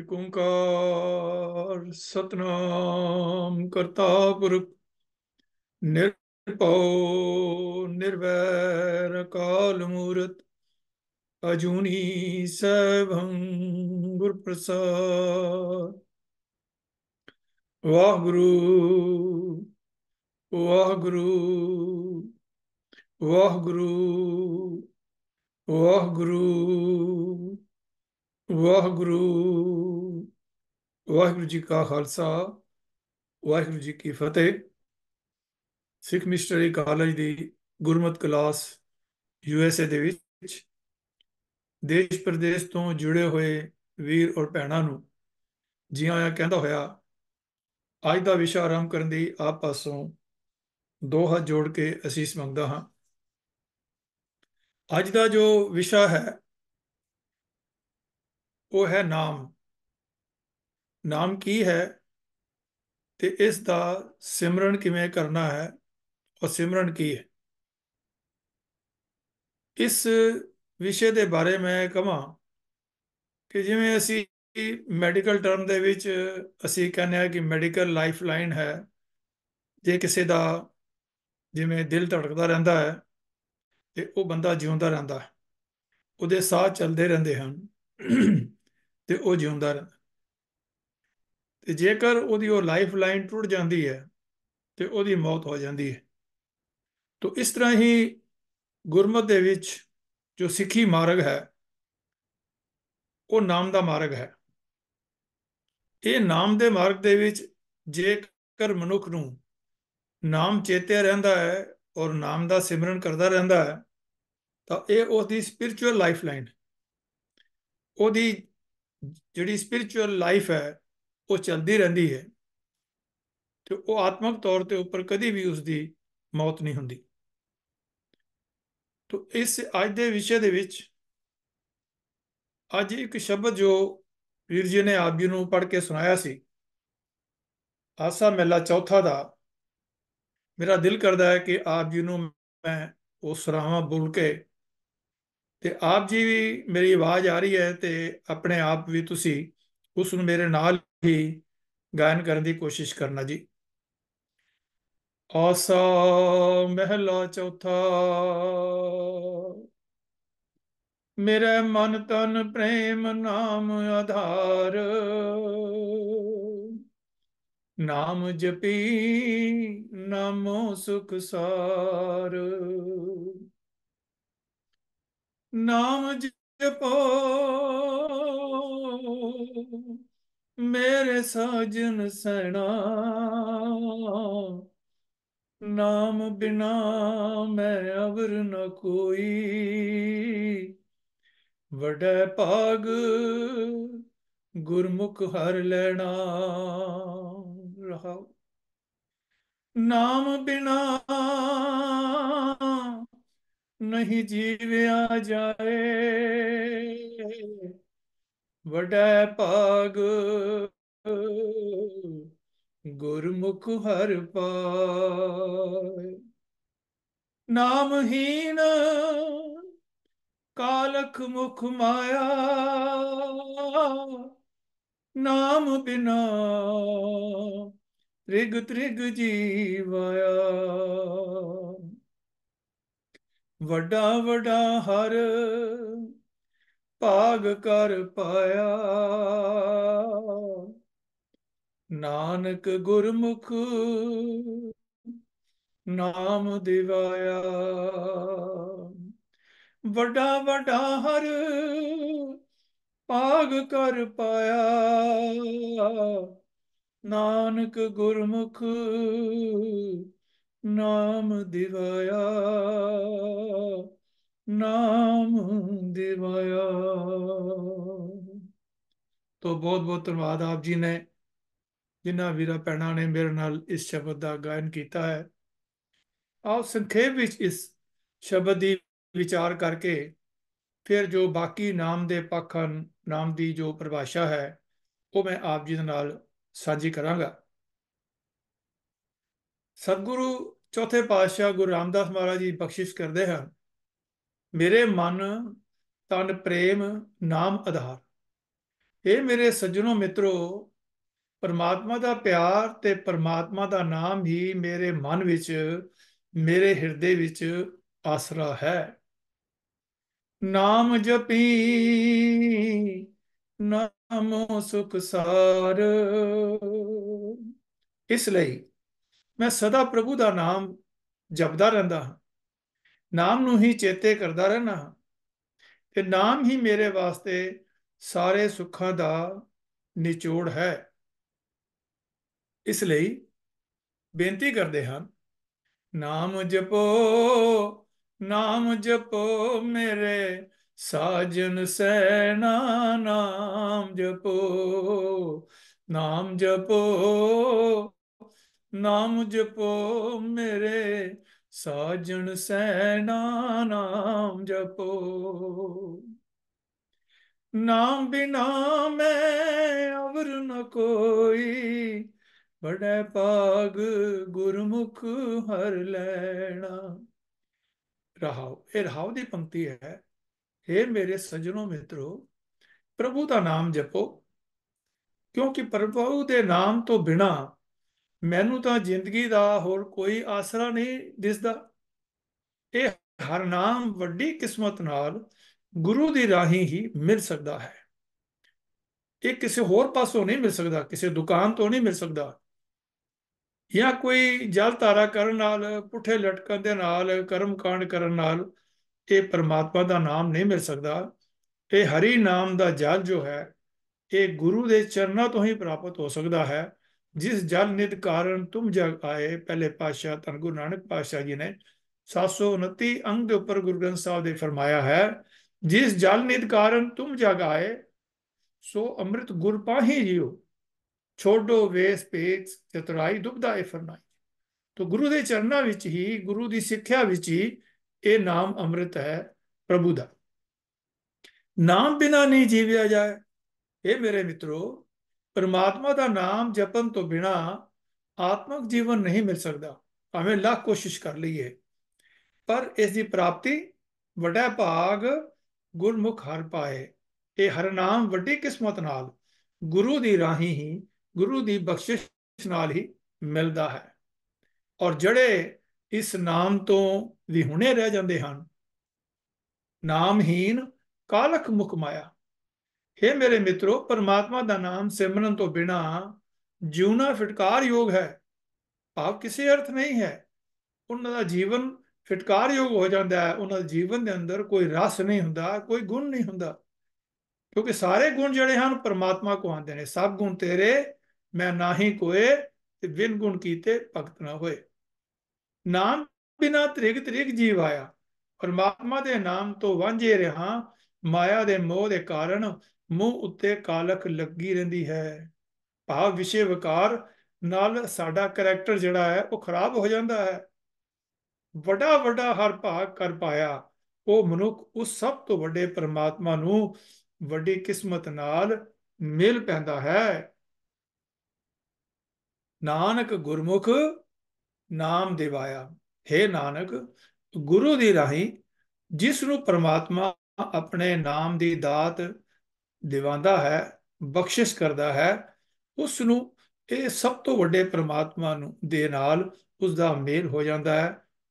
ਇਕ ਓੰਕਾਰ ਸਤਨਾਮ ਕਰਤਾ ਪੁਰਖ ਨਿਰਭਉ ਨਿਰਵੈਰ ਕਾਲ ਮੂਰਤ ਅਜੂਨੀ ਸਭੰ ਗੁਰ ਪ੍ਰਸਾਦ ਵਾਹ ਗੁਰੂ ਵਾਹ ਗੁਰੂ ਵਾਹ ਗੁਰੂ ਵਾਹ ਗੁਰੂ ਵਾਹਿਗੁਰੂ ਵਾਹਿਗੁਰੂ ਜੀ ਕਾ ਖਾਲਸਾ ਵਾਹਿਗੁਰੂ ਜੀ ਕੀ ਫਤਿਹ ਸਿੱਖ ਮਿਸ਼ਨਰੀ ਕਾਲਜ ਦੀ Gurmat class U S A ਦੇ ਵਿੱਚ ਦੇਸ਼ ਪ੍ਰਦੇਸ਼ ਤੋਂ ਜੁੜੇ ਹੋਏ ਵੀਰ ਔਰ ਭੈਣਾਂ ਨੂੰ ਜੀ ਆਇਆਂ ਕਹਿੰਦਾ ਹੋਇਆ ਅੱਜ ਦਾ ਵਿਸ਼ਾ ਆਰੰਭ ਕਰਨ ਦੀ ਆਪ ਪਾਸੋਂ ਦੋ ਹੱਥ ਜੋੜ ਕੇ ਅਸੀਸ ਮੰਗਦਾ ਹਾਂ ਅੱਜ ਦਾ ਜੋ ਵਿਸ਼ਾ ਹੈ ਉਹ ਹੈ ਨਾਮ ਨਾਮ ਕੀ ਹੈ ਤੇ ਇਸ ਦਾ ਸਿਮਰਨ ਕਿਵੇਂ ਕਰਨਾ ਹੈ ਔਰ ਸਿਮਰਨ ਕੀ ਹੈ ਇਸ ਵਿਸ਼ੇ ਦੇ ਬਾਰੇ ਮੈਂ ਕਹਾਂ ਕਿ ਜਿਵੇਂ ਅਸੀਂ ਮੈਡੀਕਲ ਟਰਮ ਦੇ ਵਿੱਚ ਅਸੀਂ ਕਹਿੰਦੇ ਆ ਕਿ ਮੈਡੀਕਲ ਲਾਈਫ ਲਾਈਨ ਹੈ ਜੇ ਕਿਸੇ ਦਾ ਜਿਵੇਂ ਦਿਲ ਧੜਕਦਾ ਰਹਿੰਦਾ ਹੈ ਤੇ ਉਹ ਬੰਦਾ ਜਿਉਂਦਾ ਰਹਿੰਦਾ ਹੈ ਉਹਦੇ ਸਾਹ ਚੱਲਦੇ ਰਹਿੰਦੇ ਹਨ ਤੇ ਉਹ ਜਿਉਂਦਾ ਰਹਿੰਦਾ ਤੇ ਜੇਕਰ ਉਹਦੀ ਉਹ ਲਾਈਫ ਲਾਈਨ ਟੁੱਟ ਜਾਂਦੀ ਹੈ ਤੇ ਉਹਦੀ ਮੌਤ ਹੋ ਜਾਂਦੀ ਹੈ ਤੋਂ ਇਸ ਤਰ੍ਹਾਂ ਹੀ ਗੁਰਮਤ ਦੇ ਵਿੱਚ ਜੋ ਸਿੱਖੀ ਮਾਰਗ ਹੈ ਉਹ ਨਾਮ ਦਾ ਮਾਰਗ ਹੈ ਇਹ ਨਾਮ ਦੇ ਮਾਰਗ ਦੇ ਵਿੱਚ ਜੇਕਰ ਮਨੁੱਖ ਨੂੰ ਨਾਮ ਚੇਤੇ ਰਹਿੰਦਾ ਹੈ ਔਰ ਨਾਮ ਦਾ ਸਿਮਰਨ ਕਰਦਾ ਰਹਿੰਦਾ ਹੈ ਤਾਂ ਇਹ ਉਹਦੀ ਸਪਿਰਚੁਅਲ ਲਾਈਫ ਲਾਈਨ ਉਹਦੀ ਜਿਹੜੀ ਸਪਿਰਚੁਅਲ ਲਾਈਫ ਹੈ ਉਹ ਚਲਦੀ ਰਹਿੰਦੀ ਹੈ ਤੇ ਉਹ ਆਤਮਿਕ ਤੌਰ ਤੇ ਉੱਪਰ ਕਦੀ ਵੀ ਉਸ ਦੀ ਮੌਤ ਨਹੀਂ ਹੁੰਦੀ ਤੋਂ ਇਸ ਅੱਜ ਦੇ ਵਿਸ਼ੇ ਦੇ ਵਿੱਚ ਅੱਜ ਇੱਕ ਸ਼ਬਦ ਜੋ ਵੀਰ ਜੀ ਨੇ ਆਪ ਜੀ ਨੂੰ ਪੜ੍ਹ ਕੇ ਸੁਣਾਇਆ ਸੀ ਆਸਾ ਮੇਲਾ ਚੌਥਾ ਦਾ ਮੇਰਾ ਦਿਲ ਕਰਦਾ ਹੈ ਕਿ ਆਪ ਜੀ ਨੂੰ ਮੈਂ ਉਸ ਰਾਵਾਂ ਬੁਲ ਕੇ ਤੇ ਆਪ ਜੀ ਵੀ ਮੇਰੀ ਆਵਾਜ਼ ਆ ਰਹੀ ਹੈ ਤੇ ਆਪਣੇ ਆਪ ਵੀ ਤੁਸੀਂ ਉਸ ਨੂੰ ਮੇਰੇ ਨਾਲ ਹੀ ਗਾਇਨ ਕਰਨ ਦੀ ਕੋਸ਼ਿਸ਼ ਕਰਨਾ ਜੀ ਆਸਾ ਮਹਿਲਾ ਚੌਥਾ ਮੇਰੇ ਮਨ ਤਨ ਪ੍ਰੇਮ ਨਾਮ ਆਧਾਰ ਨਾਮ ਜਪੀ ਨਾਮੋ ਸੁਖ ਸਾਰ ਨਾਮ ਜਪੋ ਮੇਰੇ ਸਾਜਨ ਸਣਾ ਨਾਮ ਬਿਨਾ ਮੈਂ ਅਵਰ ਨ ਕੋਈ ਵਡੈ ਭਾਗ ਗੁਰਮੁਖ ਹਰ ਲੈਣਾ ਰਹਾ ਨਾਮ ਬਿਨਾ ਨਹੀਂ ਜੀਵਿਆ ਜਾਏ ਵਡੈ ਭਾਗ ਗੁਰਮੁਖ ਹਰ ਪਾਏ ਨਾਮ ਹੀਨ ਕਾਲਖ ਮੁਖ ਮਾਇਆ ਨਾਮ ਬਿਨਾ ਤ੍ਰਿਗ ਤ੍ਰਿਗ ਜੀਵਾਇਆ ਵੱਡਾ ਵੱਡਾ ਹਰ ਭਾਗ ਕਰ ਪਾਇਆ ਨਾਨਕ ਗੁਰਮੁਖ ਨਾਮ ਦਿਵਾਇਆ ਵੱਡਾ ਵੱਡਾ ਹਰ ਭਾਗ ਕਰ ਪਾਇਆ ਨਾਨਕ ਗੁਰਮੁਖ ਨਾਮ ਦਿਵਾਇਆ ਨਾਮ ਦਿਵਾਇਆ ਤੋ ਬਹੁਤ ਬਹੁਤ ਧੰਨਵਾਦ ਆਪ ਜੀ ਨੇ ਜਿਨ੍ਹਾਂ ਵੀਰਾ ਪੈਣਾ ਨੇ ਮੇਰੇ ਨਾਲ ਇਸ ਸ਼ਬਦ ਦਾ ਗਾਇਨ ਕੀਤਾ ਹੈ ਆਪ ਸੰਖੇਪ ਵਿੱਚ ਇਸ ਸ਼ਬਦ ਦੀ ਵਿਚਾਰ ਕਰਕੇ ਫਿਰ ਜੋ ਬਾਕੀ ਨਾਮ ਦੇ ਪੱਖ ਨਾਮ ਦੀ ਜੋ ਪਰਿਭਾਸ਼ਾ ਹੈ ਉਹ ਮੈਂ ਆਪ ਜੀ ਦੇ ਨਾਲ ਸਾਂਝੀ ਕਰਾਂਗਾ ਸਤਿਗੁਰੂ ਚੌਥੇ ਪਾਤਸ਼ਾਹ ਗੁਰੂ ਰਾਮਦਾਸ ਮਹਾਰਾਜ ਜੀ ਬਖਸ਼ਿਸ਼ ਕਰਦੇ ਹਨ ਮੇਰੇ ਮਨ ਤਨ ਪ੍ਰੇਮ ਨਾਮ ਆਧਾਰ ਇਹ ਮੇਰੇ ਸੱਜਣੋ ਮਿੱਤਰੋ ਪਰਮਾਤਮਾ ਦਾ ਪਿਆਰ ਤੇ ਪਰਮਾਤਮਾ ਦਾ ਨਾਮ ਹੀ ਮੇਰੇ ਮਨ ਵਿੱਚ ਮੇਰੇ ਹਿਰਦੇ ਵਿੱਚ ਆਸਰਾ ਹੈ ਨਾਮ ਜਪੀ ਨਾਮੋ ਸੁਖ ਸਾਰ ਇਸ ਲਈ ਮੈਂ ਸਦਾ ਪ੍ਰਭੂ ਦਾ ਨਾਮ ਜਪਦਾ ਰਹਿੰਦਾ ਹਾਂ ਨਾਮ ਨੂੰ ਹੀ ਚੇਤੇ ਕਰਦਾ ਰਹਿਣਾ ਹਾਂ ਤੇ ਨਾਮ ਹੀ ਮੇਰੇ ਵਾਸਤੇ ਸਾਰੇ ਸੁੱਖਾਂ ਦਾ ਨਿਚੋੜ ਹੈ ਇਸ ਲਈ ਬੇਨਤੀ ਕਰਦੇ ਹਾਂ ਨਾਮ ਜਪੋ ਨਾਮ ਜਪੋ ਮੇਰੇ ਸਾਜਨ ਸੈਣਾ ਨਾਮ ਜਪੋ ਨਾਮ ਜਪੋ ਨਾਮ ਜਪੋ ਮੇਰੇ ਸਾਜਣ ਸੈਨਾ ਨਾਮ ਜਪੋ ਨਾਮ ਬਿਨਾ ਮੈਂ ਅਵਰ ਨ ਕੋਈ ਬੜੇ ਪਾਗ ਗੁਰਮੁਖ ਹਰ ਲੈਣਾ ਰਹਾਉ ਇਹ ਰਹਾਉ ਦੀ ਪੰਕਤੀ ਹੈ हे ਮੇਰੇ ਸਜਣੋ ਮਿੱਤਰੋ ਪ੍ਰਭੂ ਦਾ ਨਾਮ ਜਪੋ ਕਿਉਂਕਿ ਪ੍ਰਭੂ ਦੇ ਨਾਮ ਤੋਂ ਬਿਨਾ ਮੈਨੂੰ ਤਾਂ ਜ਼ਿੰਦਗੀ ਦਾ ਹੋਰ ਕੋਈ ਆਸਰਾ ਨਹੀਂ ਦਿਸਦਾ ਇਹ ਹਰ ਨਾਮ ਵੱਡੀ ਕਿਸਮਤ ਨਾਲ ਗੁਰੂ ਦੀ ਰਾਹੀ ਹੀ ਮਿਲ ਸਕਦਾ ਹੈ ਇਹ ਕਿਸੇ ਹੋਰ ਪਾਸੋਂ ਨਹੀਂ ਮਿਲ ਸਕਦਾ ਕਿਸੇ ਦੁਕਾਨ ਤੋਂ ਨਹੀਂ ਮਿਲ ਸਕਦਾ ਜਾਂ ਕੋਈ ਜਲ ਤਾਰਾ ਕਰਨ ਨਾਲ ਪੁੱਠੇ ਲਟਕਣ ਦੇ ਨਾਲ ਕਰਮ ਕਾਂਡ ਕਰਨ ਨਾਲ ਇਹ ਪਰਮਾਤਮਾ ਦਾ ਨਾਮ ਨਹੀਂ ਮਿਲ ਸਕਦਾ ਇਹ ਹਰੀ ਨਾਮ ਦਾ ਜਲ ਜੋ ਹੈ ਇਹ ਗੁਰੂ ਦੇ ਚਰਨਾਂ ਤੋਂ ਹੀ ਪ੍ਰਾਪਤ ਹੋ ਸਕਦਾ ਹੈ ਜਿਸ ਜਲ ਨਿਤ ਕਾਰਨ ਤੁਮ ਜਗ ਆਏ ਪਹਿਲੇ ਪਾਸ਼ਾ ਤਨ ਗੁਰੂ ਨਾਨਕ ਪਾਸ਼ਾ ਜੀ ਨੇ 729 ਅੰਗ ਦੇ ਉੱਪਰ ਗੁਰੂ ਗ੍ਰੰਥ ਸਾਹਿਬ ਦੇ ਫਰਮਾਇਆ ਹੈ ਜਿਸ ਜਲ ਨਿਤ ਕਾਰਨ ਤੁਮ ਜਗ ਆਏ ਸੋ ਅੰਮ੍ਰਿਤ ਗੁਰ ਪਾਹੀ ਜਿਓ ਛੋਡੋ ਵੇਸ ਪੇਚ ਚਤੁਰਾਈ ਦੁਬਦਾ ਇਹ ਫਰਮਾਈ ਤੋ ਗੁਰੂ ਦੇ ਚਰਨਾਂ ਵਿੱਚ ਹੀ ਗੁਰੂ ਦੀ ਸਿੱਖਿਆ ਵਿੱਚ ਹੀ ਇਹ ਨਾਮ ਅੰਮ੍ਰਿਤ ਹੈ ਪ੍ਰਭੂ ਦਾ ਨਾਮ ਬਿਨਾ ਨਹੀਂ ਜੀਵਿਆ ਜਾਏ ਇਹ ਮੇਰੇ ਮਿੱਤਰੋ ਪਰਮਾਤਮਾ ਦਾ ਨਾਮ ਜਪਣ ਤੋਂ ਬਿਨਾ ਆਤਮਿਕ ਜੀਵਨ ਨਹੀਂ ਮਿਲ ਸਕਦਾ ਭਾਵੇਂ ਲੱਖ ਕੋਸ਼ਿਸ਼ ਕਰ ਲਈਏ ਪਰ ਇਸ ਦੀ ਪ੍ਰਾਪਤੀ ਵੱਡਾ ਭਾਗ ਗੁਰਮੁਖ ਹਰ ਪਾਏ ਇਹ ਹਰ ਨਾਮ ਵੱਡੀ ਕਿਸਮਤ ਨਾਲ ਗੁਰੂ ਦੀ ਰਾਹੀ ਹੀ ਗੁਰੂ ਦੀ ਬਖਸ਼ਿਸ਼ ਨਾਲ ਹੀ ਮਿਲਦਾ ਹੈ ਔਰ ਜਿਹੜੇ ਇਸ ਨਾਮ ਤੋਂ ਵਿਹੁਣੇ ਰਹਿ ਜਾਂਦੇ ਹਨ ਨਾਮਹੀਨ ਕਾਲਖ ਮੁਖ ਮਾਇਆ हे ਮੇਰੇ ਮਿੱਤਰੋ ਪਰਮਾਤਮਾ ਦਾ ਨਾਮ ਸਿਮਰਨ ਤੋਂ ਬਿਨਾ ਜਿਉਣਾ ਫਟਕਾਰ ਯੋਗ ਹੈ ਭਾਵ ਕਿਸੇ ਅਰਥ ਨਹੀਂ ਹੈ ਉਹਨਾਂ ਦਾ ਜੀਵਨ ਫਟਕਾਰ ਯੋਗ ਹੋ ਜਾਂਦਾ ਹੈ ਉਹਨਾਂ ਦੇ ਜੀਵਨ ਦੇ ਅੰਦਰ ਕੋਈ ਰਸ ਨਹੀਂ ਹੁੰਦਾ ਕੋਈ ਗੁਣ ਨਹੀਂ ਹੁੰਦਾ ਕਿਉਂਕਿ ਸਾਰੇ ਗੁਣ ਜਿਹੜੇ ਹਨ ਪਰਮਾਤਮਾ ਕੋ ਆਉਂਦੇ ਨੇ ਸਭ ਗੁਣ ਤੇਰੇ ਮੈਂ ਨਾਹੀ ਕੋਏ ਤੇ ਬਿਨ ਗੁਣ ਕੀਤੇ ਭਗਤ ਨਾ ਹੋਏ ਨਾਮ ਬਿਨਾ ਤ੍ਰਿਗ ਤ੍ਰਿਗ ਜੀਵ ਆਇਆ ਪਰਮਾਤਮਾ ਦੇ ਨਾਮ ਤੋਂ ਵਾਂਝੇ ਰਹਾ ਮਾਇਆ ਦੇ ਮੋਹ ਦੇ ਕਾਰਨ ਮੂੰਹ ਉੱਤੇ ਕਾਲਕ ਲੱਗੀ ਰਹਿੰਦੀ ਹੈ ਭਾਵ ਵਿਸ਼ੇ ਵਿਕਾਰ ਨਾਲ ਸਾਡਾ ਕੈਰੈਕਟਰ ਜਿਹੜਾ ਹੈ ਉਹ ਖਰਾਬ ਹੋ ਜਾਂਦਾ ਹੈ ਵੱਡਾ ਵੱਡਾ ਹਰ ਭਾਗ ਕਰ ਪਾਇਆ ਉਹ ਮਨੁੱਖ ਉਸ ਸਭ ਤੋਂ ਵੱਡੇ ਪਰਮਾਤਮਾ ਨੂੰ ਵੱਡੀ ਕਿਸਮਤ ਨਾਲ ਮਿਲ ਪੈਂਦਾ ਹੈ ਨਾਨਕ ਗੁਰਮੁਖ ਨਾਮ ਦਿਵਾਇਆ ਹੈ ਨਾਨਕ ਗੁਰੂ ਦੀ ਰਾਹੀ ਜਿਸ ਨੂੰ ਪਰਮਾਤਮਾ ਆਪਣੇ ਨਾਮ ਦੀ ਦਾਤ ਦਿਵਾਂਦਾ ਹੈ ਬਖਸ਼ਿਸ਼ ਕਰਦਾ ਹੈ ਉਸ ਨੂੰ ਇਹ ਸਭ ਤੋਂ ਵੱਡੇ ਪ੍ਰਮਾਤਮਾ ਨੂੰ ਦੇ ਨਾਲ ਉਸ ਦਾ ਮੇਲ ਹੋ ਜਾਂਦਾ ਹੈ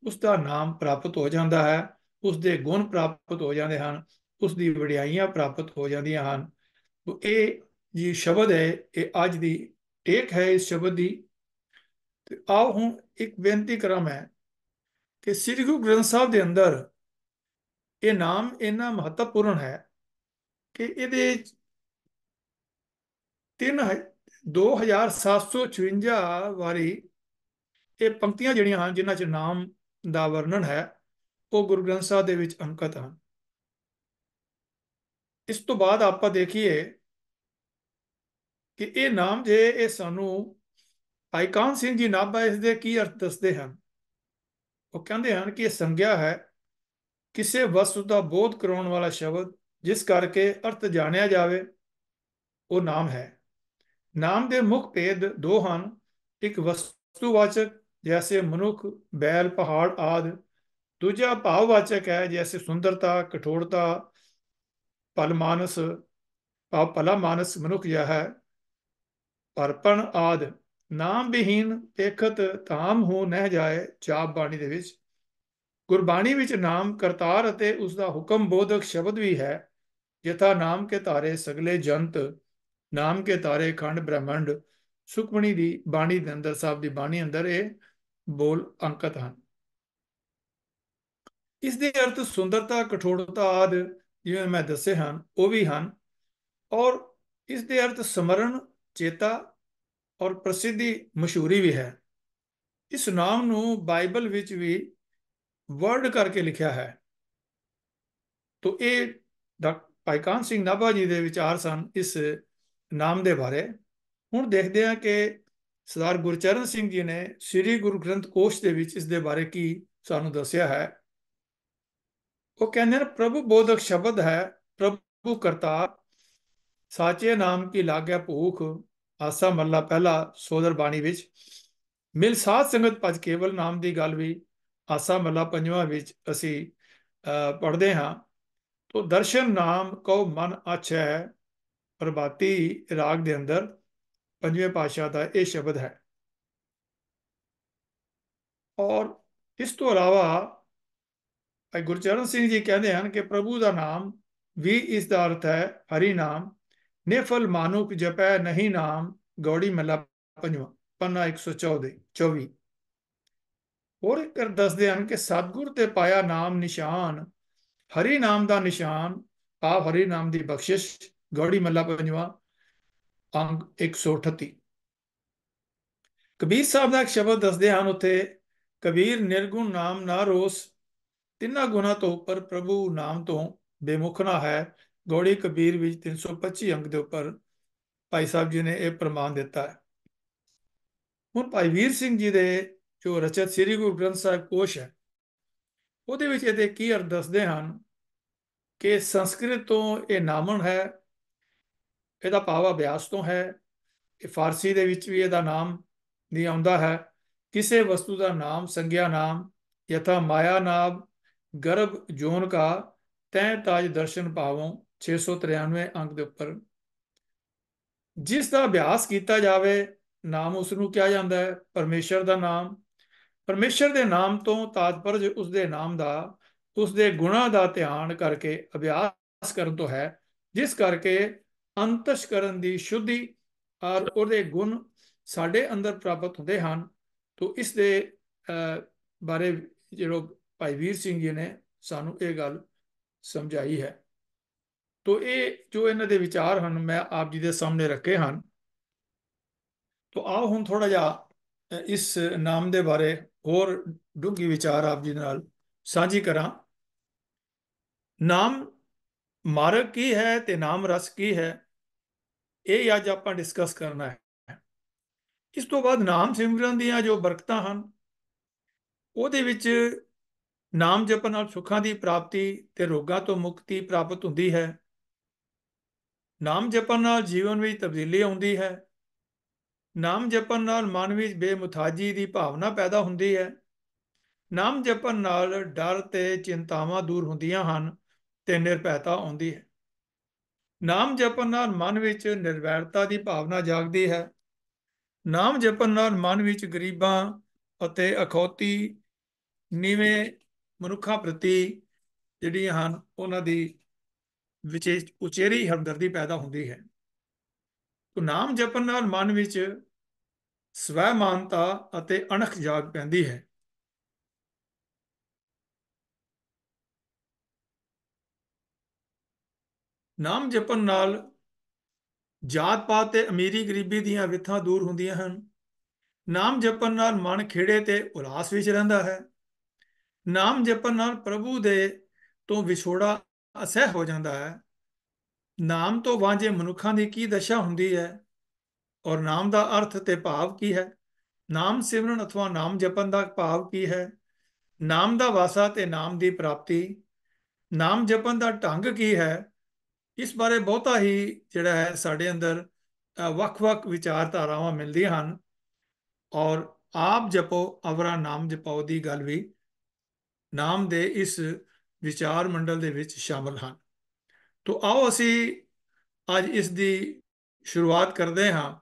ਉਸ ਦਾ ਨਾਮ ਪ੍ਰਾਪਤ ਹੋ ਜਾਂਦਾ ਹੈ ਉਸ ਦੇ ਗੁਣ ਪ੍ਰਾਪਤ ਹੋ ਜਾਂਦੇ ਹਨ ਉਸ ਦੀ ਵਡਿਆਈਆਂ ਪ੍ਰਾਪਤ ਹੋ ਜਾਂਦੀਆਂ ਹਨ ਤੋ ਇਹ ਜੀ ਸ਼ਬਦ ਹੈ ਇਹ ਅੱਜ ਦੀ ਟੇਕ ਹੈ ਇਸ ਸ਼ਬਦ ਦੀ ਤੇ ਆਓ ਹੁਣ ਇੱਕ ਬੇਨਤੀ ਕਰਾਂ ਮੈਂ ਕਿ ਸ੍ਰੀ ਗੁਰੂ ਗ੍ਰੰਥ ਸਾਹਿਬ ਦੇ ਅੰਦਰ ਇਹ ਨਾਮ ਇੰਨਾ ਮਹੱਤਵਪੂਰਨ ਹੈ ਕਿ ਇਹਦੇ 3 2756 ਵਾਰੀ ਇਹ ਪੰਕਤੀਆਂ ਜਿਹੜੀਆਂ ਹਨ ਜਿਨ੍ਹਾਂ 'ਚ ਨਾਮ ਦਾ ਵਰਣਨ ਹੈ ਉਹ ਗੁਰੂ ਗ੍ਰੰਥ ਸਾਹਿਬ ਦੇ ਵਿੱਚ ਅੰਕਿਤ ਹਨ ਇਸ ਤੋਂ ਬਾਅਦ ਆਪਾਂ ਦੇਖੀਏ ਕਿ ਇਹ ਨਾਮ ਜੇ ਇਹ ਸਾਨੂੰ ਆਈਕਾਨ ਸਿੰਘ ਜੀ ਨਾਭਾ ਇਸ ਦੇ ਕੀ ਅਰਥ ਦੱਸਦੇ ਹਨ ਉਹ ਕਹਿੰਦੇ ਹਨ ਕਿ ਇਹ ਸੰਗਿਆ ਹੈ ਕਿਸੇ ਵਸਤੂ ਦਾ ਬੋਧ ਕਰਾਉਣ ਵਾਲਾ ਸ਼ਬਦ ਜਿਸ ਕਰਕੇ ਅਰਥ ਜਾਣਿਆ ਜਾਵੇ ਉਹ ਨਾਮ ਹੈ ਨਾਮ ਦੇ ਮੁੱਖ ਭੇਦ ਦੋ ਹਨ ਇੱਕ ਵਸਤੂਵਾਚਕ ਜੈਸੇ ਮਨੁੱਖ ਬੈਲ ਪਹਾੜ ਆਦ ਦੂਜਾ ਭਾਵਵਾਚਕ ਹੈ ਜੈਸੇ ਸੁੰਦਰਤਾ ਕਠੋਰਤਾ ਪਲਮਾਨਸ ਭਾਵ ਭਲਾ ਮਾਨਸ ਮਨੁੱਖ ਜਿਹਾ ਹੈ ਪਰਪਣ ਆਦ ਨਾਮ ਬਿਹੀਨ ਤੇਖਤ ਤਾਮ ਹੋ ਨਹਿ ਜਾਏ ਚਾਪ ਬਾਣੀ ਦੇ ਵਿੱਚ ਗੁਰਬਾਣੀ ਵਿੱਚ ਨਾਮ ਕਰਤਾਰ ਅਤੇ ਉਸ ਦਾ ਹੁਕਮ ਬੋਧਕ ਸ਼ਬਦ ਵੀ ਹੈ यथा ਨਾਮ ਕੇ ਤਾਰੇ ਸਗਲੇ ਜੰਤ ਨਾਮ ਕੇ ਤਾਰੇ ਖੰਡ ਬ੍ਰਹਮੰਡ ਸੁਖਮਣੀ ਦੀ ਬਾਣੀ ਦੇ ਅੰਦਰ ਸਾਹਿਬ ਦੀ ਬਾਣੀ ਅੰਦਰ ਇਹ ਬੋਲ ਅੰਕਤ ਹਨ ਇਸ ਦੇ ਅਰਥ ਸੁੰਦਰਤਾ ਕਠੋਰਤਾ ਆਦ ਜਿਵੇਂ ਮੈਂ ਦੱਸੇ ਹਨ ਉਹ ਵੀ ਹਨ ਔਰ ਇਸ ਦੇ ਅਰਥ ਸਮਰਨ ਚੇਤਾ ਔਰ ਪ੍ਰਸਿੱਧੀ ਮਸ਼ਹੂਰੀ ਵੀ ਹੈ ਇਸ ਨਾਮ ਨੂੰ ਬਾਈਬਲ ਵਿੱਚ ਵੀ ਵਰਡ ਕਰਕੇ ਲਿਖਿਆ ਹੈ ਤੋ ਇਹ ਭਾਈ ਕਾਨ ਸਿੰਘ ਨਾਭਾ ਜੀ ਦੇ ਵਿਚਾਰ ਸਨ ਇਸ ਨਾਮ ਦੇ ਬਾਰੇ ਹੁਣ ਦੇਖਦੇ ਹਾਂ ਕਿ ਸਰਦਾਰ ਗੁਰਚਰਨ ਸਿੰਘ ਜੀ ਨੇ ਸ੍ਰੀ ਗੁਰੂ ਗ੍ਰੰਥ ਕੋਸ਼ ਦੇ ਵਿੱਚ ਇਸ ਦੇ ਬਾਰੇ ਕੀ ਸਾਨੂੰ ਦੱਸਿਆ ਹੈ ਉਹ ਕਹਿੰਦੇ ਨੇ ਪ੍ਰਭੂ ਬੋਧਕ ਸ਼ਬਦ ਹੈ ਪ੍ਰਭੂ ਕਰਤਾ ਸਾਚੇ ਨਾਮ ਕੀ ਲਾਗਿਆ ਭੂਖ ਆਸਾ ਮੱਲਾ ਪਹਿਲਾ ਸੋਦਰ ਬਾਣੀ ਵਿੱਚ ਮਿਲ ਸਾਧ ਸੰਗਤ ਪਜ ਕੇਵਲ ਨਾਮ ਦੀ ਗੱਲ ਵੀ ਆਸਾ ਮੱਲਾ ਪੰਜਵਾਂ ਵਿੱਚ ਅਸੀਂ ਪੜ੍ਹਦੇ ਹਾਂ ਤੋ ਦਰਸ਼ਨ ਨਾਮ ਕਉ ਮਨ ਆਛੈ ਪ੍ਰਭਾਤੀ ਰਾਗ ਦੇ ਅੰਦਰ ਪੰਜਵੇਂ ਪਾਸ਼ਾ ਦਾ ਇਹ ਸ਼ਬਦ ਹੈ ਔਰ ਇਸ ਤੋਂ ਇਲਾਵਾ ਭਾਈ ਗੁਰਚਰਨ ਸਿੰਘ ਜੀ ਕਹਿੰਦੇ ਹਨ ਕਿ ਪ੍ਰਭੂ ਦਾ ਨਾਮ ਵੀ ਇਸ ਦਾ ਅਰਥ ਹੈ ਹਰੀ ਨਾਮ ਨਿਫਲ ਮਾਨੁਕ ਜਪੈ ਨਹੀਂ ਨਾਮ ਗੌੜੀ ਮਲਾ ਪੰਜਵਾਂ ਪੰਨਾ 114 24 ਹੋਰ ਕਰ ਦੱਸਦੇ ਹਨ ਕਿ ਸਤਗੁਰ ਤੇ ਪਾਇਆ ਨਾਮ ਨਿਸ਼ਾਨ ਹਰੀ ਨਾਮ ਦਾ ਨਿਸ਼ਾਨ ਆਪ ਹਰੀ ਨਾਮ ਦੀ ਬਖਸ਼ਿਸ਼ ਗੋੜੀ ਮੱਲਾ ਪੰਜਵਾ ਅੰਗ 138 ਕਬੀਰ ਸਾਹਿਬ ਦਾ ਇੱਕ ਸ਼ਬਦ ਦੱਸਦੇ ਹਨ ਉੱਥੇ ਕਬੀਰ ਨਿਰਗੁਣ ਨਾਮ ਨਾ ਰੋਸ ਤਿੰਨਾ ਗੁਨਾ ਤੋਂ ਉੱਪਰ ਪ੍ਰਭੂ ਨਾਮ ਤੋਂ ਬੇਮੁਖ ਨਾ ਹੈ ਗੋੜੀ ਕਬੀਰ ਵਿੱਚ 325 ਅੰਗ ਦੇ ਉੱਪਰ ਭਾਈ ਸਾਹਿਬ ਜੀ ਨੇ ਇਹ ਪ੍ਰਮਾਣ ਦਿੱਤਾ ਹੈ ਹੁਣ ਭਾਈ ਵੀਰ ਸਿੰਘ ਜੀ ਦੇ ਜੋ ਰਚਿਤ ਸ੍ਰੀ ਗੁਰੂ ਗ੍ਰੰਥ ਸਾਹਿਬ ਕੋਸ਼ ਹੈ ਉਹਦੇ ਵਿੱਚ ਇਹਦੇ ਕੀ ਅਰਥ ਦੱਸਦੇ ਹਨ ਕਿ ਸੰਸਕ੍ਰਿਤ ਤੋਂ ਇਹ ਨਾਮਣ ਹੈ ਇਹਦਾ ਭਾਵ ਅਭਿਆਸ ਤੋਂ ਹੈ ਇਹ ਫਾਰਸੀ ਦੇ ਵਿੱਚ ਵੀ ਇਹਦਾ ਨਾਮ ਨਹੀਂ ਆਉਂਦਾ ਹੈ ਕਿਸੇ ਵਸਤੂ ਦਾ ਨਾਮ ਸੰਗਿਆ ਨਾਮ ਯਥਾ ਮਾਇਆ ਨਾਮ ਗਰਭ ਜੋਨ ਕਾ ਤੈ ਤਾਜ ਦਰਸ਼ਨ ਭਾਵੋਂ 693 ਅੰਕ ਦੇ ਉੱਪਰ ਜਿਸ ਦਾ ਅਭਿਆਸ ਕੀਤਾ ਜਾਵੇ ਨਾਮ ਉਸ ਨੂੰ ਕਿਹਾ ਜਾਂਦਾ ਹੈ ਪਰਮੇਸ਼ਰ ਦਾ ਨਾਮ ਪਰਮੇਸ਼ਰ ਦੇ ਨਾਮ ਤੋਂ ਤਾਤਪਰਜ ਉਸ ਦੇ ਨਾਮ ਦਾ ਉਸ ਦੇ ਗੁਣਾ ਦਾ ਧਿਆਨ ਕਰਕੇ ਅਭਿਆਸ ਕਰਨ ਤੋਂ ਹੈ ਜਿਸ ਕਰਕੇ ਅੰਤਸ਼ਕਰਨ ਦੀ ਸ਼ੁੱਧੀ ਔਰ ਉਹਦੇ ਗੁਣ ਸਾਡੇ ਅੰਦਰ ਪ੍ਰਾਪਤ ਹੁੰਦੇ ਹਨ ਤੋਂ ਇਸ ਦੇ ਬਾਰੇ ਜਿਹੜਾ ਭਾਈ ਵੀਰ ਸਿੰਘ ਜੀ ਨੇ ਸਾਨੂੰ ਇਹ ਗੱਲ ਸਮਝਾਈ ਹੈ ਤੋਂ ਇਹ ਜੋ ਇਹਨਾਂ ਦੇ ਵਿਚਾਰ ਹਨ ਮੈਂ ਆਪ ਜੀ ਦੇ ਸਾਹਮਣੇ ਰੱਖੇ ਹਨ ਤੋਂ ਆਓ ਹੁਣ ਥੋੜਾ ਜਿਹਾ ਇਸ ਨਾਮ ਦੇ ਬਾਰੇ ਹੋਰ ਡੂੰਗੀ ਵਿਚਾਰ ਆਪ ਜੀ ਨਾਲ ਸਾਂਝੀ ਕਰਾਂ ਨਾਮ ਮਾਰਗ ਕੀ ਹੈ ਤੇ ਨਾਮ ਰਸ ਕੀ ਹੈ ਇਹ ਅੱਜ ਆਪਾਂ ਡਿਸਕਸ ਕਰਨਾ ਹੈ ਇਸ ਤੋਂ ਬਾਅਦ ਨਾਮ ਸਿਮਰਨ ਦੀਆਂ ਜੋ ਬਰਕਤਾਂ ਹਨ ਉਹਦੇ ਵਿੱਚ ਨਾਮ ਜਪਣ ਨਾਲ ਸੁੱਖਾਂ ਦੀ ਪ੍ਰਾਪਤੀ ਤੇ ਰੋਗਾਂ ਤੋਂ ਮੁਕਤੀ ਪ੍ਰਾਪਤ ਹੁੰਦੀ ਹੈ ਨਾਮ ਜਪਣ ਨਾਲ ਜੀਵਨ ਵਿੱਚ ਤਬਦੀਲੀ ਆਉਂਦੀ ਹੈ ਨਾਮ ਜਪਣ ਨਾਲ ਮਨ ਵਿੱਚ ਬੇਮੁਥਾਜੀ ਦੀ ਭਾਵਨਾ ਪੈਦਾ ਹੁੰਦੀ ਹੈ ਨਾਮ ਜਪਣ ਨਾਲ ਡਰ ਤੇ ਚਿੰਤਾਵਾਂ ਦੂਰ ਹੁੰਦੀਆਂ ਹਨ ਤੇ ਨਿਰਭੈਤਾ ਆਉਂਦੀ ਹੈ ਨਾਮ ਜਪਣ ਨਾਲ ਮਨ ਵਿੱਚ ਨਿਰਵੈਰਤਾ ਦੀ ਭਾਵਨਾ ਜਾਗਦੀ ਹੈ ਨਾਮ ਜਪਣ ਨਾਲ ਮਨ ਵਿੱਚ ਗਰੀਬਾਂ ਅਤੇ ਅਖੌਤੀ ਨੀਵੇਂ ਮਨੁੱਖਾਂ ਪ੍ਰਤੀ ਜਿਹੜੀਆਂ ਹਨ ਉਹਨਾਂ ਦੀ ਵਿਚੇ ਉਚੇਰੀ ਹਮਦਰਦੀ ਪੈਦਾ ਹੁੰਦੀ ਹੈ ਤੋ ਨਾਮ ਜਪਣ ਨਾਲ ਮਨ ਵਿੱਚ ਸਵੈਮਾਨਤਾ ਅਤੇ ਅਣਖ ਜਾਗ ਪੈਂਦੀ ਹੈ ਨਾਮ ਜਪਣ ਨਾਲ ਜਾਤ ਪਾਤ ਤੇ ਅਮੀਰੀ ਗਰੀਬੀ ਦੀਆਂ ਵਿਥਾਂ ਦੂਰ ਹੁੰਦੀਆਂ ਹਨ ਨਾਮ ਜਪਣ ਨਾਲ ਮਨ ਖੇੜੇ ਤੇ ਉਲਾਸ ਵਿੱਚ ਰਹਿੰਦਾ ਹੈ ਨਾਮ ਜਪਣ ਨਾਲ ਪ੍ਰਭੂ ਦੇ ਤੋਂ ਵਿਛੋੜਾ ਅਸਹਿ ਹੋ ਜਾਂਦਾ ਹੈ ਨਾਮ ਤੋਂ ਵਾਂਝੇ ਮਨੁੱਖਾਂ ਦੀ ਕੀ ਦਸ਼ਾ ਹੁੰਦੀ ਹੈ ਔਰ ਨਾਮ ਦਾ ਅਰਥ ਤੇ ਭਾਵ ਕੀ ਹੈ ਨਾਮ ਸਿਮਰਨ ਅਥਵਾ ਨਾਮ ਜਪਨ ਦਾ ਭਾਵ ਕੀ ਹੈ ਨਾਮ ਦਾ ਵਾਸਾ ਤੇ ਨਾਮ ਦੀ ਪ੍ਰਾਪਤੀ ਨਾਮ ਜਪਨ ਦਾ ਢੰਗ ਕੀ ਹੈ ਇਸ ਬਾਰੇ ਬਹੁਤਾ ਹੀ ਜਿਹੜਾ ਹੈ ਸਾਡੇ ਅੰਦਰ ਵੱਖ-ਵੱਖ ਵਿਚਾਰਧਾਰਾਵਾਂ ਮਿਲਦੀਆਂ ਹਨ ਔਰ ਆਪ ਜਪੋ ਅਵਰਾ ਨਾਮ ਜਪੋ ਦੀ ਗੱਲ ਵੀ ਨਾਮ ਦੇ ਇਸ ਵਿਚਾਰ ਮੰਡਲ ਦੇ ਵਿੱਚ ਸ਼ਾਮਲ ਹਨ ਤੋਂ ਆਓ ਅਸੀਂ ਅੱਜ ਇਸ ਦੀ ਸ਼ੁਰੂਆਤ ਕਰਦੇ ਹਾਂ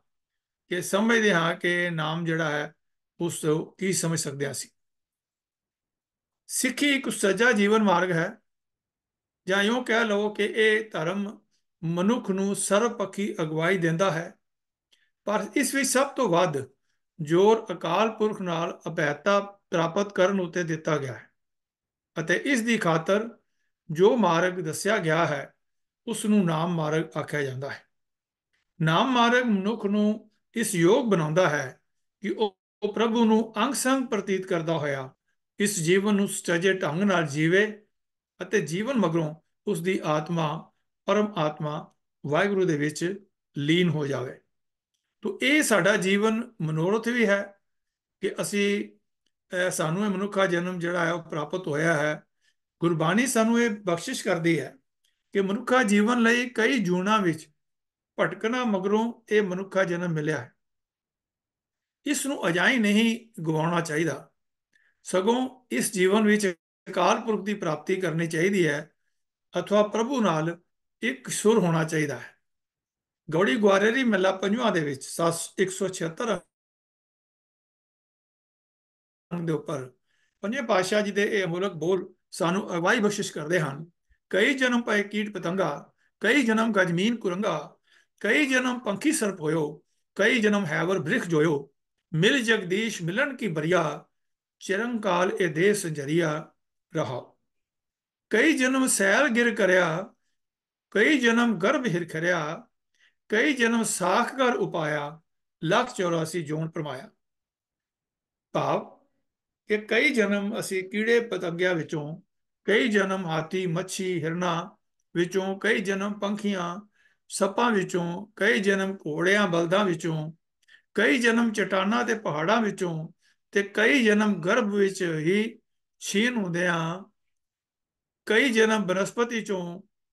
ਕਿ ਸਮਝਦੇ ਹਾਂ ਕਿ ਨਾਮ ਜਿਹੜਾ ਹੈ ਉਸ ਤੋਂ ਕੀ ਸਮਝ ਸਕਦੇ ਆ ਸੀ ਸਿੱਖੀ ਇੱਕ ਸੱਜਾ ਜੀਵਨ ਮਾਰਗ ਹੈ ਜਾਂ ਇਉਂ ਕਹਿ ਲਓ ਕਿ ਇਹ ਧਰਮ ਮਨੁੱਖ ਨੂੰ ਸਰਵਪੱਖੀ ਅਗਵਾਈ ਦਿੰਦਾ ਹੈ ਪਰ ਇਸ ਵਿੱਚ ਸਭ ਤੋਂ ਵੱਧ ਜ਼ੋਰ ਅਕਾਲ ਪੁਰਖ ਨਾਲ ਅਭੈਤਾ ਪ੍ਰਾਪਤ ਕਰਨ ਉਤੇ ਦਿੱਤਾ ਗਿਆ ਹੈ ਅਤੇ ਇਸ ਦੀ ਖਾਤਰ ਜੋ ਮਾਰਗ ਦੱਸਿਆ ਗਿਆ ਹੈ ਉਸ ਨੂੰ ਨਾਮ ਮਾਰਗ ਆਖਿਆ ਜਾਂਦਾ ਹੈ ਨਾਮ ਮਾਰਗ ਮਨੁੱਖ ਨੂੰ ਇਸ ਯੋਗ ਬਣਾਉਂਦਾ ਹੈ ਕਿ ਉਹ ਪ੍ਰਭੂ ਨੂੰ ਅੰਗ ਸੰਗ ਪ੍ਰਤੀਤ ਕਰਦਾ ਹੋਇਆ ਇਸ ਜੀਵਨ ਨੂੰ ਸਚਜੇ ਢੰਗ ਨਾਲ ਜੀਵੇ ਅਤੇ ਜੀਵਨ ਮਗਰੋਂ ਉਸ ਦੀ ਆਤਮਾ ਪਰਮ ਆਤਮਾ ਵਾਹਿਗੁਰੂ ਦੇ ਵਿੱਚ ਲੀਨ ਹੋ ਜਾਵੇ ਤੋ ਇਹ ਸਾਡਾ ਜੀਵਨ ਮਨੋਰਥ ਵੀ ਹੈ ਕਿ ਅਸੀਂ ਸਾਨੂੰ ਇਹ ਮਨੁੱਖਾ ਜਨਮ ਜਿਹੜਾ ਹੈ ਉਹ ਪ੍ਰਾਪਤ ਹੋਇਆ ਹੈ ਗੁਰਬਾਣੀ ਸਾਨੂੰ ਇਹ ਬਖਸ਼ਿਸ਼ ਕਰਦੀ ਹੈ ਕਿ ਮਨੁੱਖਾ ਜੀਵਨ ਲਈ ਕਈ ਜੂਣਾ ਵਿੱਚ ਭਟਕਣਾ ਮਗਰੋਂ ਇਹ ਮਨੁੱਖਾ ਜਨਮ ਮਿਲਿਆ ਇਸ ਨੂੰ ਅਜਾਈ ਨਹੀਂ ਗਵਾਉਣਾ ਚਾਹੀਦਾ ਸਗੋਂ ਇਸ ਜੀਵਨ ਵਿੱਚ ਅਕਾਲ ਪੁਰਖ ਦੀ ਪ੍ਰਾਪਤੀ ਕਰਨੀ ਚਾਹੀਦੀ ਹੈ ਅਥਵਾ ਪ੍ਰਭੂ ਨਾਲ ਇੱਕ ਸੁਰ ਹੋਣਾ ਚਾਹੀਦਾ ਹੈ ਗੌੜੀ ਗਵਾਰੇਰੀ ਮੱਲਾ ਪੰਜਵਾਂ ਦੇ ਵਿੱਚ 176 ਦੇ ਉੱਪਰ ਪੰਜੇ ਪਾਸ਼ਾ ਜੀ ਦੇ ਇਹ ਅਮੋਲਕ ਬੋਲ ਸਾਨੂੰ ਅਗਵਾਈ ਬਖਸ਼ਿਸ਼ ਕਰਦੇ ਹਨ ਕਈ ਜਨਮ ਪਏ ਕੀਟ ਪਤੰਗਾ ਕਈ ਜਨਮ ਗਜਮੀਨ ਕੁਰੰਗਾ ਕਈ ਜਨਮ ਪੰਖੀ ਸਰਪ ਹੋਇਓ ਕਈ ਜਨਮ ਹੈਵਰ ਬ੍ਰਿਖ ਜੋਇਓ ਮਿਲ ਜਗਦੀਸ਼ ਮਿਲਣ ਕੀ ਬਰੀਆ ਚਿਰੰਕਾਲ ਇਹ ਦੇਸ ਜਰੀਆ ਰਹਾ ਕਈ ਜਨਮ ਸੈਲ ਗਿਰ ਕਰਿਆ ਕਈ ਜਨਮ ਗਰਭ ਹਿਰ ਕਰਿਆ ਕਈ ਜਨਮ ਸਾਖ ਕਰ ਉਪਾਇਆ ਲੱਖ 84 ਜੋਨ ਪਰਮਾਇਆ ਭਾਵ ਇਹ ਕਈ ਜਨਮ ਅਸੀਂ ਕੀੜੇ ਪਤੰਗਿਆਂ ਵਿੱਚੋਂ ਕਈ ਜਨਮ ਹਾਤੀ ਮੱਛੀ ਹਿਰਨਾ ਵਿੱਚੋਂ ਕਈ ਜਨਮ ਪੰਖੀਆਂ ਸੱਪਾਂ ਵਿੱਚੋਂ ਕਈ ਜਨਮ ਘੋੜਿਆਂ ਬਲਦਾਂ ਵਿੱਚੋਂ ਕਈ ਜਨਮ ਚਟਾਨਾਂ ਤੇ ਪਹਾੜਾਂ ਵਿੱਚੋਂ ਤੇ ਕਈ ਜਨਮ ਗਰਭ ਵਿੱਚ ਹੀ ਛੀਨ ਹੁੰਦੇ ਆ ਕਈ ਜਨਮ ਬਨਸਪਤੀ ਚੋਂ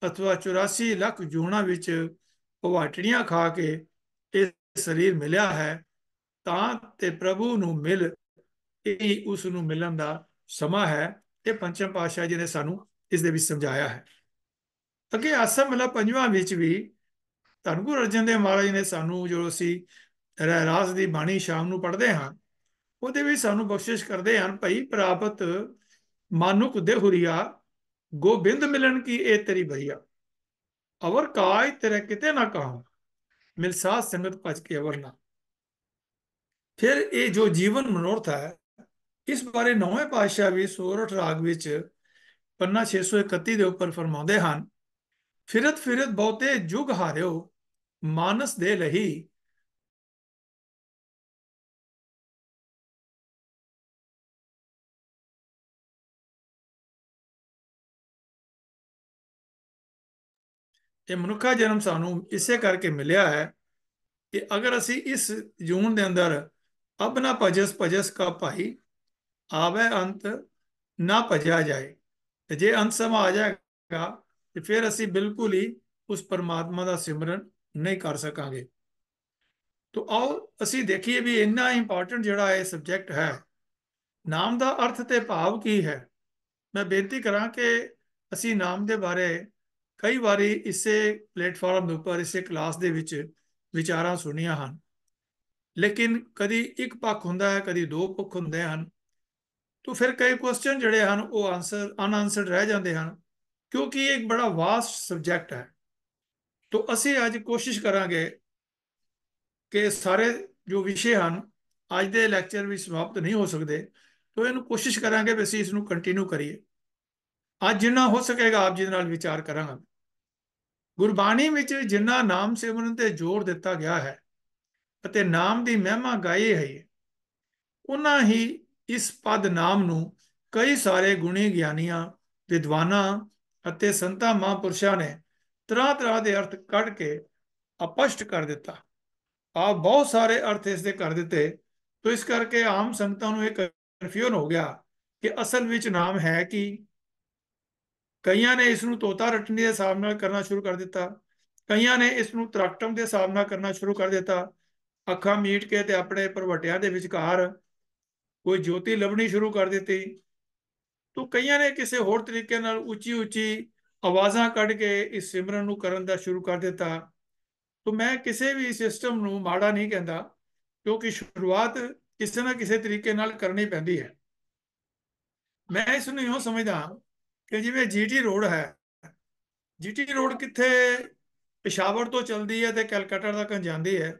ਅਥਵਾ 84 ਲੱਖ ਜੂਣਾ ਵਿੱਚ ਪਵਾਟੜੀਆਂ ਖਾ ਕੇ ਇਹ ਸਰੀਰ ਮਿਲਿਆ ਹੈ ਤਾਂ ਤੇ ਪ੍ਰਭੂ ਨੂੰ ਮਿਲ ਇਹ ਉਸ ਨੂੰ ਮਿਲਣ ਦਾ ਸਮਾਂ ਹੈ ਤੇ ਪੰਚਮ ਪਾਸ਼ਾ ਜੀ ਨੇ ਸਾਨੂੰ ਇਸ ਦੇ ਵਿੱਚ ਸਮਝਾਇਆ ਹੈ ਅੱਗੇ ਆਸਮ ਮਿਲਾ ਪੰਜਵਾਂ ਵਿੱਚ ਵੀ ਧੰਨ ਅਰਜਨ ਦੇਵ ਮਹਾਰਾਜ ਨੇ ਸਾਨੂੰ ਜੋ ਅਸੀਂ ਰਾਸ ਦੀ ਬਾਣੀ ਸ਼ਾਮ ਨੂੰ ਪੜ੍ਹਦੇ ਹਾਂ ਉਹਦੇ ਵਿੱਚ ਸਾਨੂੰ ਬਖਸ਼ਿਸ਼ ਕਰਦੇ ਹਨ ਭਈ ਪ੍ਰਾਪਤ ਮਾਨੁਕ ਦੇ ਹੁਰੀਆ ਗੋਬਿੰਦ ਮਿਲਣ ਕੀ ਇਹ ਤੇਰੀ ਭਈਆ ਅਵਰ ਕਾਇ ਤੇਰੇ ਕਿਤੇ ਨਾ ਕਹਾਂ ਮਿਲ ਸਾਥ ਸੰਗਤ ਭਜ ਕੇ ਅਵਰ ਨਾ ਫਿਰ ਇਹ ਜੋ ਜੀਵਨ ਮਨੋਰਥ ਹੈ ਇਸ ਬਾਰੇ ਨੌਵੇਂ ਪਾਤਸ਼ਾਹ ਵੀ ਸੋਰਠ ਰਾਗ ਵਿੱਚ ਪੰਨਾ 631 ਦੇ ਉੱਪਰ ਫਰਮਾਉਂਦੇ ਹਨ फिरत फिरत बहुते जुग हारे हो मानस दे रही मनुखा जन्म सानू इस करके मिलया है कि अगर असि इस जून के अंदर अब ना पजस पजस का पाई आवे अंत ना पजा जाए जे अंत समा आ जाएगा ਤੇ ਫਿਰ ਅਸੀਂ ਬਿਲਕੁਲ ਹੀ ਉਸ ਪਰਮਾਤਮਾ ਦਾ ਸਿਮਰਨ ਨਹੀਂ ਕਰ ਸਕਾਂਗੇ ਤੋ ਆਓ ਅਸੀਂ ਦੇਖੀਏ ਵੀ ਇੰਨਾ ਇੰਪੋਰਟੈਂਟ ਜਿਹੜਾ ਇਹ ਸਬਜੈਕਟ ਹੈ ਨਾਮ ਦਾ ਅਰਥ ਤੇ ਭਾਵ ਕੀ ਹੈ ਮੈਂ ਬੇਨਤੀ ਕਰਾਂ ਕਿ ਅਸੀਂ ਨਾਮ ਦੇ ਬਾਰੇ ਕਈ ਵਾਰੀ ਇਸੇ ਪਲੇਟਫਾਰਮ ਦੇ ਉੱਪਰ ਇਸੇ ਕਲਾਸ ਦੇ ਵਿੱਚ ਵਿਚਾਰਾਂ ਸੁਣੀਆਂ ਹਨ ਲੇਕਿਨ ਕਦੀ ਇੱਕ ਪੱਖ ਹੁੰਦਾ ਹੈ ਕਦੀ ਦੋ ਪੱਖ ਹੁੰਦੇ ਹਨ ਤੋਂ ਫਿਰ ਕਈ ਕੁਐਸਚਨ ਜਿਹੜੇ ਹਨ ਉਹ ਆਨਸਰ ਅਨਆਨਸਰਡ ਰਹਿ ਜਾਂਦੇ ਹਨ ਕਿਉਂਕਿ ਇਹ ਇੱਕ ਬੜਾ ਵਾਸਟ ਸਬਜੈਕਟ ਹੈ ਤੋਂ ਅਸੀਂ ਅੱਜ ਕੋਸ਼ਿਸ਼ ਕਰਾਂਗੇ ਕਿ ਸਾਰੇ ਜੋ ਵਿਸ਼ੇ ਹਨ ਅੱਜ ਦੇ ਲੈਕਚਰ ਵਿੱਚ ਸਮਾਪਤ ਨਹੀਂ ਹੋ ਸਕਦੇ ਤੋਂ ਇਹਨੂੰ ਕੋਸ਼ਿਸ਼ ਕਰਾਂਗੇ ਵੀ ਅਸੀਂ ਇਸ ਨੂੰ ਕੰਟੀਨਿਊ ਕਰੀਏ ਅੱਜ ਜਿੰਨਾ ਹੋ ਸਕੇਗਾ ਆਪ ਜੀ ਦੇ ਨਾਲ ਵਿਚਾਰ ਕਰਾਂਗੇ ਗੁਰਬਾਣੀ ਵਿੱਚ ਜਿੰਨਾ ਨਾਮ ਸਿਮਰਨ ਤੇ ਜ਼ੋਰ ਦਿੱਤਾ ਗਿਆ ਹੈ ਅਤੇ ਨਾਮ ਦੀ ਮਹਿਮਾ ਗਾਈ ਹੈ ਉਹਨਾਂ ਹੀ ਇਸ ਪਦ ਨਾਮ ਨੂੰ ਕਈ ਸਾਰੇ ਗੁਣੀ ਗਿਆਨੀਆਂ ਵਿਦਵਾਨਾਂ ਅਤੇ ਸੰਤਾਂ ਮਹਾਂਪੁਰਸ਼ਾਂ ਨੇ ਤਰ੍ਹਾਂ ਤਰ੍ਹਾਂ ਦੇ ਅਰਥ ਕੱਢ ਕੇ ਅਪਸ਼ਟ ਕਰ ਦਿੱਤਾ ਆ ਬਹੁਤ ਸਾਰੇ ਅਰਥ ਇਸ ਦੇ ਕਰ ਦਿੱਤੇ ਤੋ ਇਸ ਕਰਕੇ ਆਮ ਸੰਗਤਾਂ ਨੂੰ ਇਹ ਕਨਫਿਊਜ਼ਨ ਹੋ ਗਿਆ ਕਿ ਅਸਲ ਵਿੱਚ ਨਾਮ ਹੈ ਕੀ ਕਈਆਂ ਨੇ ਇਸ ਨੂੰ ਤੋਤਾ ਰਟਣ ਦੇ ਹਿਸਾਬ ਨਾਲ ਕਰਨਾ ਸ਼ੁਰੂ ਕਰ ਦਿੱਤਾ ਕਈਆਂ ਨੇ ਇਸ ਨੂੰ ਤਰਕਟਮ ਦੇ ਹਿਸਾਬ ਨਾਲ ਕਰਨਾ ਸ਼ੁਰੂ ਕਰ ਦਿੱਤਾ ਅੱਖਾਂ ਮੀਟ ਕੇ ਤੇ ਆਪਣੇ ਪਰਵਟਿਆਂ ਦੇ ਵਿਚਕਾਰ ਕੋਈ ਜੋਤੀ ਲੱਭਣੀ ਸ਼ੁਰੂ ਕਰ ਦਿੱਤੀ ਤੋਂ ਕਈਆਂ ਨੇ ਕਿਸੇ ਹੋਰ ਤਰੀਕੇ ਨਾਲ ਉੱਚੀ ਉੱਚੀ ਆਵਾਜ਼ਾਂ ਕੱਢ ਕੇ ਇਸ ਸਿਮਰਨ ਨੂੰ ਕਰਨ ਦਾ ਸ਼ੁਰੂ ਕਰ ਦਿੱਤਾ ਤੋਂ ਮੈਂ ਕਿਸੇ ਵੀ ਸਿਸਟਮ ਨੂੰ ਮਾੜਾ ਨਹੀਂ ਕਹਿੰਦਾ ਕਿਉਂਕਿ ਸ਼ੁਰੂਆਤ ਕਿਸੇ ਨਾ ਕਿਸੇ ਤਰੀਕੇ ਨਾਲ ਕਰਨੀ ਪੈਂਦੀ ਹੈ ਮੈਂ ਇਸ ਨੂੰ ਇਹੋ ਸਮਝਦਾ ਕਿ ਜਿਵੇਂ ਜੀਟੀ ਰੋਡ ਹੈ ਜੀਟੀ ਰੋਡ ਕਿੱਥੇ ਪਿਸ਼ਾਵਰ ਤੋਂ ਚੱਲਦੀ ਹੈ ਤੇ ਕਲਕੱਤਾ ਤੱਕ ਜਾਂਦੀ ਹੈ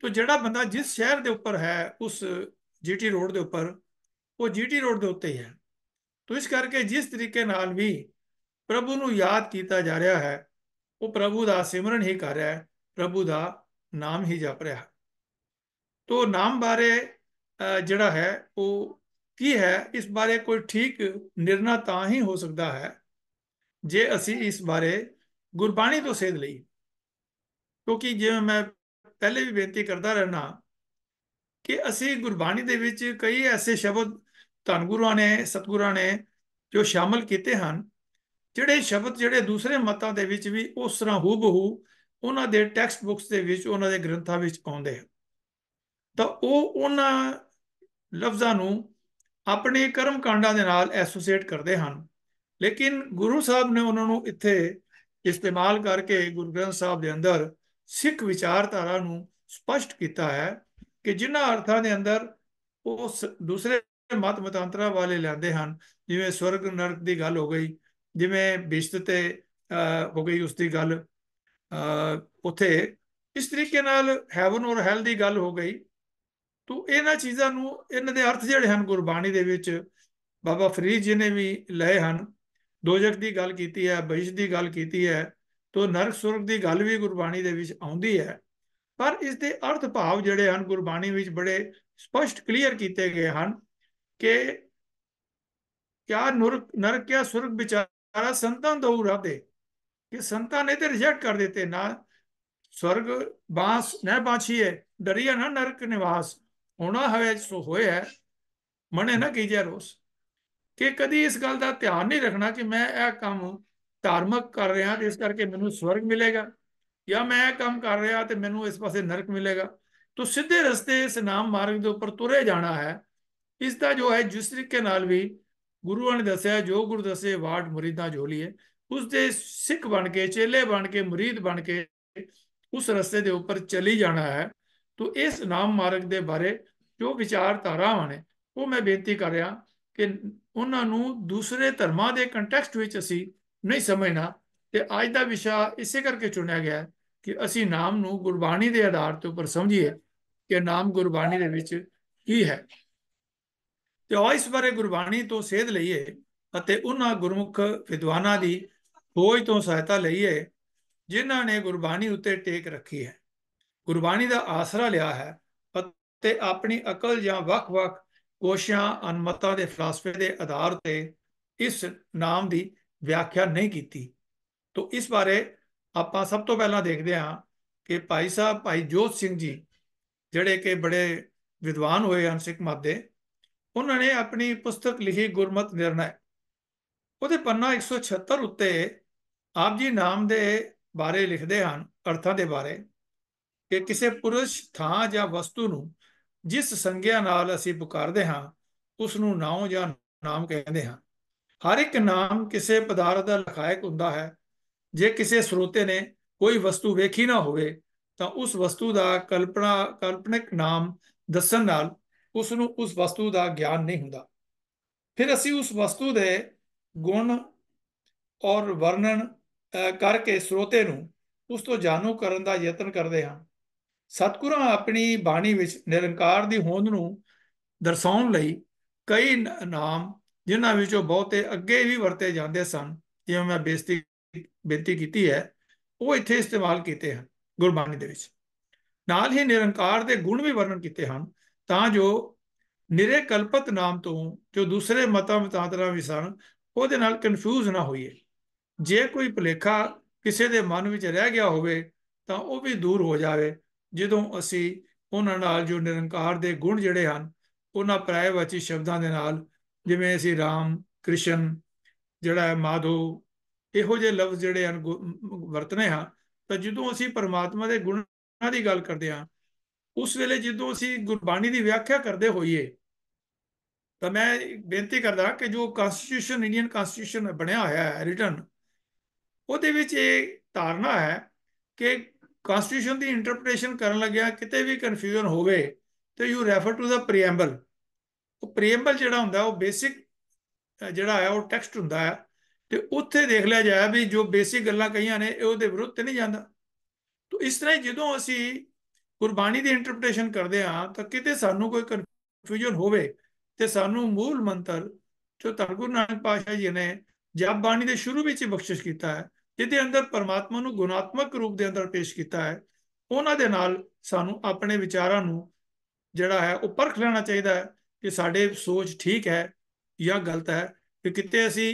ਤੋ ਜਿਹੜਾ ਬੰਦਾ ਜਿਸ ਸ਼ਹਿਰ ਦੇ ਉੱਪਰ ਹੈ ਉਸ ਜੀਟੀ ਰੋਡ ਦੇ ਉੱਪਰ ਉਹ ਜੀਟੀ ਰੋਡ ਦੇ ਉੱਤੇ ਹੀ ਹੈ ਤੋ ਇਸ ਕਰਕੇ ਜਿਸ ਤਰੀਕੇ ਨਾਲ ਵੀ ਪ੍ਰਭੂ ਨੂੰ ਯਾਦ ਕੀਤਾ ਜਾ ਰਿਹਾ ਹੈ ਉਹ ਪ੍ਰਭੂ ਦਾ ਸਿਮਰਨ ਹੀ ਕਰ ਰਿਹਾ ਹੈ ਪ੍ਰਭੂ ਦਾ ਨਾਮ ਹੀ ਜਪ ਰਿਹਾ ਤੋ ਨਾਮ ਬਾਰੇ ਜਿਹੜਾ ਹੈ ਉਹ ਕੀ ਹੈ ਇਸ ਬਾਰੇ ਕੋਈ ਠੀਕ ਨਿਰਣਾ ਤਾਂ ਹੀ ਹੋ ਸਕਦਾ ਹੈ ਜੇ ਅਸੀਂ ਇਸ ਬਾਰੇ ਗੁਰਬਾਣੀ ਤੋਂ ਸੇਧ ਲਈ ਕਿਉਂਕਿ ਜਿਵੇਂ ਮੈਂ ਪਹਿਲੇ ਵੀ ਬੇਨਤੀ ਕਰਦਾ ਰਹਿਣਾ ਕਿ ਅਸੀਂ ਗੁਰਬਾਣੀ ਦੇ ਵਿੱਚ ਕਈ ਐਸੇ ਸ਼ਬਦ ਧੰਨ ਗੁਰੂਆਂ ਨੇ ਸਤਗੁਰਾਂ ਨੇ ਜੋ ਸ਼ਾਮਲ ਕੀਤੇ ਹਨ ਜਿਹੜੇ ਸ਼ਬਦ ਜਿਹੜੇ ਦੂਸਰੇ ਮਤਾਂ ਦੇ ਵਿੱਚ ਵੀ ਉਸ ਤਰ੍ਹਾਂ ਹੂਬਹੂ ਉਹਨਾਂ ਦੇ ਟੈਕਸਟ ਬੁੱਕਸ ਦੇ ਵਿੱਚ ਉਹਨਾਂ ਦੇ ਗ੍ਰੰਥਾਂ ਵਿੱਚ ਆਉਂਦੇ ਹਨ ਤਾਂ ਉਹ ਉਹਨਾਂ ਲਫ਼ਜ਼ਾਂ ਨੂੰ ਆਪਣੇ ਕਰਮ ਕਾਂਡਾਂ ਦੇ ਨਾਲ ਐਸੋਸੀਏਟ ਕਰਦੇ ਹਨ ਲੇਕਿਨ ਗੁਰੂ ਸਾਹਿਬ ਨੇ ਉਹਨਾਂ ਨੂੰ ਇੱਥੇ ਇਸਤੇਮਾਲ ਕਰਕੇ ਗੁਰੂ ਗ੍ਰੰਥ ਸਾਹਿਬ ਦੇ ਅੰਦਰ ਸਿੱਖ ਵਿਚਾਰਧਾਰਾ ਨੂੰ ਸਪਸ਼ਟ ਕੀਤਾ ਹੈ ਕਿ ਜਿਨ੍ਹਾਂ ਅਰਥਾਂ ਦੇ ਅੰਦਰ ਉਹ ਦੂਸਰੇ ਮਤ ਮਤਾਂਤਰਾ ਵਾਲੇ ਲੈਂਦੇ ਹਨ ਜਿਵੇਂ ਸਵਰਗ ਨਰਕ ਦੀ ਗੱਲ ਹੋ ਗਈ ਜਿਵੇਂ ਵਿਸ਼ਤ ਤੇ ਹੋ ਗਈ ਉਸ ਦੀ ਗੱਲ ਉਥੇ ਇਸ ਤਰੀਕੇ ਨਾਲ ਹੈਵਨ ਔਰ ਹੈਲ ਦੀ ਗੱਲ ਹੋ ਗਈ ਤੋ ਇਹਨਾਂ ਚੀਜ਼ਾਂ ਨੂੰ ਇਹਨਾਂ ਦੇ ਅਰਥ ਜਿਹੜੇ ਹਨ ਗੁਰਬਾਣੀ ਦੇ ਵਿੱਚ ਬਾਬਾ ਫਰੀਦ ਜੀ ਨੇ ਵੀ ਲਏ ਹਨ ਦੋਜਕ ਦੀ ਗੱਲ ਕੀਤੀ ਹੈ ਬਿਸ਼ ਦੀ ਗੱਲ ਕੀਤੀ ਹੈ ਤੋ ਨਰਕ ਸੁਰਗ ਦੀ ਗੱਲ ਵੀ ਗੁਰਬਾਣੀ ਦੇ ਵਿੱਚ ਆਉਂਦੀ ਹੈ ਪਰ ਇਸ ਦੇ ਅਰਥ ਭਾਵ ਜਿਹੜੇ ਹਨ ਗੁਰਬਾਣੀ ਵਿੱਚ ਬੜੇ ਸਪਸ਼ਟ ਕਲੀਅਰ ਕੀਤੇ ਗਏ ਹਨ કે ਕਿਆ नुर नर क्या स्वर्ग बिचारा ਰਾਦੇ ਕਿ ਸੰਤਾਂ ਨੇ ਤੇ ਰਿਜੈਕਟ ਕਰ ਦਿੱਤੇ ਨਾ ना ਬਾਸ ਨਾ ਬਾਛੀ ਹੈ डरिया ਨਾ ਨਰਕ ਨਿਵਾਸ ਹੋਣਾ ਹੋਇਆ ਸੋ ਹੋਇਆ ਮਨੇ ਨਾ ਕੀਜਿਆ ਰੋਸ ਕਿ ਕਦੀ ਇਸ ਗੱਲ ਦਾ ਧਿਆਨ ਨਹੀਂ ਰੱਖਣਾ ਕਿ ਮੈਂ ਇਹ ਕੰਮ ਧਾਰਮਿਕ ਕਰ ਰਿਹਾ ਤੇ ਇਸ ਕਰਕੇ ਮੈਨੂੰ ਸਵਰਗ ਮਿਲੇਗਾ ਜਾਂ ਮੈਂ ਇਹ ਕੰਮ ਕਰ ਰਿਹਾ ਤੇ ਮੈਨੂੰ ਇਸ ਪਾਸੇ ਨਰਕ ਮਿਲੇਗਾ ਤੋ ਸਿੱਧੇ ਰਸਤੇ ਇਸ ਨਾਮ ਮਾਰਗ ਦੇ ਉੱਪਰ ਤੁਰੇ ਜਾਣਾ ਹੈ ਇਸ ਦਾ ਜੋ ਹੈ ਜਿਸ ਤਰੀਕੇ ਨਾਲ ਵੀ ਗੁਰੂਆਂ ਨੇ ਦੱਸਿਆ ਜੋ ਗੁਰੂ ਦੱਸੇ ਬਾਟ ਮਰੀਦਾਂ ਝੋਲੀ ਹੈ ਉਸ ਦੇ ਸਿੱਖ ਬਣ ਕੇ ਚੇਲੇ ਬਣ ਕੇ ਮਰੀਦ ਬਣ ਕੇ ਉਸ ਰਸਤੇ ਦੇ ਉੱਪਰ ਚਲੀ ਜਾਣਾ ਹੈ ਤੋਂ ਇਸ ਨਾਮ ਮਾਰਗ ਦੇ ਬਾਰੇ ਜੋ ਧਾਰਾ ਨੇ ਉਹ ਮੈਂ ਬੇਨਤੀ ਕਰ ਰਿਹਾ ਕਿ ਉਹਨਾਂ ਨੂੰ ਦੂਸਰੇ ਧਰਮਾਂ ਦੇ ਕੰਟੈਕਸਟ ਵਿੱਚ ਅਸੀਂ ਨਹੀਂ ਸਮਝਣਾ ਤੇ ਅੱਜ ਦਾ ਵਿਸ਼ਾ ਇਸੇ ਕਰਕੇ ਚੁਣਿਆ ਗਿਆ ਕਿ ਅਸੀਂ ਨਾਮ ਨੂੰ ਗੁਰਬਾਣੀ ਦੇ ਆਧਾਰ ਤੇ ਉੱਪਰ ਸਮਝੀਏ ਕਿ ਨਾਮ ਗੁਰਬਾਣੀ ਦੇ ਵਿੱਚ ਕੀ ਹੈ ਤੇ ਆਓ ਇਸ ਬਾਰੇ ਗੁਰਬਾਣੀ ਤੋਂ ਸੇਧ ਲਈਏ ਅਤੇ ਉਹਨਾਂ ਗੁਰਮੁਖ ਵਿਦਵਾਨਾਂ ਦੀ ਖੋਜ ਤੋਂ ਸਹਾਇਤਾ ਲਈਏ ਜਿਨ੍ਹਾਂ ਨੇ ਗੁਰਬਾਣੀ ਉੱਤੇ ਟੇਕ ਰੱਖੀ ਹੈ ਗੁਰਬਾਣੀ ਦਾ ਆਸਰਾ ਲਿਆ ਹੈ ਅਤੇ ਆਪਣੀ ਅਕਲ ਜਾਂ ਵੱਖ-ਵੱਖ ਕੋਸ਼ਾਂ ਅਨਮਤਾਂ ਦੇ ਫਲਸਫੇ ਦੇ ਆਧਾਰ ਤੇ ਇਸ ਨਾਮ ਦੀ ਵਿਆਖਿਆ ਨਹੀਂ ਕੀਤੀ ਤੋਂ ਇਸ ਬਾਰੇ ਆਪਾਂ ਸਭ ਤੋਂ ਪਹਿਲਾਂ ਦੇਖਦੇ ਹਾਂ ਕਿ ਭਾਈ ਸਾਹਿਬ ਭਾਈ ਜੋਤ ਸਿੰਘ ਜੀ ਜਿਹੜੇ ਕਿ ਬੜੇ ਵਿਦਵਾਨ ਹੋਏ ਹਨ ਸਿੱਖ ਮਤ ਦੇ ਉਹਨਾਂ ਨੇ ਆਪਣੀ ਪੁਸਤਕ ਲਿਖੀ ਗੁਰਮਤ ਨਿਰਣਾ ਉਹਦੇ ਪੰਨਾ 176 ਉੱਤੇ ਆਪ ਜੀ ਨਾਮ ਦੇ ਬਾਰੇ ਲਿਖਦੇ ਹਨ ਅਰਥਾਂ ਦੇ ਬਾਰੇ ਕਿ ਕਿਸੇ ਪੁਰਸ਼ ਥਾਂ ਜਾਂ ਵਸਤੂ ਨੂੰ ਜਿਸ ਸੰਗਿਆ ਨਾਲ ਅਸੀਂ ਪੁਕਾਰਦੇ ਹਾਂ ਉਸ ਨੂੰ ਨਾਉ ਜਾਂ ਨਾਮ ਕਹਿੰਦੇ ਹਾਂ ਹਰ ਇੱਕ ਨਾਮ ਕਿਸੇ ਪਦਾਰਥ ਦਾ ਲਖਾਇਕ ਹੁੰਦਾ ਹੈ ਜੇ ਕਿਸੇ ਸਰੋਤੇ ਨੇ ਕੋਈ ਵਸਤੂ ਵੇਖੀ ਨਾ ਹੋਵੇ ਤਾਂ ਉਸ ਵਸਤੂ ਦਾ ਕਲਪਨਾ ਕਲਪਨਿਕ ਨਾਮ ਦੱਸਣ ਨਾਲ ਉਸ ਨੂੰ ਉਸ ਵਸਤੂ ਦਾ ਗਿਆਨ ਨਹੀਂ ਹੁੰਦਾ ਫਿਰ ਅਸੀਂ ਉਸ ਵਸਤੂ ਦੇ ਗੁਣ ਔਰ ਵਰਣਨ ਕਰਕੇ ਸਰੋਤੇ ਨੂੰ ਉਸ ਤੋਂ ਜਾਣੂ ਕਰਨ ਦਾ ਯਤਨ ਕਰਦੇ ਹਾਂ ਸਤਿਗੁਰਾਂ ਆਪਣੀ ਬਾਣੀ ਵਿੱਚ ਨਿਰੰਕਾਰ ਦੀ ਹੋਂਦ ਨੂੰ ਦਰਸਾਉਣ ਲਈ ਕਈ ਨਾਮ ਜਿਨ੍ਹਾਂ ਵਿੱਚੋਂ ਬਹੁਤੇ ਅੱਗੇ ਵੀ ਵਰਤੇ ਜਾਂਦੇ ਸਨ ਜਿਵੇਂ ਮੈਂ ਬੇਨਤੀ ਬੇਨਤੀ ਕੀਤੀ ਹੈ ਉਹ ਇੱਥੇ ਇਸਤੇਮਾਲ ਕੀਤੇ ਹਨ ਗੁਰਬਾਣੀ ਦੇ ਵਿੱਚ ਨਾਲ ਹੀ ਨਿਰੰਕਾਰ ਦੇ ਗੁਣ ਵੀ ਵਰਣਨ ਕੀਤੇ ਹਨ ਤਾਂ ਜੋ ਨਿਰੇ ਕਲਪਤ ਨਾਮ ਤੋਂ ਜੋ ਦੂਸਰੇ ਮਤਾਂ ਮਤਾਂਤਰਾਂ ਵੀ ਸਨ ਉਹਦੇ ਨਾਲ ਕਨਫਿਊਜ਼ ਨਾ ਹੋਈਏ ਜੇ ਕੋਈ ਭਲੇਖਾ ਕਿਸੇ ਦੇ ਮਨ ਵਿੱਚ ਰਹਿ ਗਿਆ ਹੋਵੇ ਤਾਂ ਉਹ ਵੀ ਦੂਰ ਹੋ ਜਾਵੇ ਜਦੋਂ ਅਸੀਂ ਉਹਨਾਂ ਨਾਲ ਜੋ ਨਿਰੰਕਾਰ ਦੇ ਗੁਣ ਜਿਹੜੇ ਹਨ ਉਹਨਾਂ ਪ੍ਰਾਇਵਾਚੀ ਸ਼ਬਦਾਂ ਦੇ ਨਾਲ ਜਿਵੇਂ ਅਸੀਂ ਰਾਮ ਕ੍ਰਿਸ਼ਨ ਜਿਹੜਾ ਹੈ ਮਾਧੋ ਇਹੋ ਜਿਹੇ ਲਫ਼ਜ਼ ਜਿਹੜੇ ਹਨ ਵਰਤਨੇ ਹਾਂ ਤਾਂ ਜਦੋਂ ਅਸੀਂ ਪਰਮਾਤਮਾ ਦੇ ਗੁਣਾਂ ਦੀ ਗੱਲ ਕਰਦੇ ਹਾਂ ਉਸ ਵੇਲੇ ਜਦੋਂ ਅਸੀਂ ਗੁਰਬਾਣੀ ਦੀ ਵਿਆਖਿਆ ਕਰਦੇ ਹੋਈਏ ਤਾਂ ਮੈਂ ਬੇਨਤੀ ਕਰਦਾ ਕਿ ਜੋ ਕਨਸਟੀਟਿਊਸ਼ਨ ਇੰਡੀਅਨ ਕਨਸਟੀਟਿਊਸ਼ਨ ਬਣਿਆ ਹੋਇਆ ਹੈ ਰਿਟਨ ਉਹਦੇ ਵਿੱਚ ਇਹ ਧਾਰਨਾ ਹੈ ਕਿ ਕਨਸਟੀਟਿਊਸ਼ਨ ਦੀ ਇੰਟਰਪ੍ਰੀਟੇਸ਼ਨ ਕਰਨ ਲੱਗਿਆ ਕਿਤੇ ਵੀ ਕਨਫਿਊਜ਼ਨ ਹੋਵੇ ਤੇ ਯੂ ਰੈਫਰ ਟੂ ਦਾ ਪ੍ਰੀਐਂਬਲ ਉਹ ਪ੍ਰੀਐਂਬਲ ਜਿਹੜਾ ਹੁੰਦਾ ਉਹ ਬੇਸਿਕ ਜਿਹੜਾ ਹੈ ਉਹ ਟੈਕਸਟ ਹੁੰਦਾ ਹੈ ਤੇ ਉੱਥੇ ਦੇਖ ਲਿਆ ਜਾਇਆ ਵੀ ਜੋ ਬੇਸਿਕ ਗੱਲਾਂ ਕਹੀਆਂ ਨੇ ਉਹਦੇ ਵਿਰੁੱਧ ਤੇ ਨਹੀਂ ਜਾਂਦਾ ਤੋਂ ਇਸ ਤਰ੍ਹਾਂ ਜਦੋਂ ਅਸੀਂ ਗੁਰਬਾਣੀ ਦੀ ਇੰਟਰਪ੍ਰੀਟੇਸ਼ਨ ਕਰਦੇ ਆ ਤਾਂ ਕਿਤੇ ਸਾਨੂੰ ਕੋਈ ਕਨਫਿਊਜ਼ਨ ਹੋਵੇ ਤੇ ਸਾਨੂੰ ਮੂਲ ਮੰਤਰ ਜੋ ਧੰਗੁਰੂ ਨਾਨਕ ਪਾਸ਼ਾ ਜੀ ਨੇ ਜਪ ਬਾਣੀ ਦੇ ਸ਼ੁਰੂ ਵਿੱਚ ਹੀ ਬਖਸ਼ਿਸ਼ ਕੀਤਾ ਹੈ ਜਿਹਦੇ ਅੰਦਰ ਪਰਮਾਤਮਾ ਨੂੰ ਗੁਣਾਤਮਕ ਰੂਪ ਦੇ ਅੰਦਰ ਪੇਸ਼ ਕੀਤਾ ਹੈ ਉਹਨਾਂ ਦੇ ਨਾਲ ਸਾਨੂੰ ਆਪਣੇ ਵਿਚਾਰਾਂ ਨੂੰ ਜਿਹੜਾ ਹੈ ਉਹ ਪਰਖ ਲੈਣਾ ਚਾਹੀਦਾ ਹੈ ਕਿ ਸਾਡੇ ਸੋਚ ਠੀਕ ਹੈ ਜਾਂ ਗਲਤ ਹੈ ਕਿ ਕਿਤੇ ਅਸੀਂ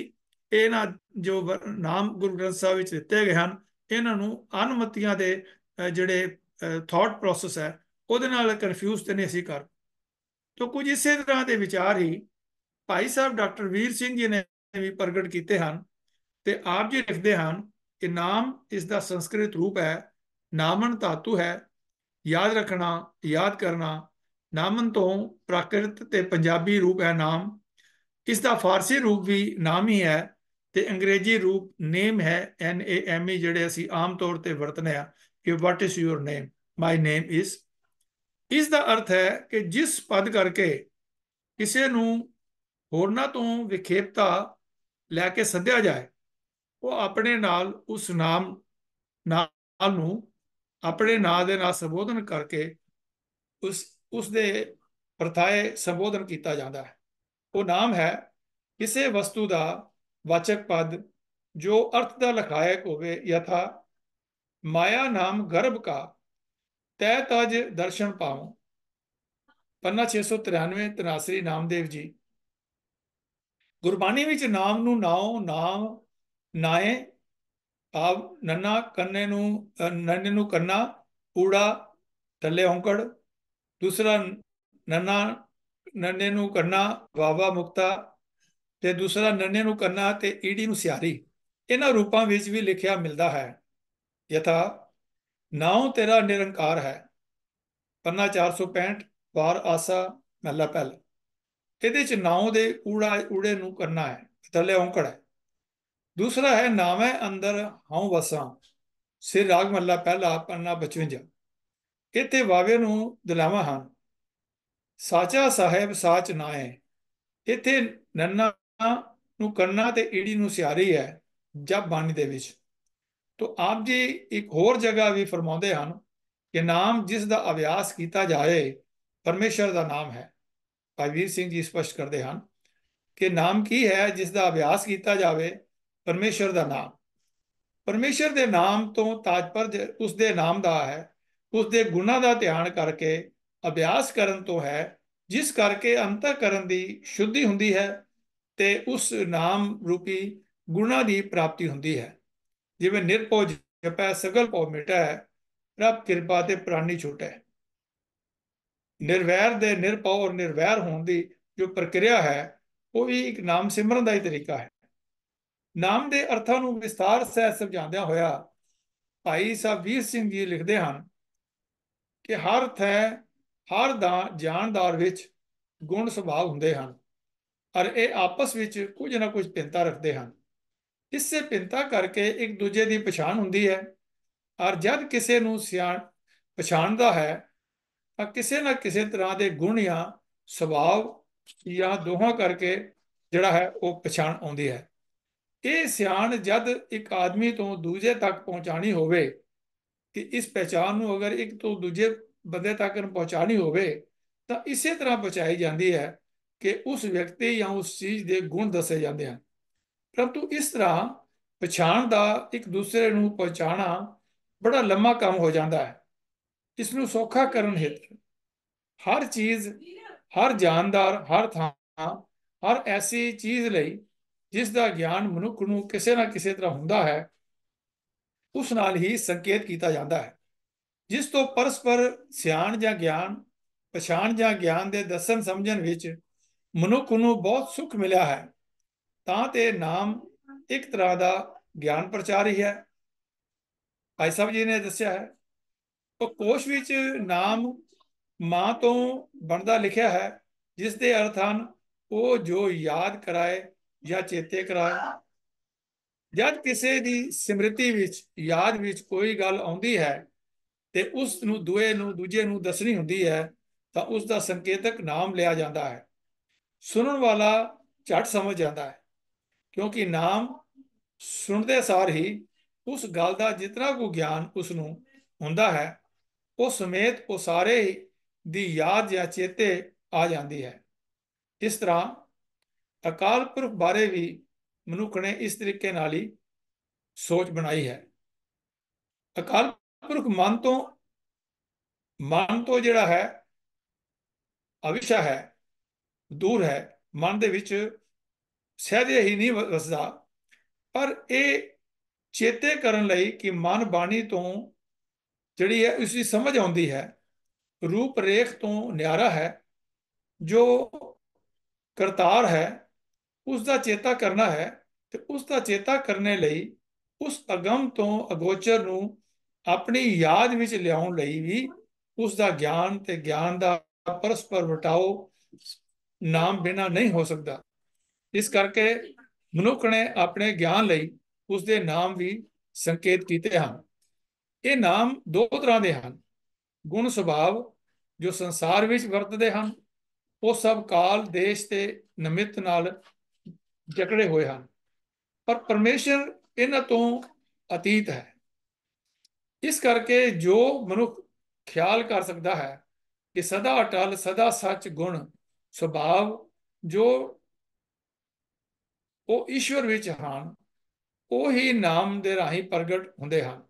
ਇਹ ਨਾ ਜੋ ਨਾਮ ਗੁਰੂ ਗ੍ਰੰਥ ਸਾਹਿਬ ਵਿੱਚ ਦਿੱਤੇ ਗਏ ਹਨ ਇਹਨਾਂ ਨੂੰ ਅਨਮਤੀਆਂ ਦੇ ਜਿਹੜੇ ਥਾਟ ਪ੍ਰੋਸੈਸ ਹੈ ਉਹਦੇ ਨਾਲ ਕਨਫਿਊਜ਼ ਤੇ ਨਹੀਂ ਅਸੀਂ ਕਰ ਤੋ ਕੁਝ ਇਸੇ ਤਰ੍ਹਾਂ ਦੇ ਵਿਚਾਰ ਹੀ ਭਾਈ ਸਾਹਿਬ ਡਾਕਟਰ ਵੀਰ ਸਿੰਘ ਜੀ ਨੇ ਵੀ ਪ੍ਰਗਟ ਕੀਤੇ ਹਨ ਤੇ ਆਪ ਜੀ ਲਿਖਦੇ ਹਨ ਕਿ ਨਾਮ ਇਸ ਦਾ ਸੰਸਕ੍ਰਿਤ ਰੂਪ ਹੈ ਨਾਮਨ ਧਾਤੂ ਹੈ ਯਾਦ ਰੱਖਣਾ ਯਾਦ ਕਰਨਾ ਨਾਮਨ ਤੋਂ ਪ੍ਰਾਕ੍ਰਿਤ ਤੇ ਪੰਜਾਬੀ ਰੂਪ ਹੈ ਨਾਮ ਇਸ ਦਾ ਫਾਰਸੀ ਰੂਪ ਵੀ ਨਾਮ ਹੀ ਹੈ ਤੇ ਅੰਗਰੇਜ਼ੀ ਰੂਪ ਨੇਮ ਹੈ ਐਨ ਏ ਐਮ ਈ ਜਿਹੜੇ ਅਸੀਂ ਆਮ ਤੌਰ ਤੇ ਵਰਤਨੇ ਆ ਕਿ what is your name my name is ਇਸ ਦਾ ਅਰਥ ਹੈ ਕਿ ਜਿਸ ਪਦ ਕਰਕੇ ਕਿਸੇ ਨੂੰ ਹੋਰਨਾ ਤੋਂ ਵਿਖੇਪਤਾ ਲੈ ਕੇ ਸੱਦਿਆ ਜਾਏ ਉਹ ਆਪਣੇ ਨਾਲ ਉਸ ਨਾਮ ਨਾਲ ਨੂੰ ਆਪਣੇ ਨਾਮ ਦੇ ਨਾਲ ਸੰਬੋਧਨ ਕਰਕੇ ਉਸ ਉਸ ਦੇ ਪ੍ਰਥਾਏ ਸੰਬੋਧਨ ਕੀਤਾ ਜਾਂਦਾ ਹੈ ਉਹ ਨਾਮ ਹੈ ਕਿਸੇ ਵਸਤੂ ਦਾ ਵਾਚਕ ਪਦ ਜੋ ਅਰਥ ਦਾ ਲਖਾਇਕ ਹੋਵੇ ਯਥਾ ਮਾਇਆ ਨਾਮ ਗਰਭ ਕਾ ਤੈ ਤਜ ਦਰਸ਼ਨ ਪਾਉ ਪੰਨਾ 693 ਤਨਾਸਰੀ ਨਾਮਦੇਵ ਜੀ ਗੁਰਬਾਣੀ ਵਿੱਚ ਨਾਮ ਨੂੰ ਨਾਉ ਨਾਮ ਨਾਏ ਆਵ ਨੰਨਾ ਕੰਨੇ ਨੂੰ ਨੰਨੇ ਨੂੰ ਕੰਨਾ ਊੜਾ ਥੱਲੇ ਔਂਕੜ ਦੂਸਰਾ ਨੰਨਾ ਨੰਨੇ ਨੂੰ ਕੰਨਾ ਵਾਵਾ ਮੁਕਤਾ ਤੇ ਦੂਸਰਾ ਨੰਨੇ ਨੂੰ ਕੰਨਾ ਤੇ ਈੜੀ ਨੂੰ ਸਿਆਰੀ ਇਹਨਾਂ ਰੂਪਾਂ ਵਿੱਚ ਵੀ ਲਿਖਿਆ ਮਿਲਦਾ ਹੈ ਯਥਾ ਨਾਉ ਤੇਰਾ ਨਿਰੰਕਾਰ ਹੈ ਪੰਨਾ 465 ਵਾਰ ਆਸਾ ਮਹਲਾ ਪਹਿਲ ਇਹਦੇ ਚ ਨਾਉ ਦੇ ਊੜਾ ਊੜੇ ਨੂੰ ਕਰਨਾ ਹੈ ਥੱਲੇ ਔਂਕੜ ਹੈ ਦੂਸਰਾ ਹੈ ਨਾਵੇਂ ਅੰਦਰ ਹਉ ਵਸਾਂ ਸਿਰ ਰਾਗ ਮਹਲਾ ਪਹਿਲਾ ਪੰਨਾ 55 ਇੱਥੇ ਵਾਵੇ ਨੂੰ ਦਿਲਾਵਾ ਹਨ ਸਾਚਾ ਸਾਹਿਬ ਸਾਚ ਨਾਏ ਇਥੇ ਨੰਨਾ ਨੂੰ ਕੰਨਾ ਤੇ ਈੜੀ ਨੂੰ ਸਿਆਰੀ ਹੈ ਜਬ ਬਾਣੀ ਦੇ ਵਿੱਚ ਤੋ ਆਪ ਜੀ ਇੱਕ ਹੋਰ ਜਗ੍ਹਾ ਵੀ ਫਰਮਾਉਂਦੇ ਹਨ ਕਿ ਨਾਮ ਜਿਸ ਦਾ ਅਭਿਆਸ ਕੀਤਾ ਜਾਏ ਪਰਮੇਸ਼ਰ ਦਾ ਨਾਮ ਹੈ ਭਾਈ ਵੀਰ ਸਿੰਘ ਜੀ ਸਪਸ਼ਟ ਕਰਦੇ ਹਨ ਕਿ ਨਾਮ ਕੀ ਹੈ ਜਿਸ ਦਾ ਅਭਿਆਸ ਕੀਤਾ ਜਾਵੇ ਪਰਮੇਸ਼ਰ ਦਾ ਨਾਮ ਪਰਮੇਸ਼ਰ ਦੇ ਨਾਮ ਤੋਂ ਪਰ ਉਸ ਦੇ ਨਾਮ ਦਾ ਹੈ ਉਸ ਦੇ ਗੁਣਾ ਦਾ ਧਿਆਨ ਕਰਕੇ ਅਭਿਆਸ ਕਰਨ ਤੋਂ ਹੈ ਜਿਸ ਕਰਕੇ ਅੰਤਕਰਨ ਦੀ ਸ਼ੁੱਧੀ ਹੁੰਦੀ ਹੈ ਤੇ ਉਸ ਨਾਮ ਰੂਪੀ ਗੁਣਾ ਦੀ ਪ੍ਰਾਪਤੀ ਹੁੰਦੀ ਹੈ ਜਿਵੇਂ ਨਿਰਪਉ ਜਪੈ ਸਗਲ ਪਉ ਮਿਟੈ ਰੱਬ ਕਿਰਪਾ ਤੇ ਪ੍ਰਾਨੀ ਛੁਟੈ ਨਿਰਵੈਰ ਦੇ ਨਿਰਪਉ ਔਰ ਨਿਰਵੈਰ ਹੋਣ ਦੀ ਜੋ ਪ੍ਰਕਿਰਿਆ ਹੈ ਉਹ ਵੀ ਇੱਕ ਨਾਮ ਸਿਮਰਨ ਦਾ ਹੀ ਤਰੀਕਾ ਹੈ ਨਾਮ ਦੇ ਅਰਥਾਂ ਨੂੰ ਵਿਸਤਾਰ ਸਹਿ ਸਮਝਾਉਂਦਿਆਂ ਹੋਇਆ ਭਾਈ ਸਾਹਿਬ ਵੀਰ ਸਿੰਘ ਜੀ ਲਿਖਦੇ ਹਨ ਕਿ ਹਰ ਥੈ ਹੈ ਹਰ ਦਾ ਜਾਣਦਾਰ ਵਿੱਚ ਗੁਣ ਸੁਭਾਅ ਹੁੰਦੇ ਹਨ ਔਰ ਇਹ ਆਪਸ ਵਿੱਚ ਕੁਝ ਨਾ ਕੁਝ ਪਿੰਤਾ ਰੱਖਦੇ ਹਨ ਇਸ ਪਿੰਤਾ ਕਰਕੇ ਇੱਕ ਦੂਜੇ ਦੀ ਪਛਾਣ ਹੁੰਦੀ ਹੈ ਔਰ ਜਦ ਕਿਸੇ ਨੂੰ ਸਿਆਣ ਪਛਾਣਦਾ ਹੈ ਤਾਂ ਕਿਸੇ ਨਾ ਕਿਸੇ ਤਰ੍ਹਾਂ ਦੇ ਗੁਣ ਜਾਂ ਸੁਭਾਅ ਜਾਂ ਦੋਹਾਂ ਕਰਕੇ ਜਿਹੜਾ ਹੈ ਉਹ ਪਛਾਣ ਆਉਂਦੀ ਹੈ ਇਹ ਸਿਆਣ ਜਦ ਇੱਕ ਆਦਮੀ ਤੋਂ ਦੂਜੇ ਤੱਕ ਪਹੁੰਚਾਣੀ ਹੋਵੇ ਕਿ ਇਸ ਪਛਾਣ ਨੂੰ ਅਗਰ ਇੱਕ ਤੋਂ ਦੂਜੇ ਬੰਦੇ ਤੱਕ ਪਹੁੰਚਾਣੀ ਹੋਵੇ ਤਾਂ ਇਸੇ ਤਰ੍ਹਾਂ ਪਹੁੰਚਾਈ ਜਾਂਦੀ ਹੈ ਕਿ ਉਸ ਵਿਅਕਤੀ ਜਾਂ ਉਸ ਚੀਜ਼ ਦੇ ਗੁਣ ਦੱਸੇ ਜਾਂਦੇ ਹਨ ਪਰੰਤੂ ਇਸ ਤਰ੍ਹਾਂ ਪਛਾਣ ਦਾ ਇੱਕ ਦੂਸਰੇ ਨੂੰ ਪਛਾਣਾ ਬੜਾ ਲੰਮਾ ਕੰਮ ਹੋ ਜਾਂਦਾ ਹੈ ਇਸ ਨੂੰ ਸੌਖਾ ਕਰਨ ਹਿੱਤ ਹਰ ਚੀਜ਼ ਹਰ ਜਾਨਦਾਰ ਹਰ ਥਾਂ ਹਰ ਐਸੀ ਚੀਜ਼ ਲਈ ਜਿਸ ਦਾ ਗਿਆਨ ਮਨੁੱਖ ਨੂੰ ਕਿਸੇ ਨਾ ਕਿਸੇ ਤਰ੍ਹਾਂ ਹੁੰਦਾ ਹੈ ਉਸ ਨਾਲ ਹੀ ਸੰਕੇਤ ਕੀਤਾ ਜਾਂਦਾ ਹੈ ਜਿਸ ਤੋਂ ਪਰਸਪਰ ਸਿਆਣ ਜਾਂ ਗਿਆਨ ਪਛਾਣ ਜਾਂ ਗਿਆਨ ਦੇ ਦਰਸ਼ਨ ਸਮਝਣ ਵਿੱਚ ਮਨੁੱਖ ਨੂੰ ਬਹੁਤ ਸੁੱਖ ਮਿਲਿਆ ਹੈ ਤਾਂ ਤੇ ਨਾਮ ਇੱਕ ਤਰ੍ਹਾਂ ਦਾ ਗਿਆਨ ਪ੍ਰਚਾਰ ਹੀ ਹੈ ਭਾਈ ਸਾਹਿਬ ਜੀ ਨੇ ਦੱਸਿਆ ਹੈ ਉਹ ਕੋਸ਼ ਵਿੱਚ ਨਾਮ ਮਾਂ ਤੋਂ ਬਣਦਾ ਲਿਖਿਆ ਹੈ ਜਿਸ ਦੇ ਅਰਥ ਹਨ ਉਹ ਜੋ ਯਾਦ ਕਰਾਏ ਜਾਂ ਚੇਤੇ ਕਰਾਏ ਜਦ ਕਿਸੇ ਦੀ ਸਿਮਰਤੀ ਵਿੱਚ ਯਾਦ ਵਿੱਚ ਕੋਈ ਗੱਲ ਆਉਂਦੀ ਹੈ ਤੇ ਉਸ ਨੂੰ ਦੂਏ ਨੂੰ ਦੂਜੇ ਨੂੰ ਦੱਸਣੀ ਹੁੰਦੀ ਹੈ ਤਾਂ ਉਸ ਦਾ ਸੰਕੇਤਕ ਨਾਮ ਲਿਆ ਜਾਂਦਾ ਹੈ ਸੁਣਨ ਵਾਲਾ ਝਟ ਸਮਝ ਜਾਂਦਾ ਹੈ ਕਿਉਂਕਿ ਨਾਮ ਸੁਣਦੇ ਸਾਰ ਹੀ ਉਸ ਗੱਲ ਦਾ ਜਿਤਨਾ ਕੋ ਗਿਆਨ ਉਸ ਨੂੰ ਹੁੰਦਾ ਹੈ ਉਹ ਸਮੇਤ ਉਹ ਸਾਰੇ ਦੀ ਯਾਦ ਜਾਂ ਚੇਤੇ ਆ ਜਾਂਦੀ ਹੈ ਇਸ ਤਰ੍ਹਾਂ ਅਕਾਲ ਪੁਰਖ ਬਾਰੇ ਵੀ ਮਨੁੱਖ ਨੇ ਇਸ ਤਰੀਕੇ ਨਾਲ ਹੀ ਸੋਚ ਬਣਾਈ ਹੈ ਅਕਾਲ ਪੁਰਖ ਮਨ ਤੋਂ ਮਨ ਤੋਂ ਜਿਹੜਾ ਹੈ ਅਵਿਸ਼ਾ ਹੈ ਦੂਰ ਹੈ ਮਨ ਦੇ ਵਿੱਚ ਸਹਿਜੇ ਹੀ ਨਹੀਂ ਵਸਦਾ ਪਰ ਇਹ ਚੇਤੇ ਕਰਨ ਲਈ ਕਿ ਮਨ ਬਾਣੀ ਤੋਂ ਜਿਹੜੀ ਹੈ ਉਸ ਦੀ ਸਮਝ ਆਉਂਦੀ ਹੈ ਰੂਪ ਰੇਖ ਤੋਂ ਨਿਆਰਾ ਹੈ ਜੋ ਕਰਤਾਰ ਹੈ ਉਸ ਦਾ ਚੇਤਾ ਕਰਨਾ ਹੈ ਤੇ ਉਸ ਦਾ ਚੇਤਾ ਕਰਨੇ ਲਈ ਉਸ ਅਗੰਮ ਤੋਂ ਅਗੋਚਰ ਨੂੰ ਆਪਣੀ ਯਾਦ ਵਿੱਚ ਲਿਆਉਣ ਲਈ ਵੀ ਉਸ ਦਾ ਗਿਆਨ ਤੇ ਗਿਆਨ ਦਾ ਪਰਸਪਰ ਵਟਾਓ ਨਾਮ ਬਿਨਾ ਨਹੀਂ ਹੋ ਸਕਦਾ ਇਸ ਕਰਕੇ ਮਨੁੱਖ ਨੇ ਆਪਣੇ ਗਿਆਨ ਲਈ ਉਸ ਦੇ ਨਾਮ ਵੀ ਸੰਕੇਤ ਕੀਤੇ ਹਨ ਇਹ ਨਾਮ ਦੋ ਤਰ੍ਹਾਂ ਦੇ ਹਨ ਗੁਣ ਸੁਭਾਵ ਜੋ ਸੰਸਾਰ ਵਿੱਚ ਵਰਤਦੇ ਹਨ ਉਹ ਸਭ ਕਾਲ ਦੇਸ਼ ਤੇ ਨਿਮਿਤ ਨਾਲ ਜਕੜੇ ਹੋਏ ਹਨ ਪਰ ਪਰਮੇਸ਼ਰ ਇਹਨਾਂ ਤੋਂ ਅਤੀਤ ਹੈ ਇਸ ਕਰਕੇ ਜੋ ਮਨੁੱਖ ਖਿਆਲ ਕਰ ਸਕਦਾ ਹੈ ਕਿ ਸਦਾ ਅਟਲ ਸਦਾ ਸੱਚ ਗੁਣ ਸੁਭਾਵ ਜੋ ਉਹ ਈਸ਼ਵਰ ਵਿੱਚ ਹਨ ਉਹ ਹੀ ਨਾਮ ਦੇ ਰਾਹੀਂ ਪ੍ਰਗਟ ਹੁੰਦੇ ਹਨ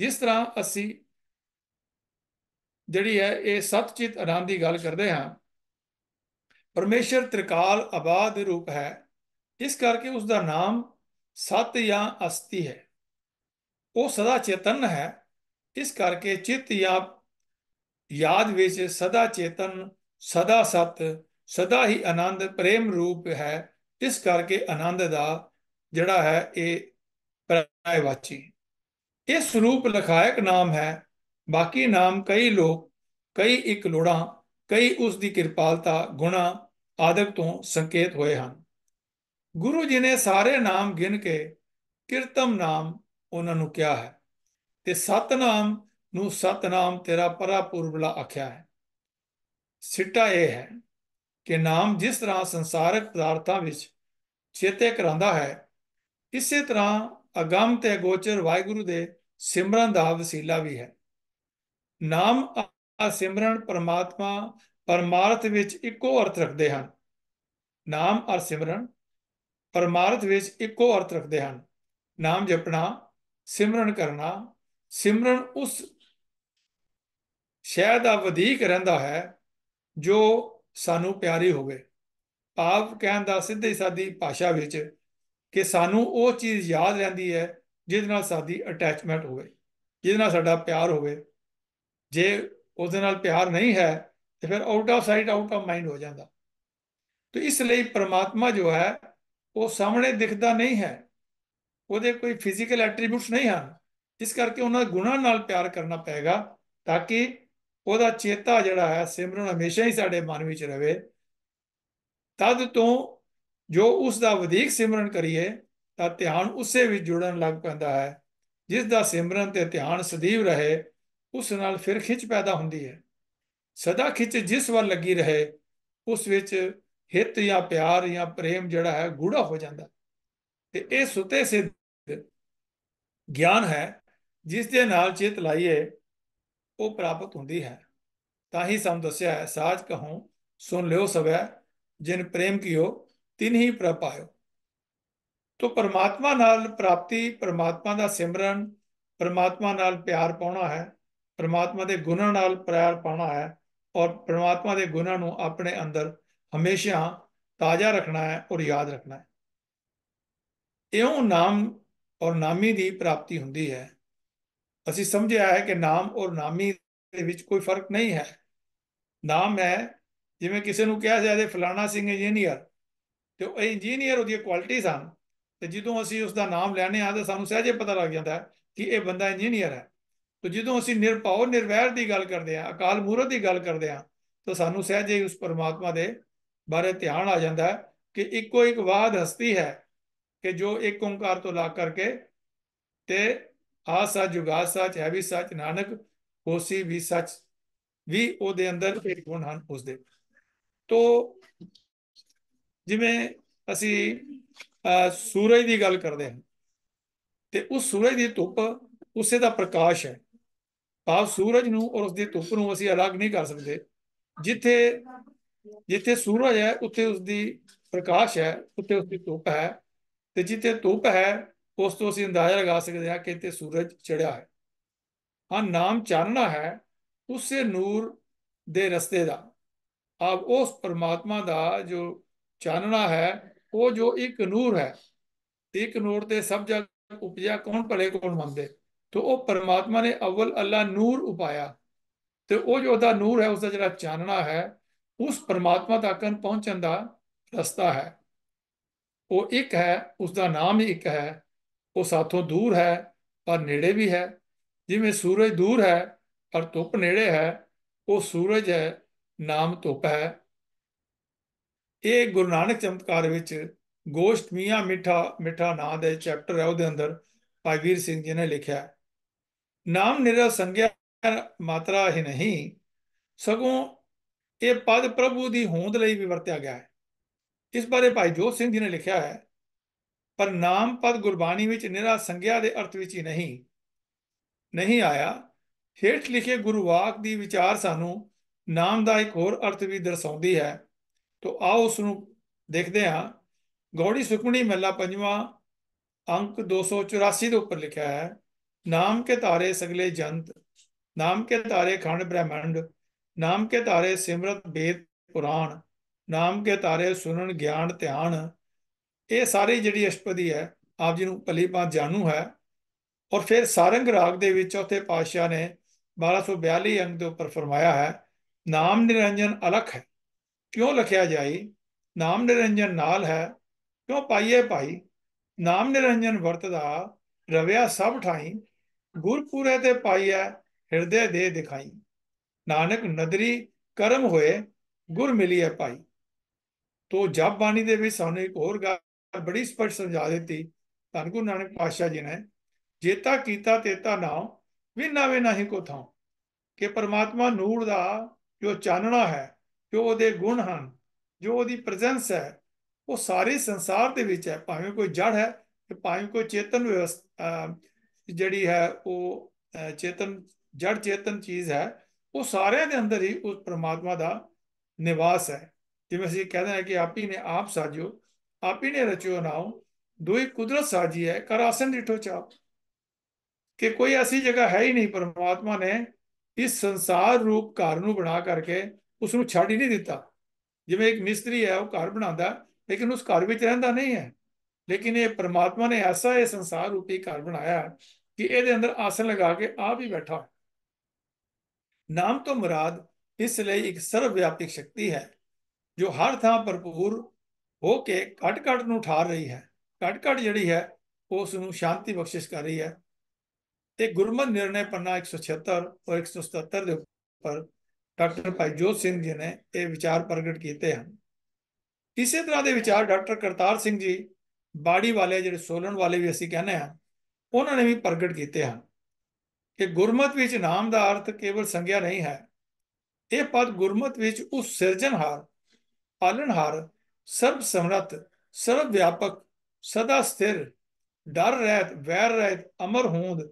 ਜਿਸ ਤਰ੍ਹਾਂ ਅਸੀਂ ਜਿਹੜੀ ਹੈ ਇਹ ਸਤਚਿਤ ਆਨੰਦ ਦੀ ਗੱਲ ਕਰਦੇ ਹਾਂ ਪਰਮੇਸ਼ਰ ਤ੍ਰਿਕਾਲ ਆਬਾਦ ਰੂਪ ਹੈ ਇਸ ਕਰਕੇ ਉਸ ਦਾ ਨਾਮ ਸਤ ਜਾਂ ਅਸਤੀ ਹੈ ਉਹ ਸਦਾ ਚੇਤਨ ਹੈ ਇਸ ਕਰਕੇ ਚਿਤ ਜਾਂ ਯਾਦ ਵਿੱਚ ਸਦਾ ਚੇਤਨ ਸਦਾ ਸਤ ਸਦਾ ਹੀ ਆਨੰਦ ਪ੍ਰੇਮ ਰੂਪ ਹੈ ਇਸ ਕਰਕੇ ਆਨੰਦ ਦਾ ਜਿਹੜਾ ਹੈ ਇਹ ਪ੍ਰਾਇਵਾਚੀ ਇਹ ਸਰੂਪ ਲਖਾਇਕ ਨਾਮ ਹੈ ਬਾਕੀ ਨਾਮ ਕਈ ਲੋਕ ਕਈ ਇੱਕ ਲੋੜਾਂ ਕਈ ਉਸ ਦੀ ਕਿਰਪਾਲਤਾ ਗੁਣਾ ਆਦਿਕ ਤੋਂ ਸੰਕੇਤ ਹੋਏ ਹਨ ਗੁਰੂ ਜੀ ਨੇ ਸਾਰੇ ਨਾਮ ਗਿਣ ਕੇ ਕਿਰਤਮ ਨਾਮ ਉਹਨਾਂ ਨੂੰ ਕਿਹਾ ਹੈ ਤੇ ਸਤਨਾਮ ਨੂੰ ਸਤਨਾਮ ਤੇਰਾ ਪਰਾਪੁਰਬਲਾ ਆਖਿਆ ਹੈ ਸਿੱਟਾ ਇਹ ਹੈ ਕਿ ਨਾਮ ਜਿਸ ਤਰ੍ਹਾਂ ਸੰਸਾਰਕ ਪਦਾਰਥਾਂ ਵਿੱਚ ਚੇਤੇ ਕਰਾਂਦਾ ਹੈ ਇਸੇ ਤਰ੍ਹਾਂ ਅਗੰਮ ਤੇ ਗੋਚਰ ਵਾਹਿਗੁਰੂ ਦੇ ਸਿਮਰਨ ਦਾ ਵਸੀਲਾ ਵੀ ਹੈ ਨਾਮ ਆ ਸਿਮਰਨ ਪਰਮਾਤਮਾ ਪਰਮਾਰਥ ਵਿੱਚ ਇੱਕੋ ਅਰਥ ਰੱਖਦੇ ਹਨ ਨਾਮ ਅਰ ਸਿਮਰਨ ਪਰਮਾਰਥ ਵਿੱਚ ਇੱਕੋ ਅਰਥ ਰੱਖਦੇ ਹਨ ਨਾਮ ਜਪਣਾ ਸਿਮਰਨ ਕਰਨਾ ਸਿਮਰਨ ਉਸ ਸ਼ੈ ਦਾ ਵਧੇਕ ਰਹਿੰਦਾ ਹੈ ਜੋ ਸਾਨੂੰ ਪਿਆਰੇ ਹੋ ਗਏ ਭਾਵ ਕਹਿਣ ਦਾ ਸਾਦੀ ਭਾਸ਼ਾ ਵਿੱਚ ਕਿ ਸਾਨੂੰ ਉਹ ਚੀਜ਼ ਯਾਦ ਰਹਿੰਦੀ ਹੈ ਜਿਹਦੇ ਨਾਲ ਸਾਡੀ ਅਟੈਚਮੈਂਟ ਹੋਵੇ ਜਿਹਦੇ ਨਾਲ ਸਾਡਾ ਪਿਆਰ ਹੋਵੇ ਜੇ ਉਹਦੇ ਨਾਲ ਪਿਆਰ ਨਹੀਂ ਹੈ ਤੇ ਫਿਰ out of sight out of mind ਹੋ ਜਾਂਦਾ ਤੇ ਇਸ ਲਈ ਪ੍ਰਮਾਤਮਾ ਜੋ ਹੈ ਉਹ ਸਾਹਮਣੇ ਦਿਖਦਾ ਨਹੀਂ ਹੈ ਉਹਦੇ ਕੋਈ ਫਿਜ਼ੀਕਲ ਐਟਰੀਬਿਊਟਸ ਨਹੀਂ ਹਨ ਇਸ ਕਰਕੇ ਉਹਨਾਂ ਗੁਣਾ ਨਾਲ ਪਿਆਰ ਕਰਨਾ ਪਏਗਾ ਤਾਂ ਕਿ ਉਹਦਾ ਚੇਤਾ ਜਿਹੜਾ ਹੈ ਸਿਮਰਨ ਹਮੇਸ਼ਾ ਹੀ ਸਾਡੇ ਮਨ ਵਿੱਚ ਰਵੇ ਤਦ ਤੋਂ ਜੋ ਉਸ ਦਾ ਵਧੇਕ ਸਿਮਰਨ ਕਰੀਏ ਤਾਂ ਧਿਆਨ ਉਸੇ ਵਿੱਚ ਜੁੜਨ ਲੱਗ ਪੈਂਦਾ ਹੈ ਜਿਸ ਦਾ ਸਿਮਰਨ ਤੇ ਧਿਆਨ ਸਦੀਵ ਰਹੇ ਉਸ ਨਾਲ ਫਿਰ ਖਿੱਚ ਪੈਦਾ ਹੁੰਦੀ ਹੈ ਸਦਾ ਖਿੱਚ ਜਿਸ ਵੱਲ ਲੱਗੀ ਰਹੇ ਉਸ ਵਿੱਚ ਹਿੱਤ ਜਾਂ ਪਿਆਰ ਜਾਂ ਪ੍ਰੇਮ ਜਿਹੜਾ ਹੈ ਗੂੜਾ ਹੋ ਜਾਂਦਾ ਤੇ ਇਹ ਸੁਤੇ ਸਿੱਧ ਗਿਆਨ ਹੈ ਜਿਸ ਦੇ ਨਾਲ ਚੇਤ ਲਾਈਏ ਉਹ ਪ੍ਰਾਪਤ ਹੁੰਦੀ ਹੈ ਤਾਂ ਹੀ ਸਾਨੂੰ ਦੱਸਿਆ ਹੈ ਸਾਜ ਕਹੋ ਸੁਣ ਲਿਓ ਸਵੈ ਜਿਨ ਪ੍ਰੇਮ ਕੀਓ ਤਿਨ ਹੀ ਪ੍ਰਪਾਇਓ ਤੋ ਪਰਮਾਤਮਾ ਨਾਲ ਪ੍ਰਾਪਤੀ ਪਰਮਾਤਮਾ ਦਾ ਸਿਮਰਨ ਪਰਮਾਤਮਾ ਨਾਲ ਪਿਆਰ ਪਾਉਣਾ ਹੈ ਪਰਮਾਤਮਾ ਦੇ ਗੁਣਾਂ ਨਾਲ ਪਿਆਰ ਪਾਉਣਾ ਹੈ ਔਰ ਪਰਮਾਤਮਾ ਦੇ ਗੁਣਾਂ ਨੂੰ ਆਪਣੇ ਅੰਦਰ ਹਮੇਸ਼ਾ ਤਾਜ਼ਾ ਰੱਖਣਾ ਹੈ ਔਰ ਯਾਦ ਰੱਖਣਾ ਹੈ ਇਉਂ ਨਾਮ ਔਰ ਨਾਮੀ ਦੀ ਪ੍ਰਾਪਤੀ ਹੁੰਦੀ ਹੈ ਅਸੀਂ ਸਮਝਿਆ ਹੈ ਕਿ ਨਾਮ ਔਰ ਨਾਮੀ ਦੇ ਵਿੱਚ ਕੋਈ ਫਰਕ ਨਹੀਂ ਹੈ ਨਾਮ ਹੈ ਜਿਵੇਂ ਕਿਸੇ ਨੂੰ ਕਿਹਾ ਜਾਵੇ ਫਲਾਣਾ ਸਿੰਘ ਇੰਜੀਨੀਅਰ ਤੇ ਉਹ ਇੰਜੀਨੀਅਰ ਉਹਦੀ ਕੁਆਲਿਟੀ ਸਨ ਤੇ ਜਦੋਂ ਅਸੀਂ ਉਸ ਦਾ ਨਾਮ ਲੈਣੇ ਆ ਤਾਂ ਸਾਨੂੰ ਸਹਿਜੇ ਪਤਾ ਲੱਗ ਜਾਂਦਾ ਹੈ ਕਿ ਇਹ ਬੰਦਾ ਇੰਜੀਨੀਅਰ ਹੈ ਤੇ ਜਦੋਂ ਅਸੀਂ ਨਿਰਭਉ ਨਿਰਵੈਰ ਦੀ ਗੱਲ ਕਰਦੇ ਆ ਅਕਾਲ ਮੂਰਤ ਦੀ ਗੱਲ ਕਰਦੇ ਆ ਤਾਂ ਸਾਨੂੰ ਸਹਿਜੇ ਉਸ ਪਰਮਾਤਮਾ ਦੇ ਬਾਰੇ ਧਿਆਨ ਆ ਜਾਂਦਾ ਹੈ ਕਿ ਇੱਕੋ ਇੱਕ ਵਾਦ ਹਸਤੀ ਹੈ ਕਿ ਜੋ ਇੱਕ ਓੰਕਾਰ ਤੋਂ ਲਾ ਕਰਕੇ ਤੇ ਆ ਸੱਚ ਜੁਗਾ ਸੱਚ ਹੈ ਵੀ ਸੱਚ ਨਾਨਕ ਹੋਸੀ ਵੀ ਸੱਚ ਵੀ ਉਹਦੇ ਅੰਦਰ ਇੱਕ ਗੁਣ ਹਨ ਉਸ ਦੇ ਤੋਂ ਜਿਵੇਂ ਅਸੀਂ ਸੂਰਜ ਦੀ ਗੱਲ ਕਰਦੇ ਹਾਂ ਤੇ ਉਸ ਸੂਰਜ ਦੀ ਧੁੱਪ ਉਸੇ ਦਾ ਪ੍ਰਕਾਸ਼ ਹੈ ਭਾਵ ਸੂਰਜ ਨੂੰ ਔਰ ਉਸ ਦੀ ਧੁੱਪ ਨੂੰ ਅਸੀਂ ਅਲੱਗ ਨਹੀਂ ਕਰ ਸਕਦੇ ਜਿੱਥੇ ਜਿੱਥੇ ਸੂਰਜ ਹੈ ਉੱਥੇ ਉਸ ਦੀ ਪ੍ਰਕਾਸ਼ ਹੈ ਉੱਥੇ ਉਸ ਦੀ ਧੁੱਪ ਹੈ ਤੇ ਜਿੱਥੇ ਧੁੱਪ ਹੈ ਉਸ ਤੋਂ ਅਸੀਂ ਅੰਦਾਜ਼ਾ ਲਗਾ ਸਕਦੇ ਹਾਂ ਕਿ ਇੱਥੇ ਸੂਰਜ ਚੜਿਆ ਹੈ ਹਾਂ ਨਾਮ ਚਾਨਣਾ ਹੈ ਉਸੇ ਨੂਰ ਦੇ ਰਸਤੇ ਦਾ ਆਪ ਉਸ ਪਰਮਾਤਮਾ ਦਾ ਜੋ ਚਾਨਣਾ ਹੈ ਉਹ ਜੋ ਇੱਕ ਨੂਰ ਹੈ ਇੱਕ ਨੂਰ ਤੇ ਸਭ ਜਗ ਉਪਜਿਆ ਕੌਣ ਭਲੇ ਕੌਣ ਮੰਦੇ ਤੋ ਉਹ ਪਰਮਾਤਮਾ ਨੇ ਅਵਲ ਅੱਲਾ ਨੂਰ ਉਪਾਇਆ ਤੇ ਉਹ ਜੋ ਉਹਦਾ ਨੂਰ ਹੈ ਉਸ ਦਾ ਜਿਹੜਾ ਚਾਨਣਾ ਹੈ ਉਸ ਪਰਮਾਤਮਾ ਤੱਕ ਪਹੁੰਚਣ ਦਾ ਰਸਤਾ ਹੈ ਉਹ ਇੱਕ ਹੈ ਉਸ ਦਾ ਨਾਮ ਹੀ ਇੱਕ ਹੈ ਉਹ ਸਾਥੋਂ ਦੂਰ ਹੈ ਪਰ ਨੇੜੇ ਵੀ ਹੈ ਜਿਵੇਂ ਸੂਰਜ ਦੂਰ ਹੈ ਪਰ ਧੁੱਪ ਨੇੜੇ ਹੈ ਉਹ ਸੂਰਜ ਹੈ ਨਾਮ ਧੁੱਪ ਹੈ ਇਹ ਗੁਰੂ ਨਾਨਕ ਚਮਤਕਾਰ ਵਿੱਚ ਗੋਸ਼ਟ ਮੀਆਂ ਮਿੱਠਾ ਮਿੱਠਾ ਨਾਂ ਦੇ ਚੈਪਟਰ ਹੈ ਉਹਦੇ ਅੰਦਰ ਭਾਈ ਵੀਰ ਸਿੰਘ ਜੀ ਨੇ ਲਿਖਿਆ ਨਾਮ ਨਿਰਾ ਸੰਗਿਆ ਮਾਤਰਾ ਹੀ ਨਹੀਂ ਸਗੋਂ ਇਹ ਪਦ ਪ੍ਰਭੂ ਦੀ ਹੋਂਦ ਲਈ ਵੀ ਵਰਤਿਆ ਗਿਆ ਹੈ ਇਸ ਬਾਰੇ ਭਾਈ ਜੋਤ ਸਿੰਘ ਜੀ ਨੇ ਲਿਖਿਆ ਹੈ ਪਰ ਨਾਮ ਪਦ ਗੁਰਬਾਣੀ ਵਿੱਚ ਨਿਰਾ ਸੰਗਿਆ ਦੇ ਅਰਥ ਵਿੱਚ ਹੀ ਨਹੀਂ ਨਹੀਂ ਆਇਆ ਹੇਠ ਲਿਖੇ ਗੁਰੂ ਵਾਕ ਦੀ ਵਿਚਾਰ ਸਾਨੂੰ ਨਾਮ ਦਾ ਇੱਕ ਹੋਰ ਅਰਥ ਵੀ ਦਰਸਾਉਂਦੀ ਹੈ ਤੋ ਆਓ ਉਸ ਨੂੰ ਦੇਖਦੇ ਹਾਂ ਗੌੜੀ ਸੁਖਮਣੀ ਮੱਲਾ ਪੰਜਵਾਂ ਅੰਕ 284 ਦੇ ਉੱਪਰ ਲਿਖਿਆ ਹੈ ਨਾਮ ਕੇ ਤਾਰੇ ਸਗਲੇ ਜੰਤ ਨਾਮ ਕੇ ਤਾਰੇ ਖੰਡ ਬ੍ਰਹਮੰਡ ਨਾਮ ਕੇ ਤਾਰੇ ਸਿਮਰਤ ਬੇਦ ਪੁਰਾਣ ਨਾਮ ਕੇ ਤਾਰੇ ਸੁਨਣ ਗਿਆਨ ਧਿਆਨ ਇਹ ਸਾਰੇ ਜਿਹੜੀ ਅਸ਼ਪਦੀ ਹੈ ਆਪ ਜੀ ਨੂੰ ਭਲੀ ਪਾ ਜਾਣੂ ਹੈ ਔਰ ਫਿਰ ਸਾਰੰਗ ਰਾਗ ਦੇ ਵਿੱਚ ਉਥੇ ਪਾਤਸ਼ਾਹ ਨੇ 1242 ਅੰਗ ਦੇ ਉੱਪਰ ਫਰਮਾਇਆ ਹੈ ਨਾਮ ਨਿਰੰਜਨ ਅਲਖ ਹੈ ਕਿਉਂ ਲਖਿਆ ਜਾਈ ਨਾਮ ਨਿਰੰਜਨ ਨਾਲ ਹੈ ਕਿਉਂ ਪਾਈਏ ਭਾਈ ਨਾਮ ਨਿਰੰਜਨ ਵਰਤਦਾ ਰਵਿਆ ਸਭ ਠਾਈ ਗੁਰਪੂਰੇ ਤੇ ਪਾਈਐ ਹਿਰਦੇ ਦੇ ਦਿਖਾਈ ਨਾਨਕ ਨਦਰੀ ਕਰਮ ਹੋਏ ਗੁਰ ਮਿਲੀਐ ਭਾਈ ਤੋ ਜਪ ਬਾਣੀ ਦੇ ਵਿੱਚ ਸਾਨੂੰ ਇੱਕ ਹੋਰ ਗੱਲ ਬੜੀ ਸਪਸ਼ਟ ਸਮਝਾ ਦਿੱਤੀ ਧੰਨ ਗੁਰੂ ਨਾਨਕ ਪਾਤਸ਼ਾਹ ਜੀ ਨੇ ਜੇਤਾ ਕੀਤਾ ਤੇਤਾ ਨਾਉ ਵੀ ਵੇ ਨਹੀਂ ਕੋ ਥਾਉ ਕਿ ਪਰਮਾਤਮਾ ਨੂਰ ਦਾ ਜੋ ਚਾਨਣਾ ਹੈ ਜੋ ਉਹਦੇ ਗੁਣ ਹਨ ਜੋ ਉਹਦੀ ਪ੍ਰੈਜ਼ੈਂਸ ਹੈ ਉਹ ਸਾਰੇ ਸੰਸਾਰ ਦੇ ਵਿੱਚ ਹੈ ਭਾਵੇਂ ਕੋਈ ਜੜ ਹੈ ਤੇ ਭਾਵੇਂ ਕੋਈ ਚੇਤਨ ਜਿਹੜੀ ਹੈ ਉਹ ਚੇਤਨ ਜੜ ਚੇਤਨ ਚੀਜ਼ ਹੈ ਉਹ ਸਾਰਿਆਂ ਦੇ ਅੰਦਰ ਹੀ ਉਸ ਪਰਮਾਤਮਾ ਦਾ ਨਿਵਾਸ ਹੈ ਜਿਵੇਂ ਅਸੀਂ ਕਹਿੰਦੇ ਹਾਂ ਕਿ ਆਪ ਹੀ ਨੇ ਆਪ ਸਾਜੋ ਆਪੀ ਨੇ ਰਚਿਓ ਨਾਉ ਦੁਈ ਕੁਦਰਤ ਸਾਜੀ ਹੈ ਕਰ ਆਸਨ ਡਿਠੋ ਚਾਪ ਕਿ ਕੋਈ ਐਸੀ ਜਗ੍ਹਾ ਹੈ ਹੀ ਨਹੀਂ ਪਰਮਾਤਮਾ ਨੇ ਇਸ ਸੰਸਾਰ ਰੂਪ ਘਰ ਨੂੰ ਬਣਾ ਕਰਕੇ ਉਸ ਨੂੰ ਛੱਡ ਹੀ ਨਹੀਂ ਦਿੱਤਾ ਜਿਵੇਂ ਇੱਕ ਮਿਸਤਰੀ ਹੈ ਉਹ ਘਰ ਬਣਾਉਂਦਾ ਲੇਕਿਨ ਉਸ ਘਰ ਵਿੱਚ ਰਹਿੰਦਾ ਨਹੀਂ ਹੈ ਲੇਕਿਨ ਇਹ ਪਰਮਾਤਮਾ ਨੇ ਐਸਾ ਇਹ ਸੰਸਾਰ ਰੂਪੀ ਘਰ ਬਣਾਇਆ ਕਿ ਇਹਦੇ ਅੰਦਰ ਆਸਨ ਲਗਾ ਕੇ ਆਪ ਹੀ ਬੈਠਾ ਨਾਮ ਤੋਂ ਮੁਰਾਦ ਇਸ ਲਈ ਇੱਕ ਸਰਵ ਵਿਆਪਕ ਸ਼ਕਤੀ ਹੈ ਜੋ ਹਰ ਥਾਂ ਭਰਪੂਰ ਹੋ ਕੇ ਘਟ-ਘਟ ਨੂੰ ਠਾਰ ਰਹੀ ਹੈ ਘਟ-ਘਟ ਜਿਹੜੀ ਹੈ ਉਸ ਨੂੰ ਸ਼ਾਂਤੀ ਬਖਸ਼ਿਸ਼ ਕਰ ਰਹੀ ਹੈ ਤੇ ਗੁਰਮਤ ਨਿਰਣੇ ਪੰਨਾ 176 ਔਰ 177 ਦੇ ਉੱਪਰ ਡਾਕਟਰ ਭਾਈ ਜੋਤ ਸਿੰਘ ਜੀ ਨੇ ਇਹ ਵਿਚਾਰ ਪ੍ਰਗਟ ਕੀਤੇ ਹਨ ਇਸੇ ਤਰ੍ਹਾਂ ਦੇ ਵਿਚਾਰ ਡਾਕਟਰ ਕਰਤਾਰ ਸਿੰਘ ਜੀ ਬਾੜੀ ਵਾਲੇ ਜਿਹੜੇ ਸੋਲਣ ਵਾਲੇ ਵੀ ਅਸੀਂ ਕਹਿੰਦੇ ਹਾਂ ਉਹਨਾਂ ਨੇ ਵੀ ਪ੍ਰਗਟ ਕੀਤੇ ਹਨ ਕਿ ਗੁਰਮਤ ਵਿੱਚ ਨਾਮ ਦਾ ਅਰਥ ਕੇਵਲ ਸੰਗਿਆ ਨਹੀਂ ਹੈ ਇਹ ਪਦ ਗੁਰਮਤ ਵਿੱਚ ਉਸ ਸਿਰਜਣਹਾਰ ਪਾਲਣਹਾਰ ਸਰਬ ਸਮਰਤ ਸਰਬ ਵਿਆਪਕ ਸਦਾ ਸਥਿਰ ਡਰ ਰਹਿਤ ਵੈਰ ਰਹਿਤ ਅਮਰ ਹੋਂਦ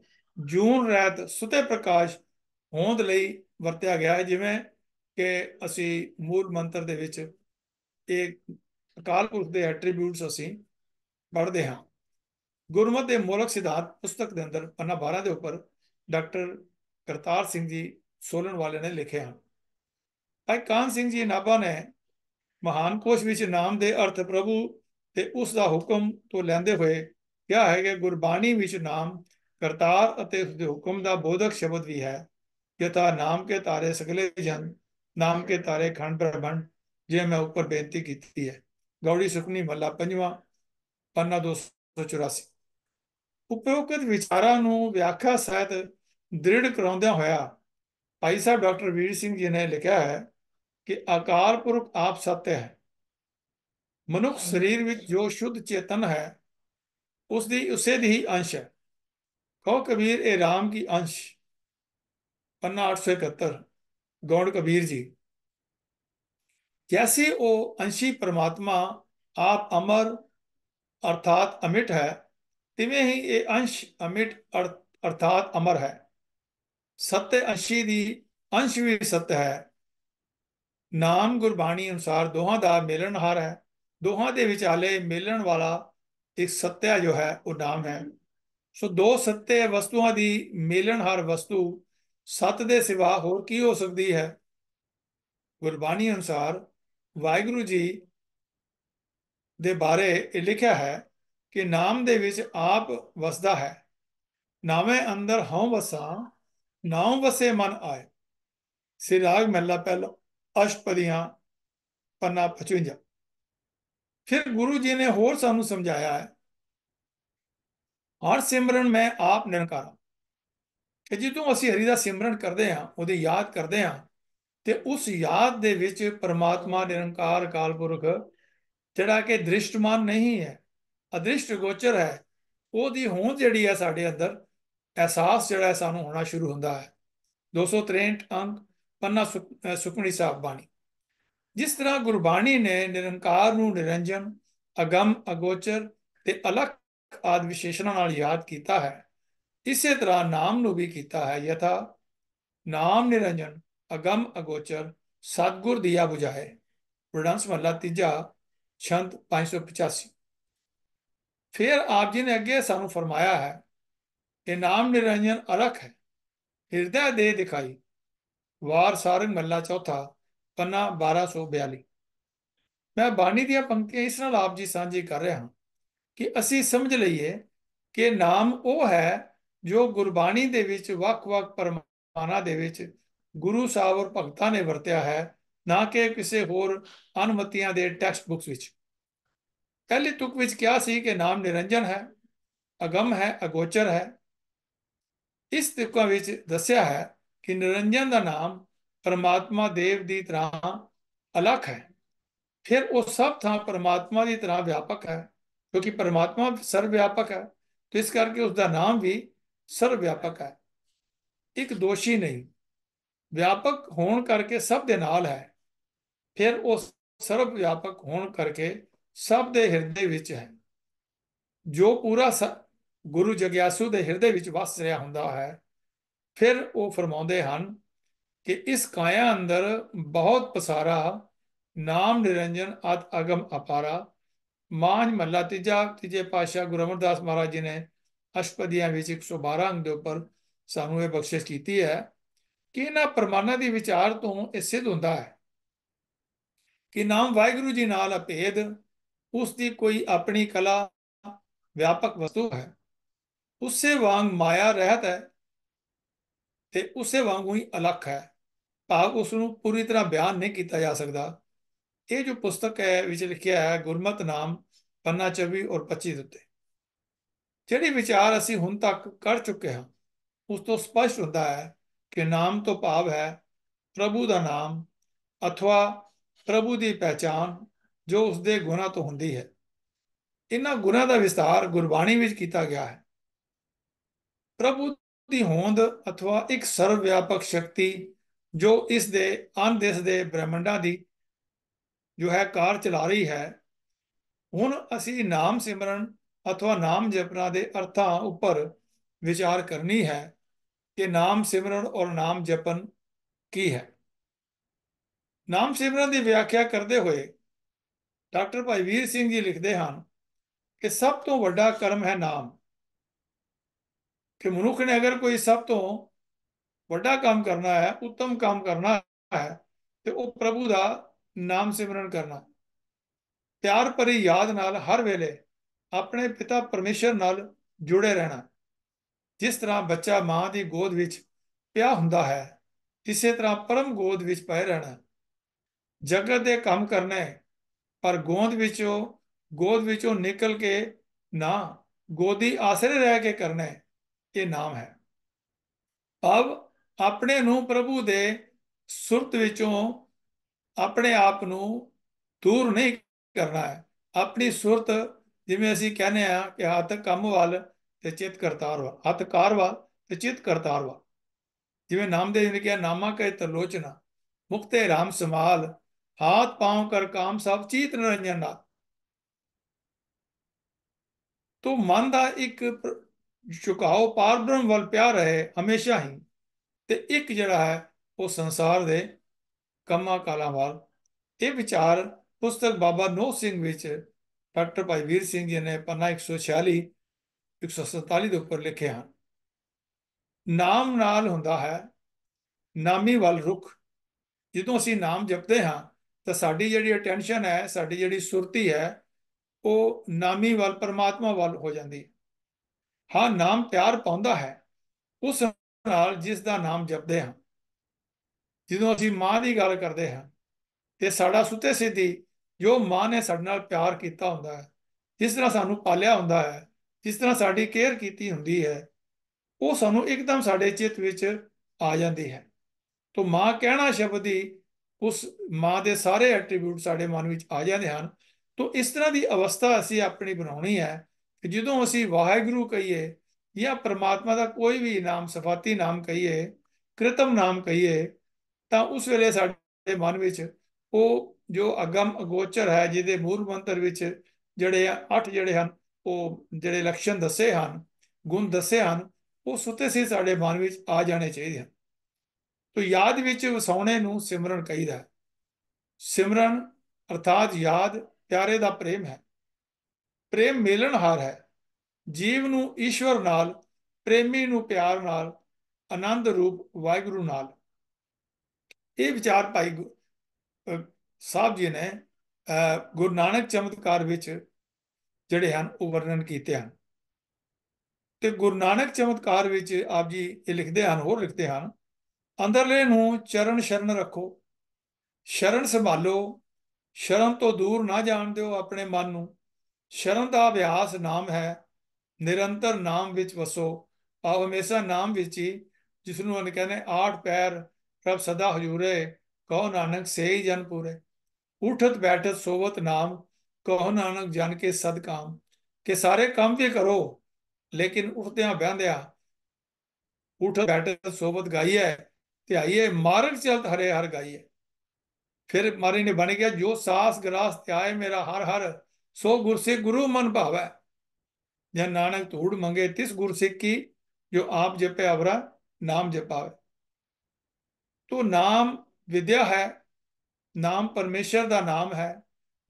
ਜੂਨ ਰਹਿਤ ਸੁਤੇ ਪ੍ਰਕਾਸ਼ ਹੋਂਦ ਲਈ ਵਰਤਿਆ ਗਿਆ ਹੈ ਜਿਵੇਂ ਕਿ ਅਸੀਂ ਮੂਲ ਮੰਤਰ ਦੇ ਵਿੱਚ ਇਹ ਅਕਾਲ ਪੁਰਖ ਦੇ ਐਟਰੀਬਿਊਟਸ ਅਸੀਂ ਪੜ੍ਹਦੇ ਹਾਂ ਗੁਰਮਤਿ ਦੇ ਮੂਲਕ ਸਿਧਾਂਤ ਪੁਸਤਕ ਦੇ ਅੰਦਰ ਪੰਨਾ 12 ਦੇ ਉੱਪਰ ਡਾਕਟਰ ਕਰਤਾਰ ਸਿੰਘ ਜੀ ਸੋਲਣ ਵਾਲੇ ਨੇ ਲਿਖੇ ਹਨ ਭਾਈ ਕਾਨ ਸਿੰਘ ਜੀ ਨਾਭਾ ਨੇ ਮਹਾਨ ਕੋਸ਼ ਵਿੱਚ ਨਾਮ ਦੇ ਅਰਥ ਪ੍ਰਭੂ ਤੇ ਉਸ ਦਾ ਹੁਕਮ ਤੋਂ ਲੈਂਦੇ ਹੋਏ ਕਿਹਾ ਹੈ ਕਿ ਗੁਰਬਾਣੀ ਵਿੱਚ ਨਾਮ ਕਰਤਾਰ ਅਤੇ ਉਸ ਦੇ ਹੁਕਮ ਦਾ ਬੋਧਕ ਸ਼ਬਦ ਵੀ ਹੈ ਜਿਤਾ ਨਾਮ ਕੇ ਤਾਰੇ ਸਗਲੇ ਜਨ ਨਾਮ ਕੇ ਤਾਰੇ ਖੰਡ ਬ੍ਰਹਮੰਡ ਜੇ ਮੈਂ ਉੱਪਰ ਬੇਨਤੀ ਕੀਤੀ ਹੈ ਗੌੜੀ ਸੁਖਨੀ ਮੱਲਾ ਪੰਜਵਾਂ ਪੰਨਾ 284 ਉਪਯੋਗਿਤ ਵਿਚਾਰਾਂ ਨੂੰ ਵਿਆਖਿਆ ਸਹਿਤ ਦ੍ਰਿੜ ਕਰਾਉਂਦਿਆਂ ਹੋਇਆ ਭਾਈ ਸਾਹਿਬ ਡਾਕਟਰ ਵੀਰ ਸਿੰਘ ਜੀ ਨੇ ਲਿਖਿਆ ਹੈ ਕਿ ਆਕਾਰ ਪੁਰਖ ਆਪ ਸਤਿ ਹੈ ਮਨੁੱਖ ਸਰੀਰ ਵਿੱਚ ਜੋ ਸ਼ੁੱਧ ਚੇਤਨ ਹੈ ਉਸ ਦੀ ਉਸੇ ਦੀ ਹੀ ਅੰਸ਼ ਹੈ ਕਹੋ ਕਬੀਰ ਇਹ ਰਾਮ ਕੀ ਅੰਸ਼ ਪੰਨਾ 871 ਗੌੜ ਕਬੀਰ ਜੀ ਜੈਸੇ ਉਹ ਅੰਸ਼ੀ ਪ੍ਰਮਾਤਮਾ ਆਪ ਅਮਰ ਅਰਥਾਤ ਅਮਿਟ ਹੈ ਤਿਵੇਂ ਹੀ ਇਹ ਅੰਸ਼ ਅਮਿਟ ਅਰਥਾਤ ਅਮਰ ਹੈ ਸਤਿ ਅੰਸ਼ੀ ਦੀ ਅੰਸ਼ ਵੀ ਸਤ ਹੈ ਨਾਮ ਗੁਰਬਾਣੀ ਅਨੁਸਾਰ ਦੋਹਾਂ ਦਾ ਮਿਲਣਹਾਰ ਹੈ ਦੋਹਾਂ ਦੇ ਵਿਚਾਲੇ ਮਿਲਣ ਵਾਲਾ ਇੱਕ ਸੱਤਿਆ ਜੋ ਹੈ ਉਹ ਨਾਮ ਹੈ ਸੋ ਦੋ ਸੱਤੇ ਵਸਤੂਆਂ ਦੀ ਮਿਲਣਹਾਰ ਵਸਤੂ ਸਤ ਦੇ ਸਿਵਾ ਹੋਰ ਕੀ ਹੋ ਸਕਦੀ ਹੈ ਗੁਰਬਾਣੀ ਅਨੁਸਾਰ ਵਾਹਿਗੁਰੂ ਜੀ ਦੇ ਬਾਰੇ ਇਹ ਲਿਖਿਆ ਹੈ ਕਿ ਨਾਮ ਦੇ ਵਿੱਚ ਆਪ ਵਸਦਾ ਹੈ ਨਾਵੇਂ ਅੰਦਰ ਹਉ ਵਸਾਂ ਨਾਉ ਵਸੇ ਮਨ ਆਏ ਸਿਰਾਗ ਮੱਲਾ ਪਹਿਲਾ ਅਸ਼ਪਦੀਆਂ ਪੰਨਾ 55 ਫਿਰ ਗੁਰੂ ਜੀ ਨੇ ਹੋਰ ਸਾਨੂੰ ਸਮਝਾਇਆ ਹੈ ਹਰ ਸਿਮਰਨ ਮੈਂ ਆਪ ਨਿਰੰਕਾਰ ਕਿ ਜਦੋਂ ਅਸੀਂ ਹਰੀ ਦਾ ਸਿਮਰਨ ਕਰਦੇ ਹਾਂ ਉਹਦੇ ਯਾਦ ਕਰਦੇ ਹਾਂ ਤੇ ਉਸ ਯਾਦ ਦੇ ਵਿੱਚ ਪਰਮਾਤਮਾ ਨਿਰੰਕਾਰ ਕਾਲਪੁਰਖ ਜਿਹੜਾ ਕਿ ਦ੍ਰਿਸ਼ਟਮਾਨ ਨਹੀਂ ਹੈ ਅਦ੍ਰਿਸ਼ਟ ਗੋਚਰ ਹੈ ਉਹਦੀ ਹੋਂਦ ਜਿਹੜੀ ਹੈ ਸਾਡੇ ਅੰਦਰ ਅਹਿਸਾਸ ਜਿਹੜਾ ਸਾਨੂੰ ਹੋਣਾ ਸ਼ੁਰੂ ਹੁੰਦਾ ਹੈ 263 ਅੰਕ ਪੰਨਾ ਸੁਖਮਣੀ ਸਾਹਿਬ ਬਾਣੀ ਜਿਸ ਤਰ੍ਹਾਂ ਗੁਰਬਾਣੀ ਨੇ ਨਿਰੰਕਾਰ ਨੂੰ ਨਿਰੰਜਨ ਅਗੰਮ ਅਗੋਚਰ ਤੇ ਅਲਖ ਆਦ ਵਿਸ਼ੇਸ਼ਣਾਂ ਨਾਲ ਯਾਦ ਕੀਤਾ ਹੈ ਇਸੇ ਤਰ੍ਹਾਂ ਨਾਮ ਨੂੰ ਵੀ ਕੀਤਾ ਹੈ ਯਥਾ ਨਾਮ ਨਿਰੰਜਨ ਅਗੰਮ ਅਗੋਚਰ ਸਤਗੁਰ ਦੀਆ ਬੁਝਾਏ ਪ੍ਰਣਾਮ ਸਮਲਾ ਤੀਜਾ ਛੰਦ 585 ਫਿਰ ਆਪ ਜੀ ਨੇ ਅੱਗੇ ਸਾਨੂੰ ਫਰਮਾਇਆ ਹੈ ਕਿ ਨਾਮ ਨਿਰੰਜਨ ਅਲਖ ਹੈ ਹਿਰਦੈ ਦੇ ਦਿਖਾਈ ਵਾਰ ਸਾਰੰਗ ਮੱਲਾ ਚੌਥਾ ਪੰਨਾ 1242 ਮੈਂ ਬਾਣੀ ਦੀਆਂ ਪੰਕਤੀਆਂ ਇਸ ਨਾਲ ਆਪ ਜੀ ਸਾਂਝੀ ਕਰ ਰਿਹਾ ਹਾਂ ਕਿ ਅਸੀਂ ਸਮਝ ਲਈਏ ਕਿ ਨਾਮ ਉਹ ਹੈ ਜੋ ਗੁਰਬਾਣੀ ਦੇ ਵਿੱਚ ਵੱਖ-ਵੱਖ ਪਰਮਾਨਾ ਦੇ ਵਿੱਚ ਗੁਰੂ ਸਾਹਿਬ ਔਰ ਭਗਤਾਂ ਨੇ ਵਰਤਿਆ ਹੈ ਨਾ ਕਿ ਕਿਸੇ ਹੋਰ ਅਨਮਤੀਆਂ ਦੇ ਟੈਕਸਟ ਬੁੱਕਸ ਵਿੱਚ ਪਹਿਲੇ ਤੁਕ ਵਿੱਚ ਕਿਹਾ ਸੀ ਕਿ ਨਾਮ ਨਿਰੰਜਨ ਹੈ ਅਗਮ ਹੈ ਅਗੋਚਰ ਹੈ ਇਸ ਤੁਕ ਵਿੱਚ ਦੱਸਿਆ ਹੈ ਕਿ ਨਿਰੰਜਨ ਦਾ ਨਾਮ ਪਰਮਾਤਮਾ ਦੇਵ ਦੀ ਤਰ੍ਹਾਂ ਅਲੱਖ ਹੈ ਫਿਰ ਉਹ ਸਭ ਥਾਂ ਪਰਮਾਤਮਾ ਦੀ ਤਰ੍ਹਾਂ ਵਿਆਪਕ ਹੈ ਕਿਉਂਕਿ ਪਰਮਾਤਮਾ ਸਰਵ ਵਿਆਪਕ ਹੈ ਤੇ ਇਸ ਕਰਕੇ ਉਸ ਦਾ ਨਾਮ ਵੀ ਸਰਵ ਵਿਆਪਕ ਹੈ ਇੱਕ ਦੋਸ਼ੀ ਨਹੀਂ ਵਿਆਪਕ ਹੋਣ ਕਰਕੇ ਸਭ ਦੇ ਨਾਲ ਹੈ ਫਿਰ ਉਹ ਸਰਵ ਵਿਆਪਕ ਹੋਣ ਕਰਕੇ ਸਭ ਦੇ ਹਿਰਦੇ ਵਿੱਚ ਹੈ ਜੋ ਪੂਰਾ ਗੁਰੂ ਜਗਿਆਸੂ ਦੇ ਹਿਰਦੇ ਵਿੱਚ ਵਸ ਰਿਹਾ ਹੁੰਦਾ ਹੈ ਫਿਰ ਉਹ ਫਰਮਾਉਂਦੇ ਹਨ ਕਿ ਇਸ ਕਾਇਆ ਅੰਦਰ ਬਹੁਤ ਪਸਾਰਾ ਨਾਮ ਨਿਰੰਜਨ ਅਤ ਅਗਮ ਅਪਾਰਾ ਮਾਨ ਮੱਲਾ ਤੀਜਾ ਤੀਜੇ ਪਾਸ਼ਾ ਗੁਰੂ ਅਮਰਦਾਸ ਮਹਾਰਾਜ ਜੀ ਨੇ ਅਸ਼ਪਦੀਆਂ ਵਿੱਚ 112 ਅੰਗ ਦੇ ਉੱਪਰ ਸਾਨੂੰ ਇਹ ਬਖਸ਼ਿਸ਼ ਕੀਤੀ ਹੈ ਕਿ ਇਹਨਾਂ ਪਰਮਾਨਾਂ ਦੀ ਵਿਚਾਰ ਤੋਂ ਇਹ ਸਿੱਧ ਹੁੰਦਾ ਹੈ ਕਿ ਨਾਮ ਵਾਹਿਗੁਰੂ ਜੀ ਨਾਲ ਅਪੇਦ ਉਸ ਦੀ ਕੋਈ ਆਪਣੀ ਕਲਾ ਵਿਆਪਕ ਵਸਤੂ ਹੈ ਉਸੇ ਵਾਂਗ ਮਾਇਆ ਰਹਿਤ ਹੈ ਤੇ ਉਸੇ ਵਾਂਗੂ ਹੀ ਅਲੱਖ ਹੈ ਭਾਵ ਉਸ ਨੂੰ ਪੂਰੀ ਤਰ੍ਹਾਂ ਬਿਆਨ ਨਹੀਂ ਕੀਤਾ ਜਾ ਸਕਦਾ ਇਹ ਜੋ ਪੁਸਤਕ ਹੈ ਵਿੱਚ ਲਿਖਿਆ ਹੈ ਗੁਰਮਤ ਨਾਮ ਪੰਨਾ 24 ਔਰ 25 ਦੇ ਉੱਤੇ ਜਿਹੜੇ ਵਿਚਾਰ ਅਸੀਂ ਹੁਣ ਤੱਕ ਕਰ ਚੁੱਕੇ ਹਾਂ ਉਸ ਤੋਂ ਸਪਸ਼ਟ ਹੁੰਦਾ ਹੈ ਕਿ ਨਾਮ ਤੋਂ ਭਾਵ ਹੈ ਪ੍ਰਭੂ ਦਾ ਨਾਮ ਅਥਵਾ ਪ੍ਰਭੂ ਦੀ ਪਛਾਣ ਜੋ ਉਸ ਦੇ ਗੁਣਾ ਤੋਂ ਹੁੰਦੀ ਹੈ ਇਹਨਾਂ ਗੁਣਾ ਦਾ ਵਿਸਤਾਰ ਗੁਰਬਾਣੀ ਵਿੱਚ ਕੀਤਾ ਗਿਆ ਹੈ ਪ੍ਰਭੂ ਦੀ ਹੋਂਦ ਅਥਵਾ ਇੱਕ ਸਰਵ ਵਿਆਪਕ ਸ਼ਕਤੀ ਜੋ ਇਸ ਦੇ ਅਨਦੇਸ ਦੇ ਬ੍ਰਹਮੰਡਾਂ ਦੀ ਜੋ ਹੈ ਕਾਰ ਚਲਾ ਰਹੀ ਹੈ ਹੁਣ ਅਸੀਂ ਨਾਮ ਸਿਮਰਨ ਅਥਵਾ ਨਾਮ ਜਪਨਾ ਦੇ ਅਰਥਾਂ ਉੱਪਰ ਵਿਚਾਰ ਕਰਨੀ ਹੈ ਕਿ ਨਾਮ ਸਿਮਰਨ ਔਰ ਨਾਮ ਜਪਨ ਕੀ ਹੈ ਨਾਮ ਸਿਮਰਨ ਦੀ ਵਿਆਖਿਆ ਕਰਦੇ ਹੋਏ ਡਾਕਟਰ ਭਾਈ ਵੀਰ ਸਿੰਘ ਜੀ ਲਿਖਦੇ ਹਨ ਕਿ ਸਭ ਤੋਂ ਵੱਡਾ ਕਰਮ ਹੈ ਨਾਮ ਕਿ ਮਨੁੱਖ ਨੇ ਅਗਰ ਕੋਈ ਸਭ ਤੋਂ ਵੱਡਾ ਕੰਮ ਕਰਨਾ ਹੈ ਉੱਤਮ ਕੰਮ ਕਰਨਾ ਹੈ ਤੇ ਉਹ ਪ੍ਰਭੂ ਦਾ ਨਾਮ ਸਿਮਰਨ ਕਰਨਾ ਪਿਆਰ ਭਰੀ ਯਾਦ ਨਾਲ ਹਰ ਵੇਲੇ ਆਪਣੇ ਪਿਤਾ ਪਰਮੇਸ਼ਰ ਨਾਲ ਜੁੜੇ ਰਹਿਣਾ ਜਿਸ ਤਰ੍ਹਾਂ ਬੱਚਾ ਮਾਂ ਦੀ ਗੋਦ ਵਿੱਚ ਪਿਆ ਹੁੰਦਾ ਹੈ ਇਸੇ ਤਰ੍ਹਾਂ ਪਰਮ ਗੋਦ ਵਿੱਚ ਪਏ ਰਹਿਣਾ ਜਗਤ ਦੇ ਕੰਮ ਕਰਨੇ ਪਰ ਗੋਦ ਵਿੱਚੋਂ ਗੋਦ ਵਿੱਚੋਂ ਨਿਕਲ ਕੇ ਨਾ ਗੋਦੀ ਆਸਰੇ ਰਹਿ ਕੇ ਕਰਨਾ ਇਹ ਨਾਮ ਹੈ ਭਵ ਆਪਣੇ ਨੂੰ ਪ੍ਰਭੂ ਦੇ ਸੁਰਤ ਵਿੱਚੋਂ ਆਪਣੇ ਆਪ ਨੂੰ ਦੂਰ ਨਹੀਂ ਕਰਨਾ ਹੈ ਆਪਣੀ ਸੁਰਤ ਜਿਵੇਂ ਅਸੀਂ ਕਹਿੰਦੇ ਆ ਕਿ ਹੱਥ ਕੰਮ ਵਾਲ ਤੇ ਚਿਤ ਕਰਤਾਰ ਵਾ ਹੱਥ ਕਾਰ ਵਾ ਤੇ ਚਿਤ ਕਰਤਾਰ ਵਾ ਜਿਵੇਂ ਨਾਮਦੇਵ ਨੇ ਕਿਹਾ ਨਾਮਾ ਕੈ ਤਲੋਚਨਾ ਮੁਕਤੇ ਰਾਮ ਸਮਾਲ ਹਾਥ ਪਾਉ ਕਰ ਕਾਮ ਸਭ ਚੀਤ ਨਿਰੰਜਨ ਦਾ ਤੋ ਮਨ ਦਾ ਇੱਕ ਝੁਕਾਓ ਪਾਰਬ੍ਰਹਮ ਵੱਲ ਪਿਆ ਰਹੇ ਹਮੇਸ਼ਾ ਹੀ ਤੇ ਇੱਕ ਜਿਹੜਾ ਹੈ ਉਹ ਸੰਸਾਰ ਦੇ ਕੰਮਾਂ ਕਾਲਾਂ ਵੱਲ ਇਹ ਵਿਚਾਰ ਪੁਸਤਕ ਬਾਬਾ ਨੋ ਸਿੰਘ ਵਿੱਚ ਡਾਕਟਰ ਭਾਈ ਵੀਰ ਸਿੰਘ ਜੀ ਨੇ ਪੰਨਾ 146 147 ਦੇ ਉੱਪਰ ਲਿਖੇ ਹਨ ਨਾਮ ਨਾਲ ਹੁੰਦਾ ਹੈ ਨਾਮੀ ਵੱਲ ਰੁਖ ਜਦੋਂ ਅਸੀਂ ਨਾਮ ਜਪਦੇ ਹਾਂ ਤਾਂ ਸਾਡੀ ਜਿਹੜੀ ਅਟੈਂਸ਼ਨ ਹੈ ਸਾਡੀ ਜਿਹੜੀ ਸੁਰਤੀ ਹੈ ਉਹ ਨਾਮੀ ਵੱਲ ਪਰਮਾਤਮਾ ਵੱਲ ਹੋ ਜਾਂਦੀ ਹੈ ਹਾਂ ਨਾਮ ਪਿਆਰ ਪਾਉਂਦਾ ਹੈ ਉਸ ਨਾਲ ਜਿਸ ਦਾ ਨਾਮ ਜਪਦੇ ਹਾਂ ਜਦੋਂ ਅਸੀਂ ਮਾਂ ਦੀ ਗੱਲ ਕਰਦੇ ਹਾਂ ਤੇ ਸਾਡਾ ਸੁੱਤੇ ਸਿੱਧੀ ਜੋ ਮਾਂ ਨੇ ਸਾਡੇ ਨਾਲ ਪਿਆਰ ਕੀਤਾ ਹੁੰਦਾ ਹੈ ਜਿਸ ਤਰ੍ਹਾਂ ਸਾਨੂੰ ਪਾਲਿਆ ਹੁੰਦਾ ਹੈ ਜਿਸ ਤਰ੍ਹਾਂ ਸਾਡੀ ਕੇਅਰ ਕੀਤੀ ਹੁੰਦੀ ਹੈ ਉਹ ਸਾਨੂੰ ਇੱਕਦਮ ਸਾਡੇ ਚਿੱਤ ਵਿੱਚ ਆ ਜਾਂਦੀ ਹੈ ਤੋਂ ਮਾਂ ਕਹਿਣਾ ਸ਼ਬਦ ਹੀ ਉਸ ਮਾਂ ਦੇ ਸਾਰੇ ਐਟਰੀਬਿਊਟ ਸਾਡੇ ਮਨ ਵਿੱਚ ਆ ਜਾਂਦੇ ਹਨ ਤੋਂ ਇਸ ਤਰ੍ਹਾਂ ਦੀ ਅਵਸਥਾ ਅਸੀਂ ਆਪਣੀ ਬਣਾਉਣੀ ਹੈ ਕਿ ਜਦੋਂ ਅਸੀਂ ਵਾਹਿਗੁਰੂ ਕਹੀਏ ਜਾਂ ਪ੍ਰਮਾਤਮਾ ਦਾ ਕੋਈ ਵੀ ਨਾਮ ਸਫਾਤੀ ਨਾਮ ਕਹੀਏ ਕ੍ਰਿਤਮ ਨਾਮ ਕਹੀਏ ਤਾਂ ਉਸ ਵੇਲੇ ਸਾਡੇ ਮਨ ਵਿੱਚ ਉਹ ਜੋ ਅਗਮ ਅਗੋਚਰ ਹੈ ਜਿਹਦੇ ਮੂਲ ਮੰਤਰ ਵਿੱਚ ਜਿਹੜੇ ਅੱਠ ਜਿਹੜੇ ਹਨ ਉਹ ਜਿਹੜੇ ਲਕਸ਼ਣ ਦੱਸੇ ਹਨ ਗੁਣ ਦੱਸੇ ਹਨ ਉਹ ਸੁੱਤੇ ਸੀ ਸਾਡੇ ਮਨ ਵਿੱਚ ਆ ਜਾਣੇ ਚਾਹੀਦੇ ਹਨ ਤੋਂ ਯਾਦ ਵਿੱਚ ਵਸਾਉਣੇ ਨੂੰ ਸਿਮਰਨ ਕਹੀਦਾ ਸਿਮਰਨ ਅਰਥਾਤ ਯਾਦ ਪਿਆਰੇ ਦਾ ਪ੍ਰੇਮ ਹੈ ਪ੍ਰੇਮ ਹਾਰ ਹੈ ਜੀਵ ਨੂੰ ਈਸ਼ਵਰ ਨਾਲ ਪ੍ਰੇਮੀ ਨੂੰ ਪਿਆਰ ਨਾਲ ਆਨੰਦ ਰੂਪ ਵਾਹਿਗੁਰੂ ਨਾਲ ਇਹ ਵਿਚਾਰ ਭਾਈ ਸਾਹਿਬ ਜੀ ਨੇ ਗੁਰੂ ਨਾਨਕ ਚਮਤਕਾਰ ਵਿੱਚ ਜਿਹੜੇ ਹਨ ਉਹ ਵਰਣਨ ਕੀਤੇ ਹਨ ਤੇ ਗੁਰੂ ਨਾਨਕ ਚਮਤਕਾਰ ਵਿੱਚ ਆਪ ਜੀ ਇਹ ਲਿਖਦੇ ਹਨ ਹੋਰ ਲਿਖਦੇ ਹਨ ਅੰਦਰਲੇ ਨੂੰ ਚਰਨ ਸ਼ਰਨ ਰੱਖੋ ਸ਼ਰਨ ਸੰਭਾਲੋ ਸ਼ਰਮ ਤੋਂ ਦੂਰ ਨਾ ਜਾਣ ਦਿਓ ਆਪਣੇ ਮਨ ਨੂੰ ਸ਼ਰਨ ਦਾ ਅਭਿਆਸ ਨਾਮ ਹੈ ਨਿਰੰਤਰ ਨਾਮ ਵਿੱਚ ਵਸੋ ਆਹ ਹਮੇਸ਼ਾ ਨਾਮ ਵਿੱਚ ਹੀ ਜਿਸ ਨੂੰ ਅਨ ਕਹਿੰਦੇ ਆਠ ਪੈਰ ਪ੍ਰਭ ਸਦਾ ਹਜੂਰੇ ਕਹੋ ਨਾਨਕ ਸੇਈ ਜਨ ਪੂਰੇ ਉਠਤ ਬੈਠਤ ਸੋਵਤ ਨਾਮ ਕਹੋ ਨਾਨਕ ਜਨ ਕੇ ਸਦ ਕਾਮ ਕਿ ਸਾਰੇ ਕੰਮ ਵੀ ਕਰੋ ਲੇਕਿਨ ਉਠਦਿਆਂ ਬਹਿੰਦਿਆਂ ਉਠ ਬੈਠਤ ਸੋਵਤ ਤੇ ਆਈਏ ਮਾਰਗ ਚਲਤ ਹਰੇ ਹਰ ਗਾਈਏ ਫਿਰ ਮਾਰੇ ਨੇ ਬਣ ਗਿਆ ਜੋ ਸਾਸ ਗਰਾਸ ਤੇ ਆਏ ਮੇਰਾ ਹਰ ਹਰ ਸੋ ਗੁਰਸਿੱਖ ਗੁਰੂ ਮਨ ਭਾਵੈ ਜੇ ਨਾਨਕ ਧੂੜ ਮੰਗੇ ਤਿਸ ਗੁਰਸਿੱਖ ਕੀ ਜੋ ਆਪ ਜਪੇ ਅਵਰਾ ਨਾਮ ਜਪਾਵੇ ਤੋ ਨਾਮ ਵਿਦਿਆ ਹੈ ਨਾਮ ਪਰਮੇਸ਼ਰ ਦਾ ਨਾਮ ਹੈ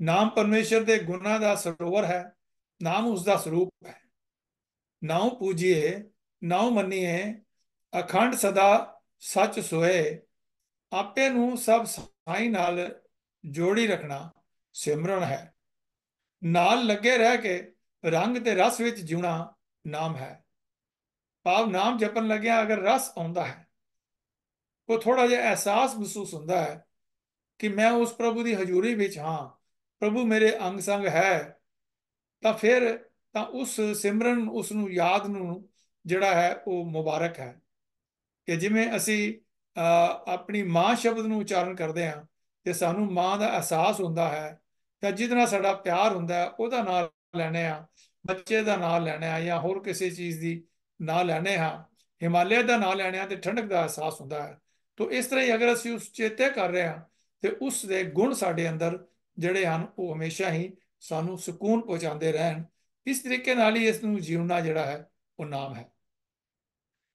ਨਾਮ ਪਰਮੇਸ਼ਰ ਦੇ ਗੁਨਾ ਦਾ ਸਰੋਵਰ ਹੈ ਨਾਮ ਉਸ ਦਾ ਸਰੂਪ ਹੈ ਨਾਉ ਪੂਜੀਏ ਨਾਉ ਮੰਨੀਏ ਅਖੰਡ ਸਦਾ ਸੱਚ ਸੋਏ ਆਪੇ ਨੂੰ ਸਭ ਸਾਈ ਨਾਲ ਜੋੜੀ ਰੱਖਣਾ ਸਿਮਰਨ ਹੈ ਨਾਲ ਲੱਗੇ ਰਹਿ ਕੇ ਰੰਗ ਤੇ ਰਸ ਵਿੱਚ ਜਿਉਣਾ ਨਾਮ ਹੈ ਭਾਵ ਨਾਮ ਜਪਣ ਲੱਗਿਆ ਅਗਰ ਰਸ ਆਉਂਦਾ ਹੈ ਉਹ ਥੋੜਾ ਜਿਹਾ ਅਹਿਸਾਸ ਮਹਿਸੂਸ ਹੁੰਦਾ ਹੈ ਕਿ ਮੈਂ ਉਸ ਪ੍ਰਭੂ ਦੀ ਹਜ਼ੂਰੀ ਵਿੱਚ ਹਾਂ ਪ੍ਰਭੂ ਮੇਰੇ ਅੰਗ ਸੰਗ ਹੈ ਤਾਂ ਫਿਰ ਤਾਂ ਉਸ ਸਿਮਰਨ ਉਸ ਨੂੰ ਯਾਦ ਨੂੰ ਜਿਹੜਾ ਹੈ ਉਹ ਮੁਬਾਰਕ ਹੈ ਕਿ ਜਿਵੇਂ ਅਸੀਂ ਆਪਣੀ ਮਾਂ ਸ਼ਬਦ ਨੂੰ ਉਚਾਰਨ ਕਰਦੇ ਹਾਂ ਤੇ ਸਾਨੂੰ ਮਾਂ ਦਾ ਅਹਿਸਾਸ ਹੁੰਦਾ ਹੈ ਤਾਂ ਜਿਹਦੇ ਨਾਲ ਸਾਡਾ ਪਿਆਰ ਹੁੰਦਾ ਉਹਦਾ ਨਾਮ ਲੈਣੇ ਆ ਬੱਚੇ ਦਾ ਨਾਮ ਲੈਣੇ ਆ ਜਾਂ ਹੋਰ ਕਿਸੇ ਚੀਜ਼ ਦੀ ਨਾਮ ਲੈਣੇ ਆ ਹਿਮਾਲਿਆ ਦਾ ਨਾਮ ਲੈਣੇ ਆ ਤੇ ਠੰਡਕ ਦਾ ਅਹਿਸਾਸ ਹੁੰਦਾ ਹੈ ਤੋਂ ਇਸ ਤਰ੍ਹਾਂ ਹੀ ਅਗਰ ਅਸੀਂ ਉਸ ਚੇਤੇ ਕਰ ਰਹੇ ਹਾਂ ਤੇ ਉਸ ਦੇ ਗੁਣ ਸਾਡੇ ਅੰਦਰ ਜਿਹੜੇ ਹਨ ਉਹ ਹਮੇਸ਼ਾ ਹੀ ਸਾਨੂੰ ਸਕੂਨ ਪਹੁੰਚਾਉਂਦੇ ਰਹਿਣ ਇਸ ਤਰੀਕੇ ਨਾਲ ਹੀ ਇਸ ਨੂੰ ਜੀਵਨਾ ਜਿਹੜਾ ਹੈ ਉਹ ਨਾਮ ਹੈ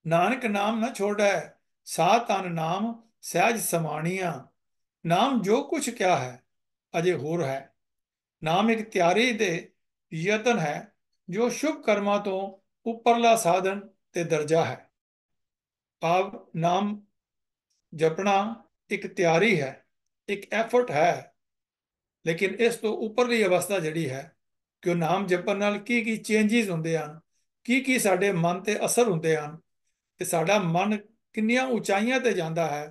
ਨਾਨਕ ਨਾਮ ਨਾ ਛੋੜੈ ਸਾ ਤਨ ਨਾਮ ਸਹਿਜ ਸਮਾਣੀਆਂ ਨਾਮ ਜੋ ਕੁਛ ਕਿਆ ਹੈ ਅਜੇ ਹੋਰ ਹੈ ਨਾਮ ਇੱਕ ਤਿਆਰੀ ਦੇ ਯਤਨ ਹੈ ਜੋ ਸ਼ੁਭ ਕਰਮਾਂ ਤੋਂ ਉੱਪਰਲਾ ਸਾਧਨ ਤੇ ਦਰਜਾ ਹੈ ਭਾਵ ਨਾਮ ਜਪਣਾ ਇੱਕ ਤਿਆਰੀ ਹੈ ਇੱਕ ਐਫਰਟ ਹੈ ਲੇਕਿਨ ਇਸ ਤੋਂ ਉੱਪਰਲੀ ਅਵਸਥਾ ਜਿਹੜੀ ਹੈ ਕਿ ਉਹ ਨਾਮ ਜਪਣ ਨਾਲ ਕੀ ਕੀ ਚੇਂਜਸ ਹੁੰਦੇ ਹਨ ਕੀ ਕੀ ਸਾਡੇ ਮਨ ਤੇ ਅਸਰ ਹੁੰਦੇ ਹਨ ਤੇ ਸਾਡਾ ਮਨ ਕਿੰਨੀਆਂ ਉਚਾਈਆਂ ਤੇ ਜਾਂਦਾ ਹੈ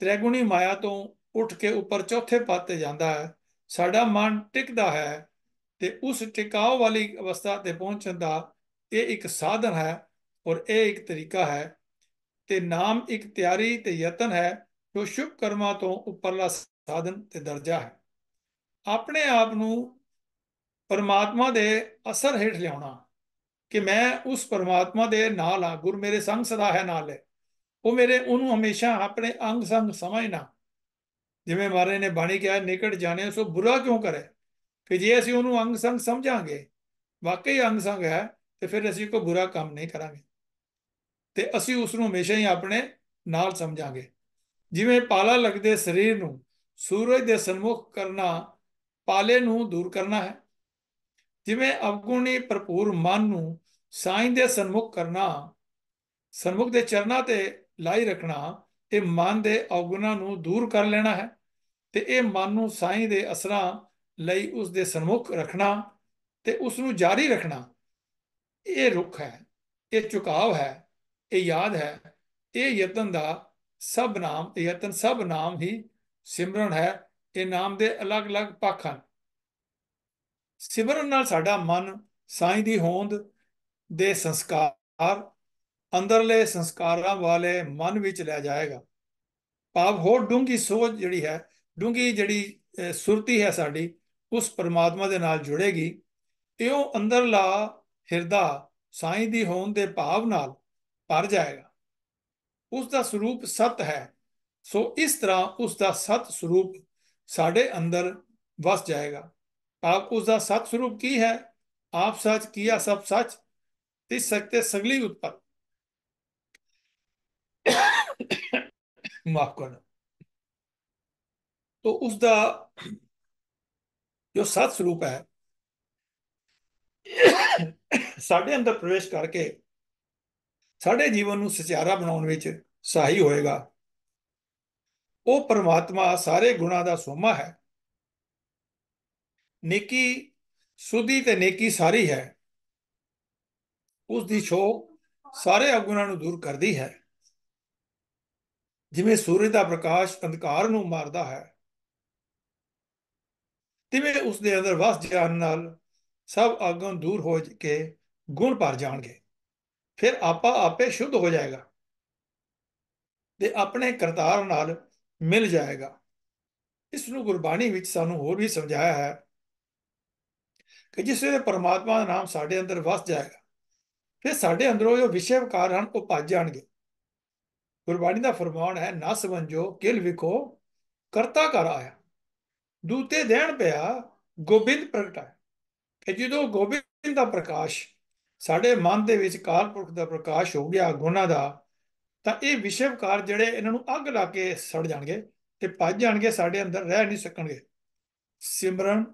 ਤ੍ਰੈਗੁਣੀ ਮਾਇਆ ਤੋਂ ਉੱਠ ਕੇ ਉੱਪਰ ਚੌਥੇ ਪਾਤੇ ਜਾਂਦਾ ਹੈ ਸਾਡਾ ਮਨ ਟਿਕਦਾ ਹੈ ਤੇ ਉਸ ਟਿਕਾਓ ਵਾਲੀ ਅਵਸਥਾ ਤੇ ਪਹੁੰਚਣ ਦਾ ਇਹ ਇੱਕ ਸਾਧਨ ਹੈ ਔਰ ਇਹ ਇੱਕ ਤਰੀਕਾ ਹੈ ਤੇ ਨਾਮ ਇੱਕ ਤਿਆਰੀ ਤੇ ਯਤਨ ਹੈ ਜੋ ਸ਼ੁਭ ਕਰਮਾਂ ਤੋਂ ਉੱਪਰਲਾ ਸਾਧਨ ਤੇ ਦਰਜਾ ਹੈ ਆਪਣੇ ਆਪ ਨੂੰ ਪਰਮਾਤਮਾ ਦੇ ਅਸਰ ਹੇਠ ਲਿਆਉਣਾ ਕਿ ਮੈਂ ਉਸ ਪਰਮਾਤਮਾ ਦੇ ਨਾਲ ਆ ਗੁਰ ਮੇਰੇ ਸੰਗ ਸਦਾ ਹੈ ਨਾਲ ਹੈ ਉਹ ਮੇਰੇ ਉਹਨੂੰ ਹਮੇਸ਼ਾ ਆਪਣੇ ਅੰਗ ਸੰਗ ਸਮਝਣਾ ਜਿਵੇਂ ਮਹਾਰਾਜ ਨੇ ਬਾਣੀ ਕਿਹਾ ਨਿਕਟ ਜਾਣੇ ਸੋ ਬੁਰਾ ਕਿਉਂ ਕਰੇ ਕਿ ਜੇ ਅਸੀਂ ਉਹਨੂੰ ਅੰਗ ਸੰਗ ਸਮਝਾਂਗੇ ਵਾਕਈ ਅੰਗ ਸੰਗ ਹੈ ਤੇ ਫਿਰ ਅਸੀਂ ਕੋਈ ਬੁਰਾ ਕੰਮ ਨਹੀਂ ਕਰਾਂਗੇ ਤੇ ਅਸੀਂ ਉਸ ਨੂੰ ਹਮੇਸ਼ਾ ਹੀ ਆਪਣੇ ਨਾਲ ਸਮਝਾਂਗੇ ਜਿਵੇਂ ਪਾਲਾ ਲੱਗਦੇ ਸਰੀਰ ਨੂੰ ਸੂਰਜ ਦੇ ਸਨਮੁਖ ਕਰਨਾ ਪਾਲੇ ਨੂੰ ਦੂਰ ਕਰਨਾ ਹੈ ਜਿਵੇਂ ਅਵਗੁਣੀ ਭਰਪੂਰ ਮਨ ਨੂੰ ਸਾਈਂ ਦੇ ਸਨਮੁਖ ਕਰਨਾ ਸਨਮੁਖ ਦੇ ਚਰਨਾਂ ਤੇ ਲਾਈ ਰੱਖਣਾ ਇਹ ਮਨ ਦੇ ਔਗੁਣਾਂ ਨੂੰ ਦੂਰ ਕਰ ਲੈਣਾ ਹੈ ਤੇ ਇਹ ਮਨ ਨੂੰ ਸਾਈਂ ਦੇ ਅਸਰਾਂ ਲਈ ਉਸ ਦੇ ਸਨਮੁਖ ਰੱਖਣਾ ਤੇ ਉਸ ਨੂੰ ਜਾਰੀ ਰੱਖਣਾ ਇਹ ਰੁਖ ਹੈ ਇਹ ਝੁਕਾਵ ਹੈ ਇਹ ਯਾਦ ਹੈ ਇਹ ਯਤਨ ਦਾ ਸਭ ਨਾਮ ਇਹ ਯਤਨ ਸਭ ਨਾਮ ਹੀ ਸਿਮਰਨ ਹੈ ਇਹ ਨਾਮ ਦੇ ਅਲੱਗ-ਅਲੱਗ ਪੱਖ ਹਨ ਸਿਮਰਨ ਨਾਲ ਸਾਡਾ ਮਨ ਸਾਈਂ ਦੀ ਹੋਂਦ ਦੇ ਸੰਸਕਾਰ ਅੰਦਰਲੇ ਸੰਸਕਾਰਾਂ ਵਾਲੇ ਮਨ ਵਿੱਚ ਲੈ ਜਾਏਗਾ ਭਾਵ ਹੋਰ ਡੂੰਗੀ ਸੋਚ ਜਿਹੜੀ ਹੈ ਡੂੰਗੀ ਜਿਹੜੀ ਸੁਰਤੀ ਹੈ ਸਾਡੀ ਉਸ ਪਰਮਾਤਮਾ ਦੇ ਨਾਲ ਜੁੜੇਗੀ ਉਹ ਅੰਦਰਲਾ ਹਿਰਦਾ ਸਾਈਂ ਦੀ ਹੋਣ ਦੇ ਭਾਵ ਨਾਲ ਭਰ ਜਾਏਗਾ ਉਸ ਦਾ ਸਰੂਪ ਸਤ ਹੈ ਸੋ ਇਸ ਤਰ੍ਹਾਂ ਉਸ ਦਾ ਸਤ ਸਰੂਪ ਸਾਡੇ ਅੰਦਰ ਵਸ ਜਾਏਗਾ ਆਪ ਉਸ ਦਾ ਸਤ ਸਰੂਪ ਕੀ ਹੈ ਆਪ ਸੱਚ ਕੀਆ ਸਭ ਸੱਚ ਤਿਸ ਸਕਤੇ ਸਗਲੀ ਉਤਪਤ ਮਾਫ ਕਰਨਾ ਤੋਂ ਉਸ ਦਾ ਜੋ ਸਤ ਸਰੂਪ ਹੈ ਸਾਡੇ ਅੰਦਰ ਪ੍ਰਵੇਸ਼ ਕਰਕੇ ਸਾਡੇ ਜੀਵਨ ਨੂੰ ਸਚਿਆਰਾ ਬਣਾਉਣ ਵਿੱਚ ਸਹਾਈ ਹੋਏਗਾ ਉਹ ਪਰਮਾਤਮਾ ਸਾਰੇ ਗੁਣਾ ਦਾ ਸੋਮਾ ਹੈ ਨੇਕੀ ਸੁਧੀ ਤੇ ਨੇਕੀ ਸਾਰੀ ਹੈ ਉਸ ਦੀ ਛੋ ਸਾਰੇ ਅਗੁਣਾਂ ਨੂੰ ਦੂਰ ਕਰਦੀ ਹੈ ਜਿਵੇਂ ਸੂਰਜ ਦਾ ਪ੍ਰਕਾਸ਼ ਅੰਧਕਾਰ ਨੂੰ ਮਾਰਦਾ ਹੈ ਤਿਵੇਂ ਉਸ ਦੇ ਅੰਦਰ ਵਸ ਜਾਣ ਨਾਲ ਸਭ ਆਗੋਂ ਦੂਰ ਹੋ ਕੇ ਗੁਣ ਭਰ ਜਾਣਗੇ ਫਿਰ ਆਪਾ ਆਪੇ ਸ਼ੁੱਧ ਹੋ ਜਾਏਗਾ ਤੇ ਆਪਣੇ ਕਰਤਾਰ ਨਾਲ ਮਿਲ ਜਾਏਗਾ ਇਸ ਨੂੰ ਗੁਰਬਾਣੀ ਵਿੱਚ ਸਾਨੂੰ ਹੋਰ ਵੀ ਸਮਝਾਇਆ ਹੈ ਕਿ ਜਿਸ ਵੇਲੇ ਪਰਮਾਤਮਾ ਦਾ ਨਾਮ ਸਾਡੇ ਅੰਦਰ ਵਸ ਜਾਏਗਾ ਫਿਰ ਸਾਡੇ ਅੰਦਰੋਂ ਜੋ ਵਿਸ਼ੇ ਵਿਕਾਰ ਹਨ ਉਹ ਭੱਜ ਜਾਣਗੇ ਗੁਰਬਾਣੀ ਦਾ ਫਰਮਾਨ ਹੈ ਨਾ ਸਮਝੋ ਕਿਲ ਵਿਖੋ ਕਰਤਾ ਕਰ ਆਇਆ ਦੂਤੇ ਦੇਣ ਪਿਆ ਗੋਬਿੰਦ ਪ੍ਰਗਟਾ ਕਿ ਜਦੋਂ ਗੋਬਿੰਦ ਦਾ ਪ੍ਰਕਾਸ਼ ਸਾਡੇ ਮਨ ਦੇ ਵਿੱਚ ਕਾਲਪੁਰਖ ਦਾ ਪ੍ਰਕਾਸ਼ ਹੋ ਗਿਆ ਗੁਨਾ ਦਾ ਤਾਂ ਇਹ ਵਿਸ਼ਵਕਾਰ ਜਿਹੜੇ ਇਹਨਾਂ ਨੂੰ ਅੱਗ ਲਾ ਕੇ ਸੜ ਜਾਣਗੇ ਤੇ ਭੱਜ ਜਾਣਗੇ ਸਾਡੇ ਅੰਦਰ ਰਹਿ ਨਹੀਂ ਸਕਣਗੇ ਸਿਮਰਨ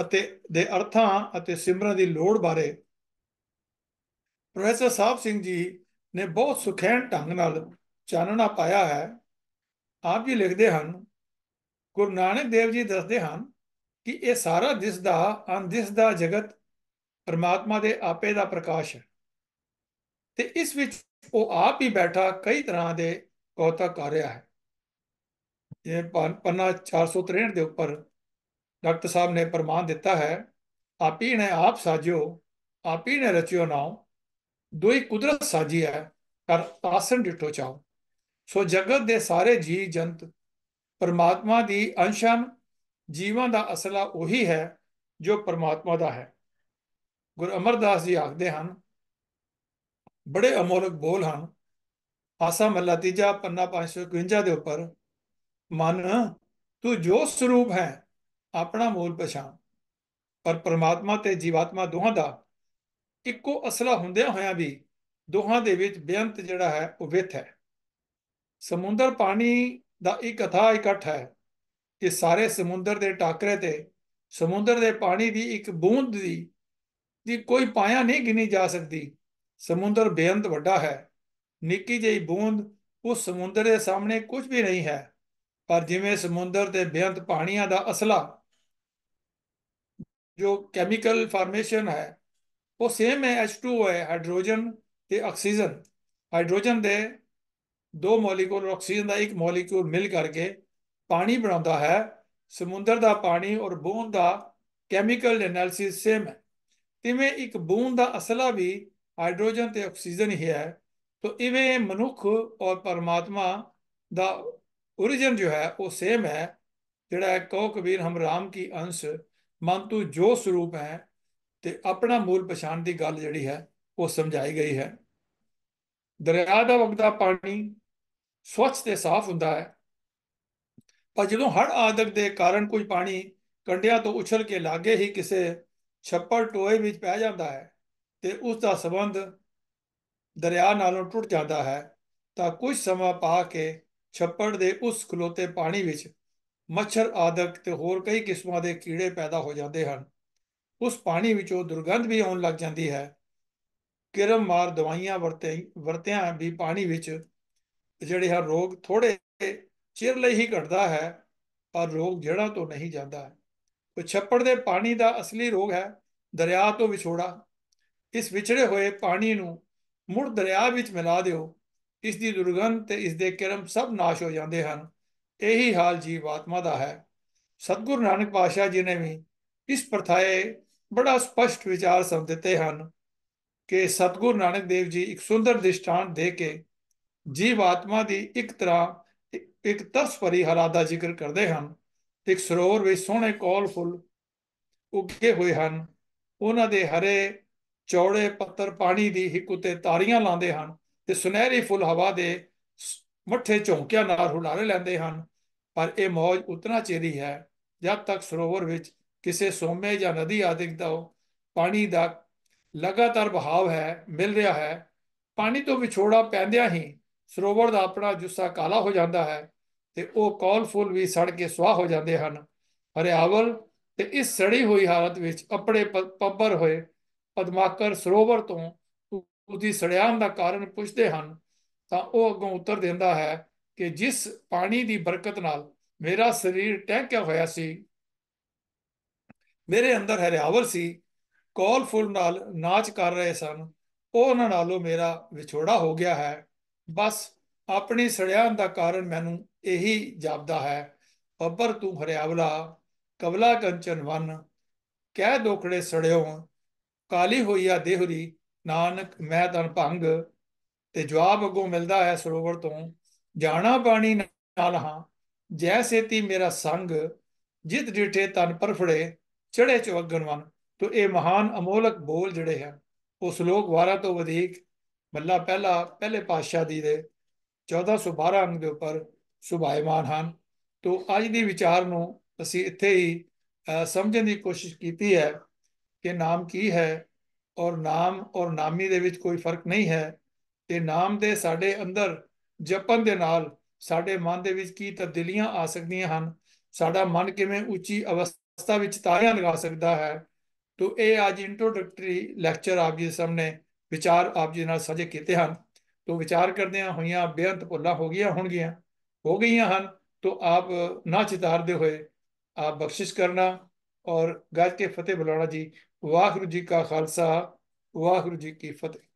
ਅਤੇ ਦੇ ਅਰਥਾਂ ਅਤੇ ਸਿਮਰਨ ਦੀ ਲੋੜ ਬਾਰੇ ਪ੍ਰੋਫੈਸਰ ਸਾਹਿਬ ਸਿੰਘ ਜੀ ਨੇ ਬਹੁਤ ਸੁਖੈਣ ਢੰਗ ਨਾਲ ਚਾਨਣਾ ਪਾਇਆ ਹੈ ਆਪ ਜੀ ਲਿਖਦੇ ਹਨ ਗੁਰੂ ਨਾਨਕ ਦੇਵ ਜੀ ਦੱਸਦੇ ਹਨ ਕਿ ਇਹ ਸਾਰਾ ਦਿਸਦਾ ਅਣਦਿਸਦਾ ਜਗਤ ਪਰਮਾਤਮਾ ਦੇ ਆਪੇ ਦਾ ਪ੍ਰਕਾਸ਼ ਹੈ ਤੇ ਇਸ ਵਿੱਚ ਉਹ ਆਪ ਹੀ ਬੈਠਾ ਕਈ ਤਰ੍ਹਾਂ ਦੇ ਕੌਤਕ ਕਰ ਰਿਹਾ ਹੈ ਇਹ ਪੰਨਾ 463 ਦੇ ਉੱਪਰ ਡਾਕਟਰ ਸਾਹਿਬ ਨੇ ਪ੍ਰਮਾਣ ਦਿੱਤਾ ਹੈ ਆਪੀ ਨੇ ਆਪ ਸਾਜਿਓ ਆਪੀ ਨੇ ਰਚਿਓ ਨਾਉ ਦੋਈ ਕੁਦਰਤ ਸਾਜੀ ਹੈ ਪਰ ਆਸਨ ਡਿਟੋ ਚਾਓ ਸੋ ਜਗਤ ਦੇ ਸਾਰੇ ਜੀ ਜੰਤ ਪਰਮਾਤਮਾ ਦੀ ਅੰਸ਼ ਹਨ ਜੀਵਾਂ ਦਾ ਅਸਲਾ ਉਹੀ ਹੈ ਜੋ ਪਰਮਾਤਮਾ ਦਾ ਹੈ ਗੁਰੂ ਅਮਰਦਾਸ ਜੀ ਆਖਦੇ ਹਨ ਬੜੇ ਅਮੋਲਕ ਬੋਲ ਹਨ ਆਸਾ ਮੱਲਾ ਤੀਜਾ ਪੰਨਾ 551 ਦੇ ਉੱਪਰ ਮਨ ਤੂੰ ਜੋ ਸਰੂਪ ਹੈ ਆਪਣਾ ਮੂਲ ਪਛਾਣ ਪਰ ਪਰਮਾਤਮਾ ਤੇ ਜੀਵਾਤਮਾ ਦੋਹਾਂ ਦਾ ਇੱਕੋ ਅਸਲਾ ਹੁੰਦਿਆਂ ਹੋਇਆਂ ਵੀ ਦੋਹਾਂ ਦੇ ਵਿੱਚ ਬੇਅੰਤ ਜਿਹੜਾ ਹੈ ਉਹ ਵਿਥ ਹੈ ਸਮੁੰਦਰ ਪਾਣੀ ਦਾ ਇੱਕ ਅਥਾ ਇਕੱਠ ਹੈ ਕਿ ਸਾਰੇ ਸਮੁੰਦਰ ਦੇ ਟਾਕਰੇ ਤੇ ਸਮੁੰਦਰ ਦੇ ਪਾਣੀ ਦੀ ਇੱਕ ਬੂੰਦ ਦੀ ਦੀ ਕੋਈ ਪਾਇਆ ਨਹੀਂ ਗਿਣੀ ਜਾ ਸਕਦੀ ਸਮੁੰਦਰ ਬੇਅੰਤ ਵੱਡਾ ਹੈ ਨਿੱਕੀ ਜਿਹੀ ਬੂੰਦ ਉਸ ਸਮੁੰਦਰ ਦੇ ਸਾਹਮਣੇ ਕੁਝ ਵੀ ਨਹੀਂ ਹੈ ਪਰ ਜਿਵੇਂ ਸਮੁੰਦਰ ਤੇ ਬੇਅੰਤ ਪਾਣੀਆਂ ਦਾ ਅਸਲਾ ਜੋ ਕੈਮੀਕਲ ਫਾਰਮੇਸ਼ਨ ਹੈ ਉਹ ਸੇਮ ਹੈ H2O ਹੈ ਹਾਈਡਰੋਜਨ ਤੇ ਆਕਸੀਜਨ ਹਾਈਡਰੋਜਨ ਦੇ ਦੋ ਮੋਲੀਕੂਲ ਆਕਸੀਜਨ ਦਾ ਇੱਕ ਮੋਲੀਕੂਲ ਮਿਲ ਕਰਕੇ ਪਾਣੀ ਬਣਾਉਂਦਾ ਹੈ ਸਮੁੰਦਰ ਦਾ ਪਾਣੀ ਔਰ ਬੂੰਦ ਦਾ ਕੈਮੀਕਲ ਐਨਾਲਿਸਿਸ ਸੇਮ ਹੈ ਤਿਵੇਂ ਇੱਕ ਬੂੰਦ ਦਾ ਅਸਲਾ ਵੀ ਹਾਈਡਰੋਜਨ ਤੇ ਆਕਸੀਜਨ ਹੀ ਹੈ ਤੋ ਇਵੇਂ ਮਨੁੱਖ ਔਰ ਪਰਮਾਤਮਾ ਦਾ origin ਜੋ ਹੈ ਉਹ ਸੇਮ ਹੈ ਜਿਹੜਾ ਕਹੋ ਕਬੀਰ ਹਮ ਰਾਮ ਕੀ ਅੰਸ਼ ਮਨ ਤੂੰ ਜੋ ਸਰੂਪ ਹੈ ਤੇ ਆਪਣਾ ਮੂਲ ਪਛਾਣ ਦੀ ਗੱਲ ਜਿਹੜੀ ਹੈ ਉਹ ਸਮਝਾਈ ਗਈ ਹੈ ਦਰਿਆ ਦਾ ਵਗਦਾ ਪਾਣੀ ਸਵੱਛ ਤੇ ਸਾਫ਼ ਹੁੰਦਾ ਹੈ ਪਰ ਜਦੋਂ ਹੜ ਆਦਕ ਦੇ ਕਾਰਨ ਕੋਈ ਪਾਣੀ ਕੰਡਿਆਂ ਤੋਂ ਉਛਲ ਕੇ ਲਾਗੇ ਹੀ ਕਿਸੇ ਛੱਪੜ ਟੋਏ ਵਿੱਚ ਪੈ ਜਾਂਦਾ ਹੈ ਤੇ ਉਸ ਦਾ ਸਬੰਧ ਦਰਿਆ ਨਾਲੋਂ ਟੁੱਟ ਜਾਂਦਾ ਹੈ ਤਾਂ ਕੁਝ ਸਮਾਂ ਪਾ ਕੇ ਛੱਪੜ ਦੇ ਉਸ ਖਲੋਤੇ ਪਾਣੀ ਵਿੱਚ ਮੱਛਰ ਆਦਕ ਤੇ ਹੋਰ ਕਈ ਕਿਸਮਾਂ ਦੇ ਕੀੜੇ ਪੈਦਾ ਹੋ ਜਾਂਦੇ ਹਨ ਉਸ ਪਾਣੀ ਵਿੱਚੋਂ ਦੁਰਗੰਧ ਵੀ ਆਉਣ ਲੱਗ ਜਾਂਦੀ ਹੈ ਕਿਰਮ ਮਾਰ ਦਵਾਈਆਂ ਵਰਤੇ ਵਰਤਿਆਂ ਵੀ ਪਾਣੀ ਵਿੱਚ ਜਿਹੜੇ ਹਰ ਰੋਗ ਥੋੜੇ ਚਿਰ ਲਈ ਹੀ ਘਟਦਾ ਹੈ ਪਰ ਰੋਗ ਜਿਹੜਾ ਤੋਂ ਨਹੀਂ ਜਾਂਦਾ ਉਹ ਛੱਪੜ ਦੇ ਪਾਣੀ ਦਾ ਅਸਲੀ ਰੋਗ ਹੈ ਦਰਿਆ ਤੋਂ ਵਿਛੋੜਾ ਇਸ ਵਿਛੜੇ ਹੋਏ ਪਾਣੀ ਨੂੰ ਮੁੜ ਦਰਿਆ ਵਿੱਚ ਮਿਲਾ ਦਿਓ ਇਸ ਦੀ ਦੁਰਗੰਧ ਤੇ ਇਸ ਦੇ ਕਰਮ ਸਭ ਨਾਸ਼ ਹੋ ਜਾਂਦੇ ਹਨ ਇਹੀ ਹਾਲ ਜੀਵ ਆਤਮਾ ਦਾ ਹੈ ਸਤਗੁਰੂ ਨਾਨਕ ਪਾਸ਼ਾ ਜੀ ਨੇ ਵੀ ਇਸ ਪਰਥਾਏ ਬੜਾ ਸਪਸ਼ਟ ਵਿਚਾਰ ਸਮਝਦੇ ਦਿੱਤੇ ਹਨ ਕਿ ਸਤਗੁਰੂ ਨਾਨਕ ਦੇਵ ਜੀ ਇੱਕ ਸੁੰਦਰ ਦ੍ਰਿਸ਼ਟਾਂਤ ਦੇ ਕੇ ਜੀਵ ਆਤਮਾ ਦੀ ਇੱਕ ਤਰ੍ਹਾਂ ਇੱਕ ਤਰਸ ਭਰੀ ਦਾ ਜ਼ਿਕਰ ਕਰਦੇ ਹਨ ਇੱਕ ਸਰੋਵਰ ਵਿੱਚ ਸੋਹਣੇ ਕੋਲ ਫੁੱਲ ਉੱਗੇ ਹੋਏ ਹਨ ਉਹਨਾਂ ਦੇ ਹਰੇ ਚੌੜੇ ਪੱਤਰ ਪਾਣੀ ਦੀ ਹਿੱਕ ਉਤੇ ਤਾਰੀਆਂ ਲਾਉਂਦੇ ਹਨ ਤੇ ਸੁਨਹਿਰੀ ਫੁੱਲ ਹਵਾ ਦੇ ਮੱਠੇ ਝੌਂਕਿਆਂ ਨਾਲ ਹੁਲਾਰੇ ਲੈਂਦੇ ਹਨ ਪਰ ਇਹ ਮੌਜ ਉਤਨਾ ਚੇਰੀ ਹੈ ਜਦ ਤੱਕ ਸਰੋਵਰ ਵਿੱਚ ਕਿਸੇ ਸੋਮੇ ਜਾਂ ਨਦੀ ਆਦਿਕ ਦਾ ਪਾਣੀ ਦਾ ਲਗਾਤਾਰ ਬਹਾਵ ਹੈ ਮਿਲ ਰਿਹਾ ਹੈ ਪਾਣੀ ਤੋਂ ਵਿਛੋੜਾ ਪੈਂਦਿਆਂ ਹੀ ਸਰੋਵਰ ਦਾ ਆਪਣਾ ਜੁੱਸਾ ਕਾਲਾ ਹੋ ਜਾਂਦਾ ਹੈ ਤੇ ਉਹ ਕੌਲ ਫੁੱਲ ਵੀ ਸੜ ਕੇ ਸੁਆਹ ਹੋ ਜਾਂਦੇ ਹਨ ਹਰਿਆਵਲ ਤੇ ਇਸ ਸੜੀ ਹੋਈ ਹਾਲਤ ਵਿੱਚ ਆਪਣੇ ਪੱਬਰ ਹੋਏ ਪਦਮਾਕਰ ਸਰੋਵਰ ਤੋਂ ਉਹਦੀ ਸੜਿਆਮ ਦਾ ਕਾਰਨ ਪੁੱਛਦੇ ਹਨ ਤਾਂ ਉਹ ਅੱਗੋਂ ਉੱਤਰ ਦਿੰਦਾ ਹੈ ਕਿ ਜਿਸ ਪਾਣੀ ਦੀ ਬਰਕਤ ਨਾਲ ਮੇਰਾ ਸਰੀਰ ਟਹਿਕਿਆ ਹੋਇਆ ਸੀ ਮੇਰੇ ਅੰਦਰ ਹਰਿਆਵਲ ਸੀ ਕੌਲ ਫੁੱਲ ਨਾਲ ਨਾਚ ਕਰ ਰਹੇ ਸਨ ਉਹਨਾਂ ਨਾਲੋਂ ਮੇਰਾ ਵਿਛੋੜਾ ਹੋ ਗਿਆ ਹੈ ਬਸ ਆਪਣੇ ਸੜਿਆਂ ਦਾ ਕਾਰਨ ਮੈਨੂੰ ਇਹੀ ਜਾਪਦਾ ਹੈ ਬੱਬਰ ਤੂੰ ਹਰਿਆਵਲਾ ਕਵਲਾ ਕੰਚਨ ਵਨ ਕਹਿ ਦੋਖੜੇ ਸੜਿਓ ਕਾਲੀ ਹੋਈਆ ਦੇਹਰੀ ਨਾਨਕ ਮੈਂ ਤਨ ਭੰਗ ਤੇ ਜਵਾਬ ਅਗੋਂ ਮਿਲਦਾ ਹੈ ਸਰੋਵਰ ਤੋਂ ਜਾਣਾ ਪਾਣੀ ਨਾਲ ਹਾਂ ਜੈਸੇ ਤੀ ਮੇਰਾ ਸੰਗ ਜਿਤ ਡਿਠੇ ਤਨ ਪਰਫੜੇ ਚੜੇ ਚਵਗਨ ਵਨ ਤੋ ਇਹ ਮਹਾਨ ਅਮੋਲਕ ਬੋਲ ਜਿਹੜੇ ਹੈ ਉਹ ਸ਼ਲੋਕ 12 ਤੋਂ ਵਧੇਕ ਮੱਲਾ ਪਹਿਲਾ ਪਹਿਲੇ ਪਾਤਸ਼ਾਹ ਦੀ ਦੇ 1412 ਅੰਗ ਦੇ ਉੱਪਰ ਸੁਭਾਇਮਾਨ ਹਨ ਤੋਂ ਅੱਜ ਦੀ ਵਿਚਾਰ ਨੂੰ ਅਸੀਂ ਇੱਥੇ ਹੀ ਸਮਝਣ ਦੀ ਕੋਸ਼ਿਸ਼ ਕੀਤੀ ਹੈ ਕਿ ਨਾਮ ਕੀ ਹੈ ਔਰ ਨਾਮ ਔਰ ਨਾਮੀ ਦੇ ਵਿੱਚ ਕੋਈ ਫਰਕ ਨਹੀਂ ਹੈ ਤੇ ਨਾਮ ਦੇ ਸਾਡੇ ਅੰਦਰ ਜਪਨ ਦੇ ਨਾਲ ਸਾਡੇ ਮਨ ਦੇ ਵਿੱਚ ਕੀ ਤਬਦੀਲੀਆਂ ਆ ਸਕਦੀਆਂ ਹਨ ਸਾਡਾ ਮਨ ਕਿਵੇਂ ਉੱਚੀ ਅਵਸਥਾ ਵਿੱਚ ਤਾਰਿਆਂ ਲਗਾ ਸਕਦਾ ਹੈ ਤੋਂ ਇਹ ਅੱਜ ਇੰਟਰੋਡਕਟਰੀ ਲੈਕਚਰ ਆਪ ਜੀ ਸਾਹਮਣੇ ਵਿਚਾਰ ਆਪ ਜੀ ਨਾਲ ਸਾਂਝੇ ਕੀਤੇ ਹਨ ਤੋਂ ਵਿਚਾਰ ਕਰਦਿਆਂ ਹੋਈਆਂ ਬੇਅੰਤ ਭੁੱਲਾਂ ਹੋ ਗਈਆਂ ਹੋਣਗੀਆਂ ਹੋ ਗਈਆਂ ਹਨ ਤੋਂ ਆਪ ਨਾ ਚਿਤਾਰਦੇ ਹੋਏ ਆਪ ਬਖਸ਼ਿਸ਼ ਕਰਨਾ ਔਰ ਗੱਜ ਕੇ ਫਤਿਹ ਬੁਲਾਉਣਾ ਜੀ ਵਾਹਿਗੁਰੂ ਜੀ ਕਾ ਖਾਲਸਾ ਵਾਹਿਗੁਰੂ ਜੀ ਕੀ ਫਤਿਹ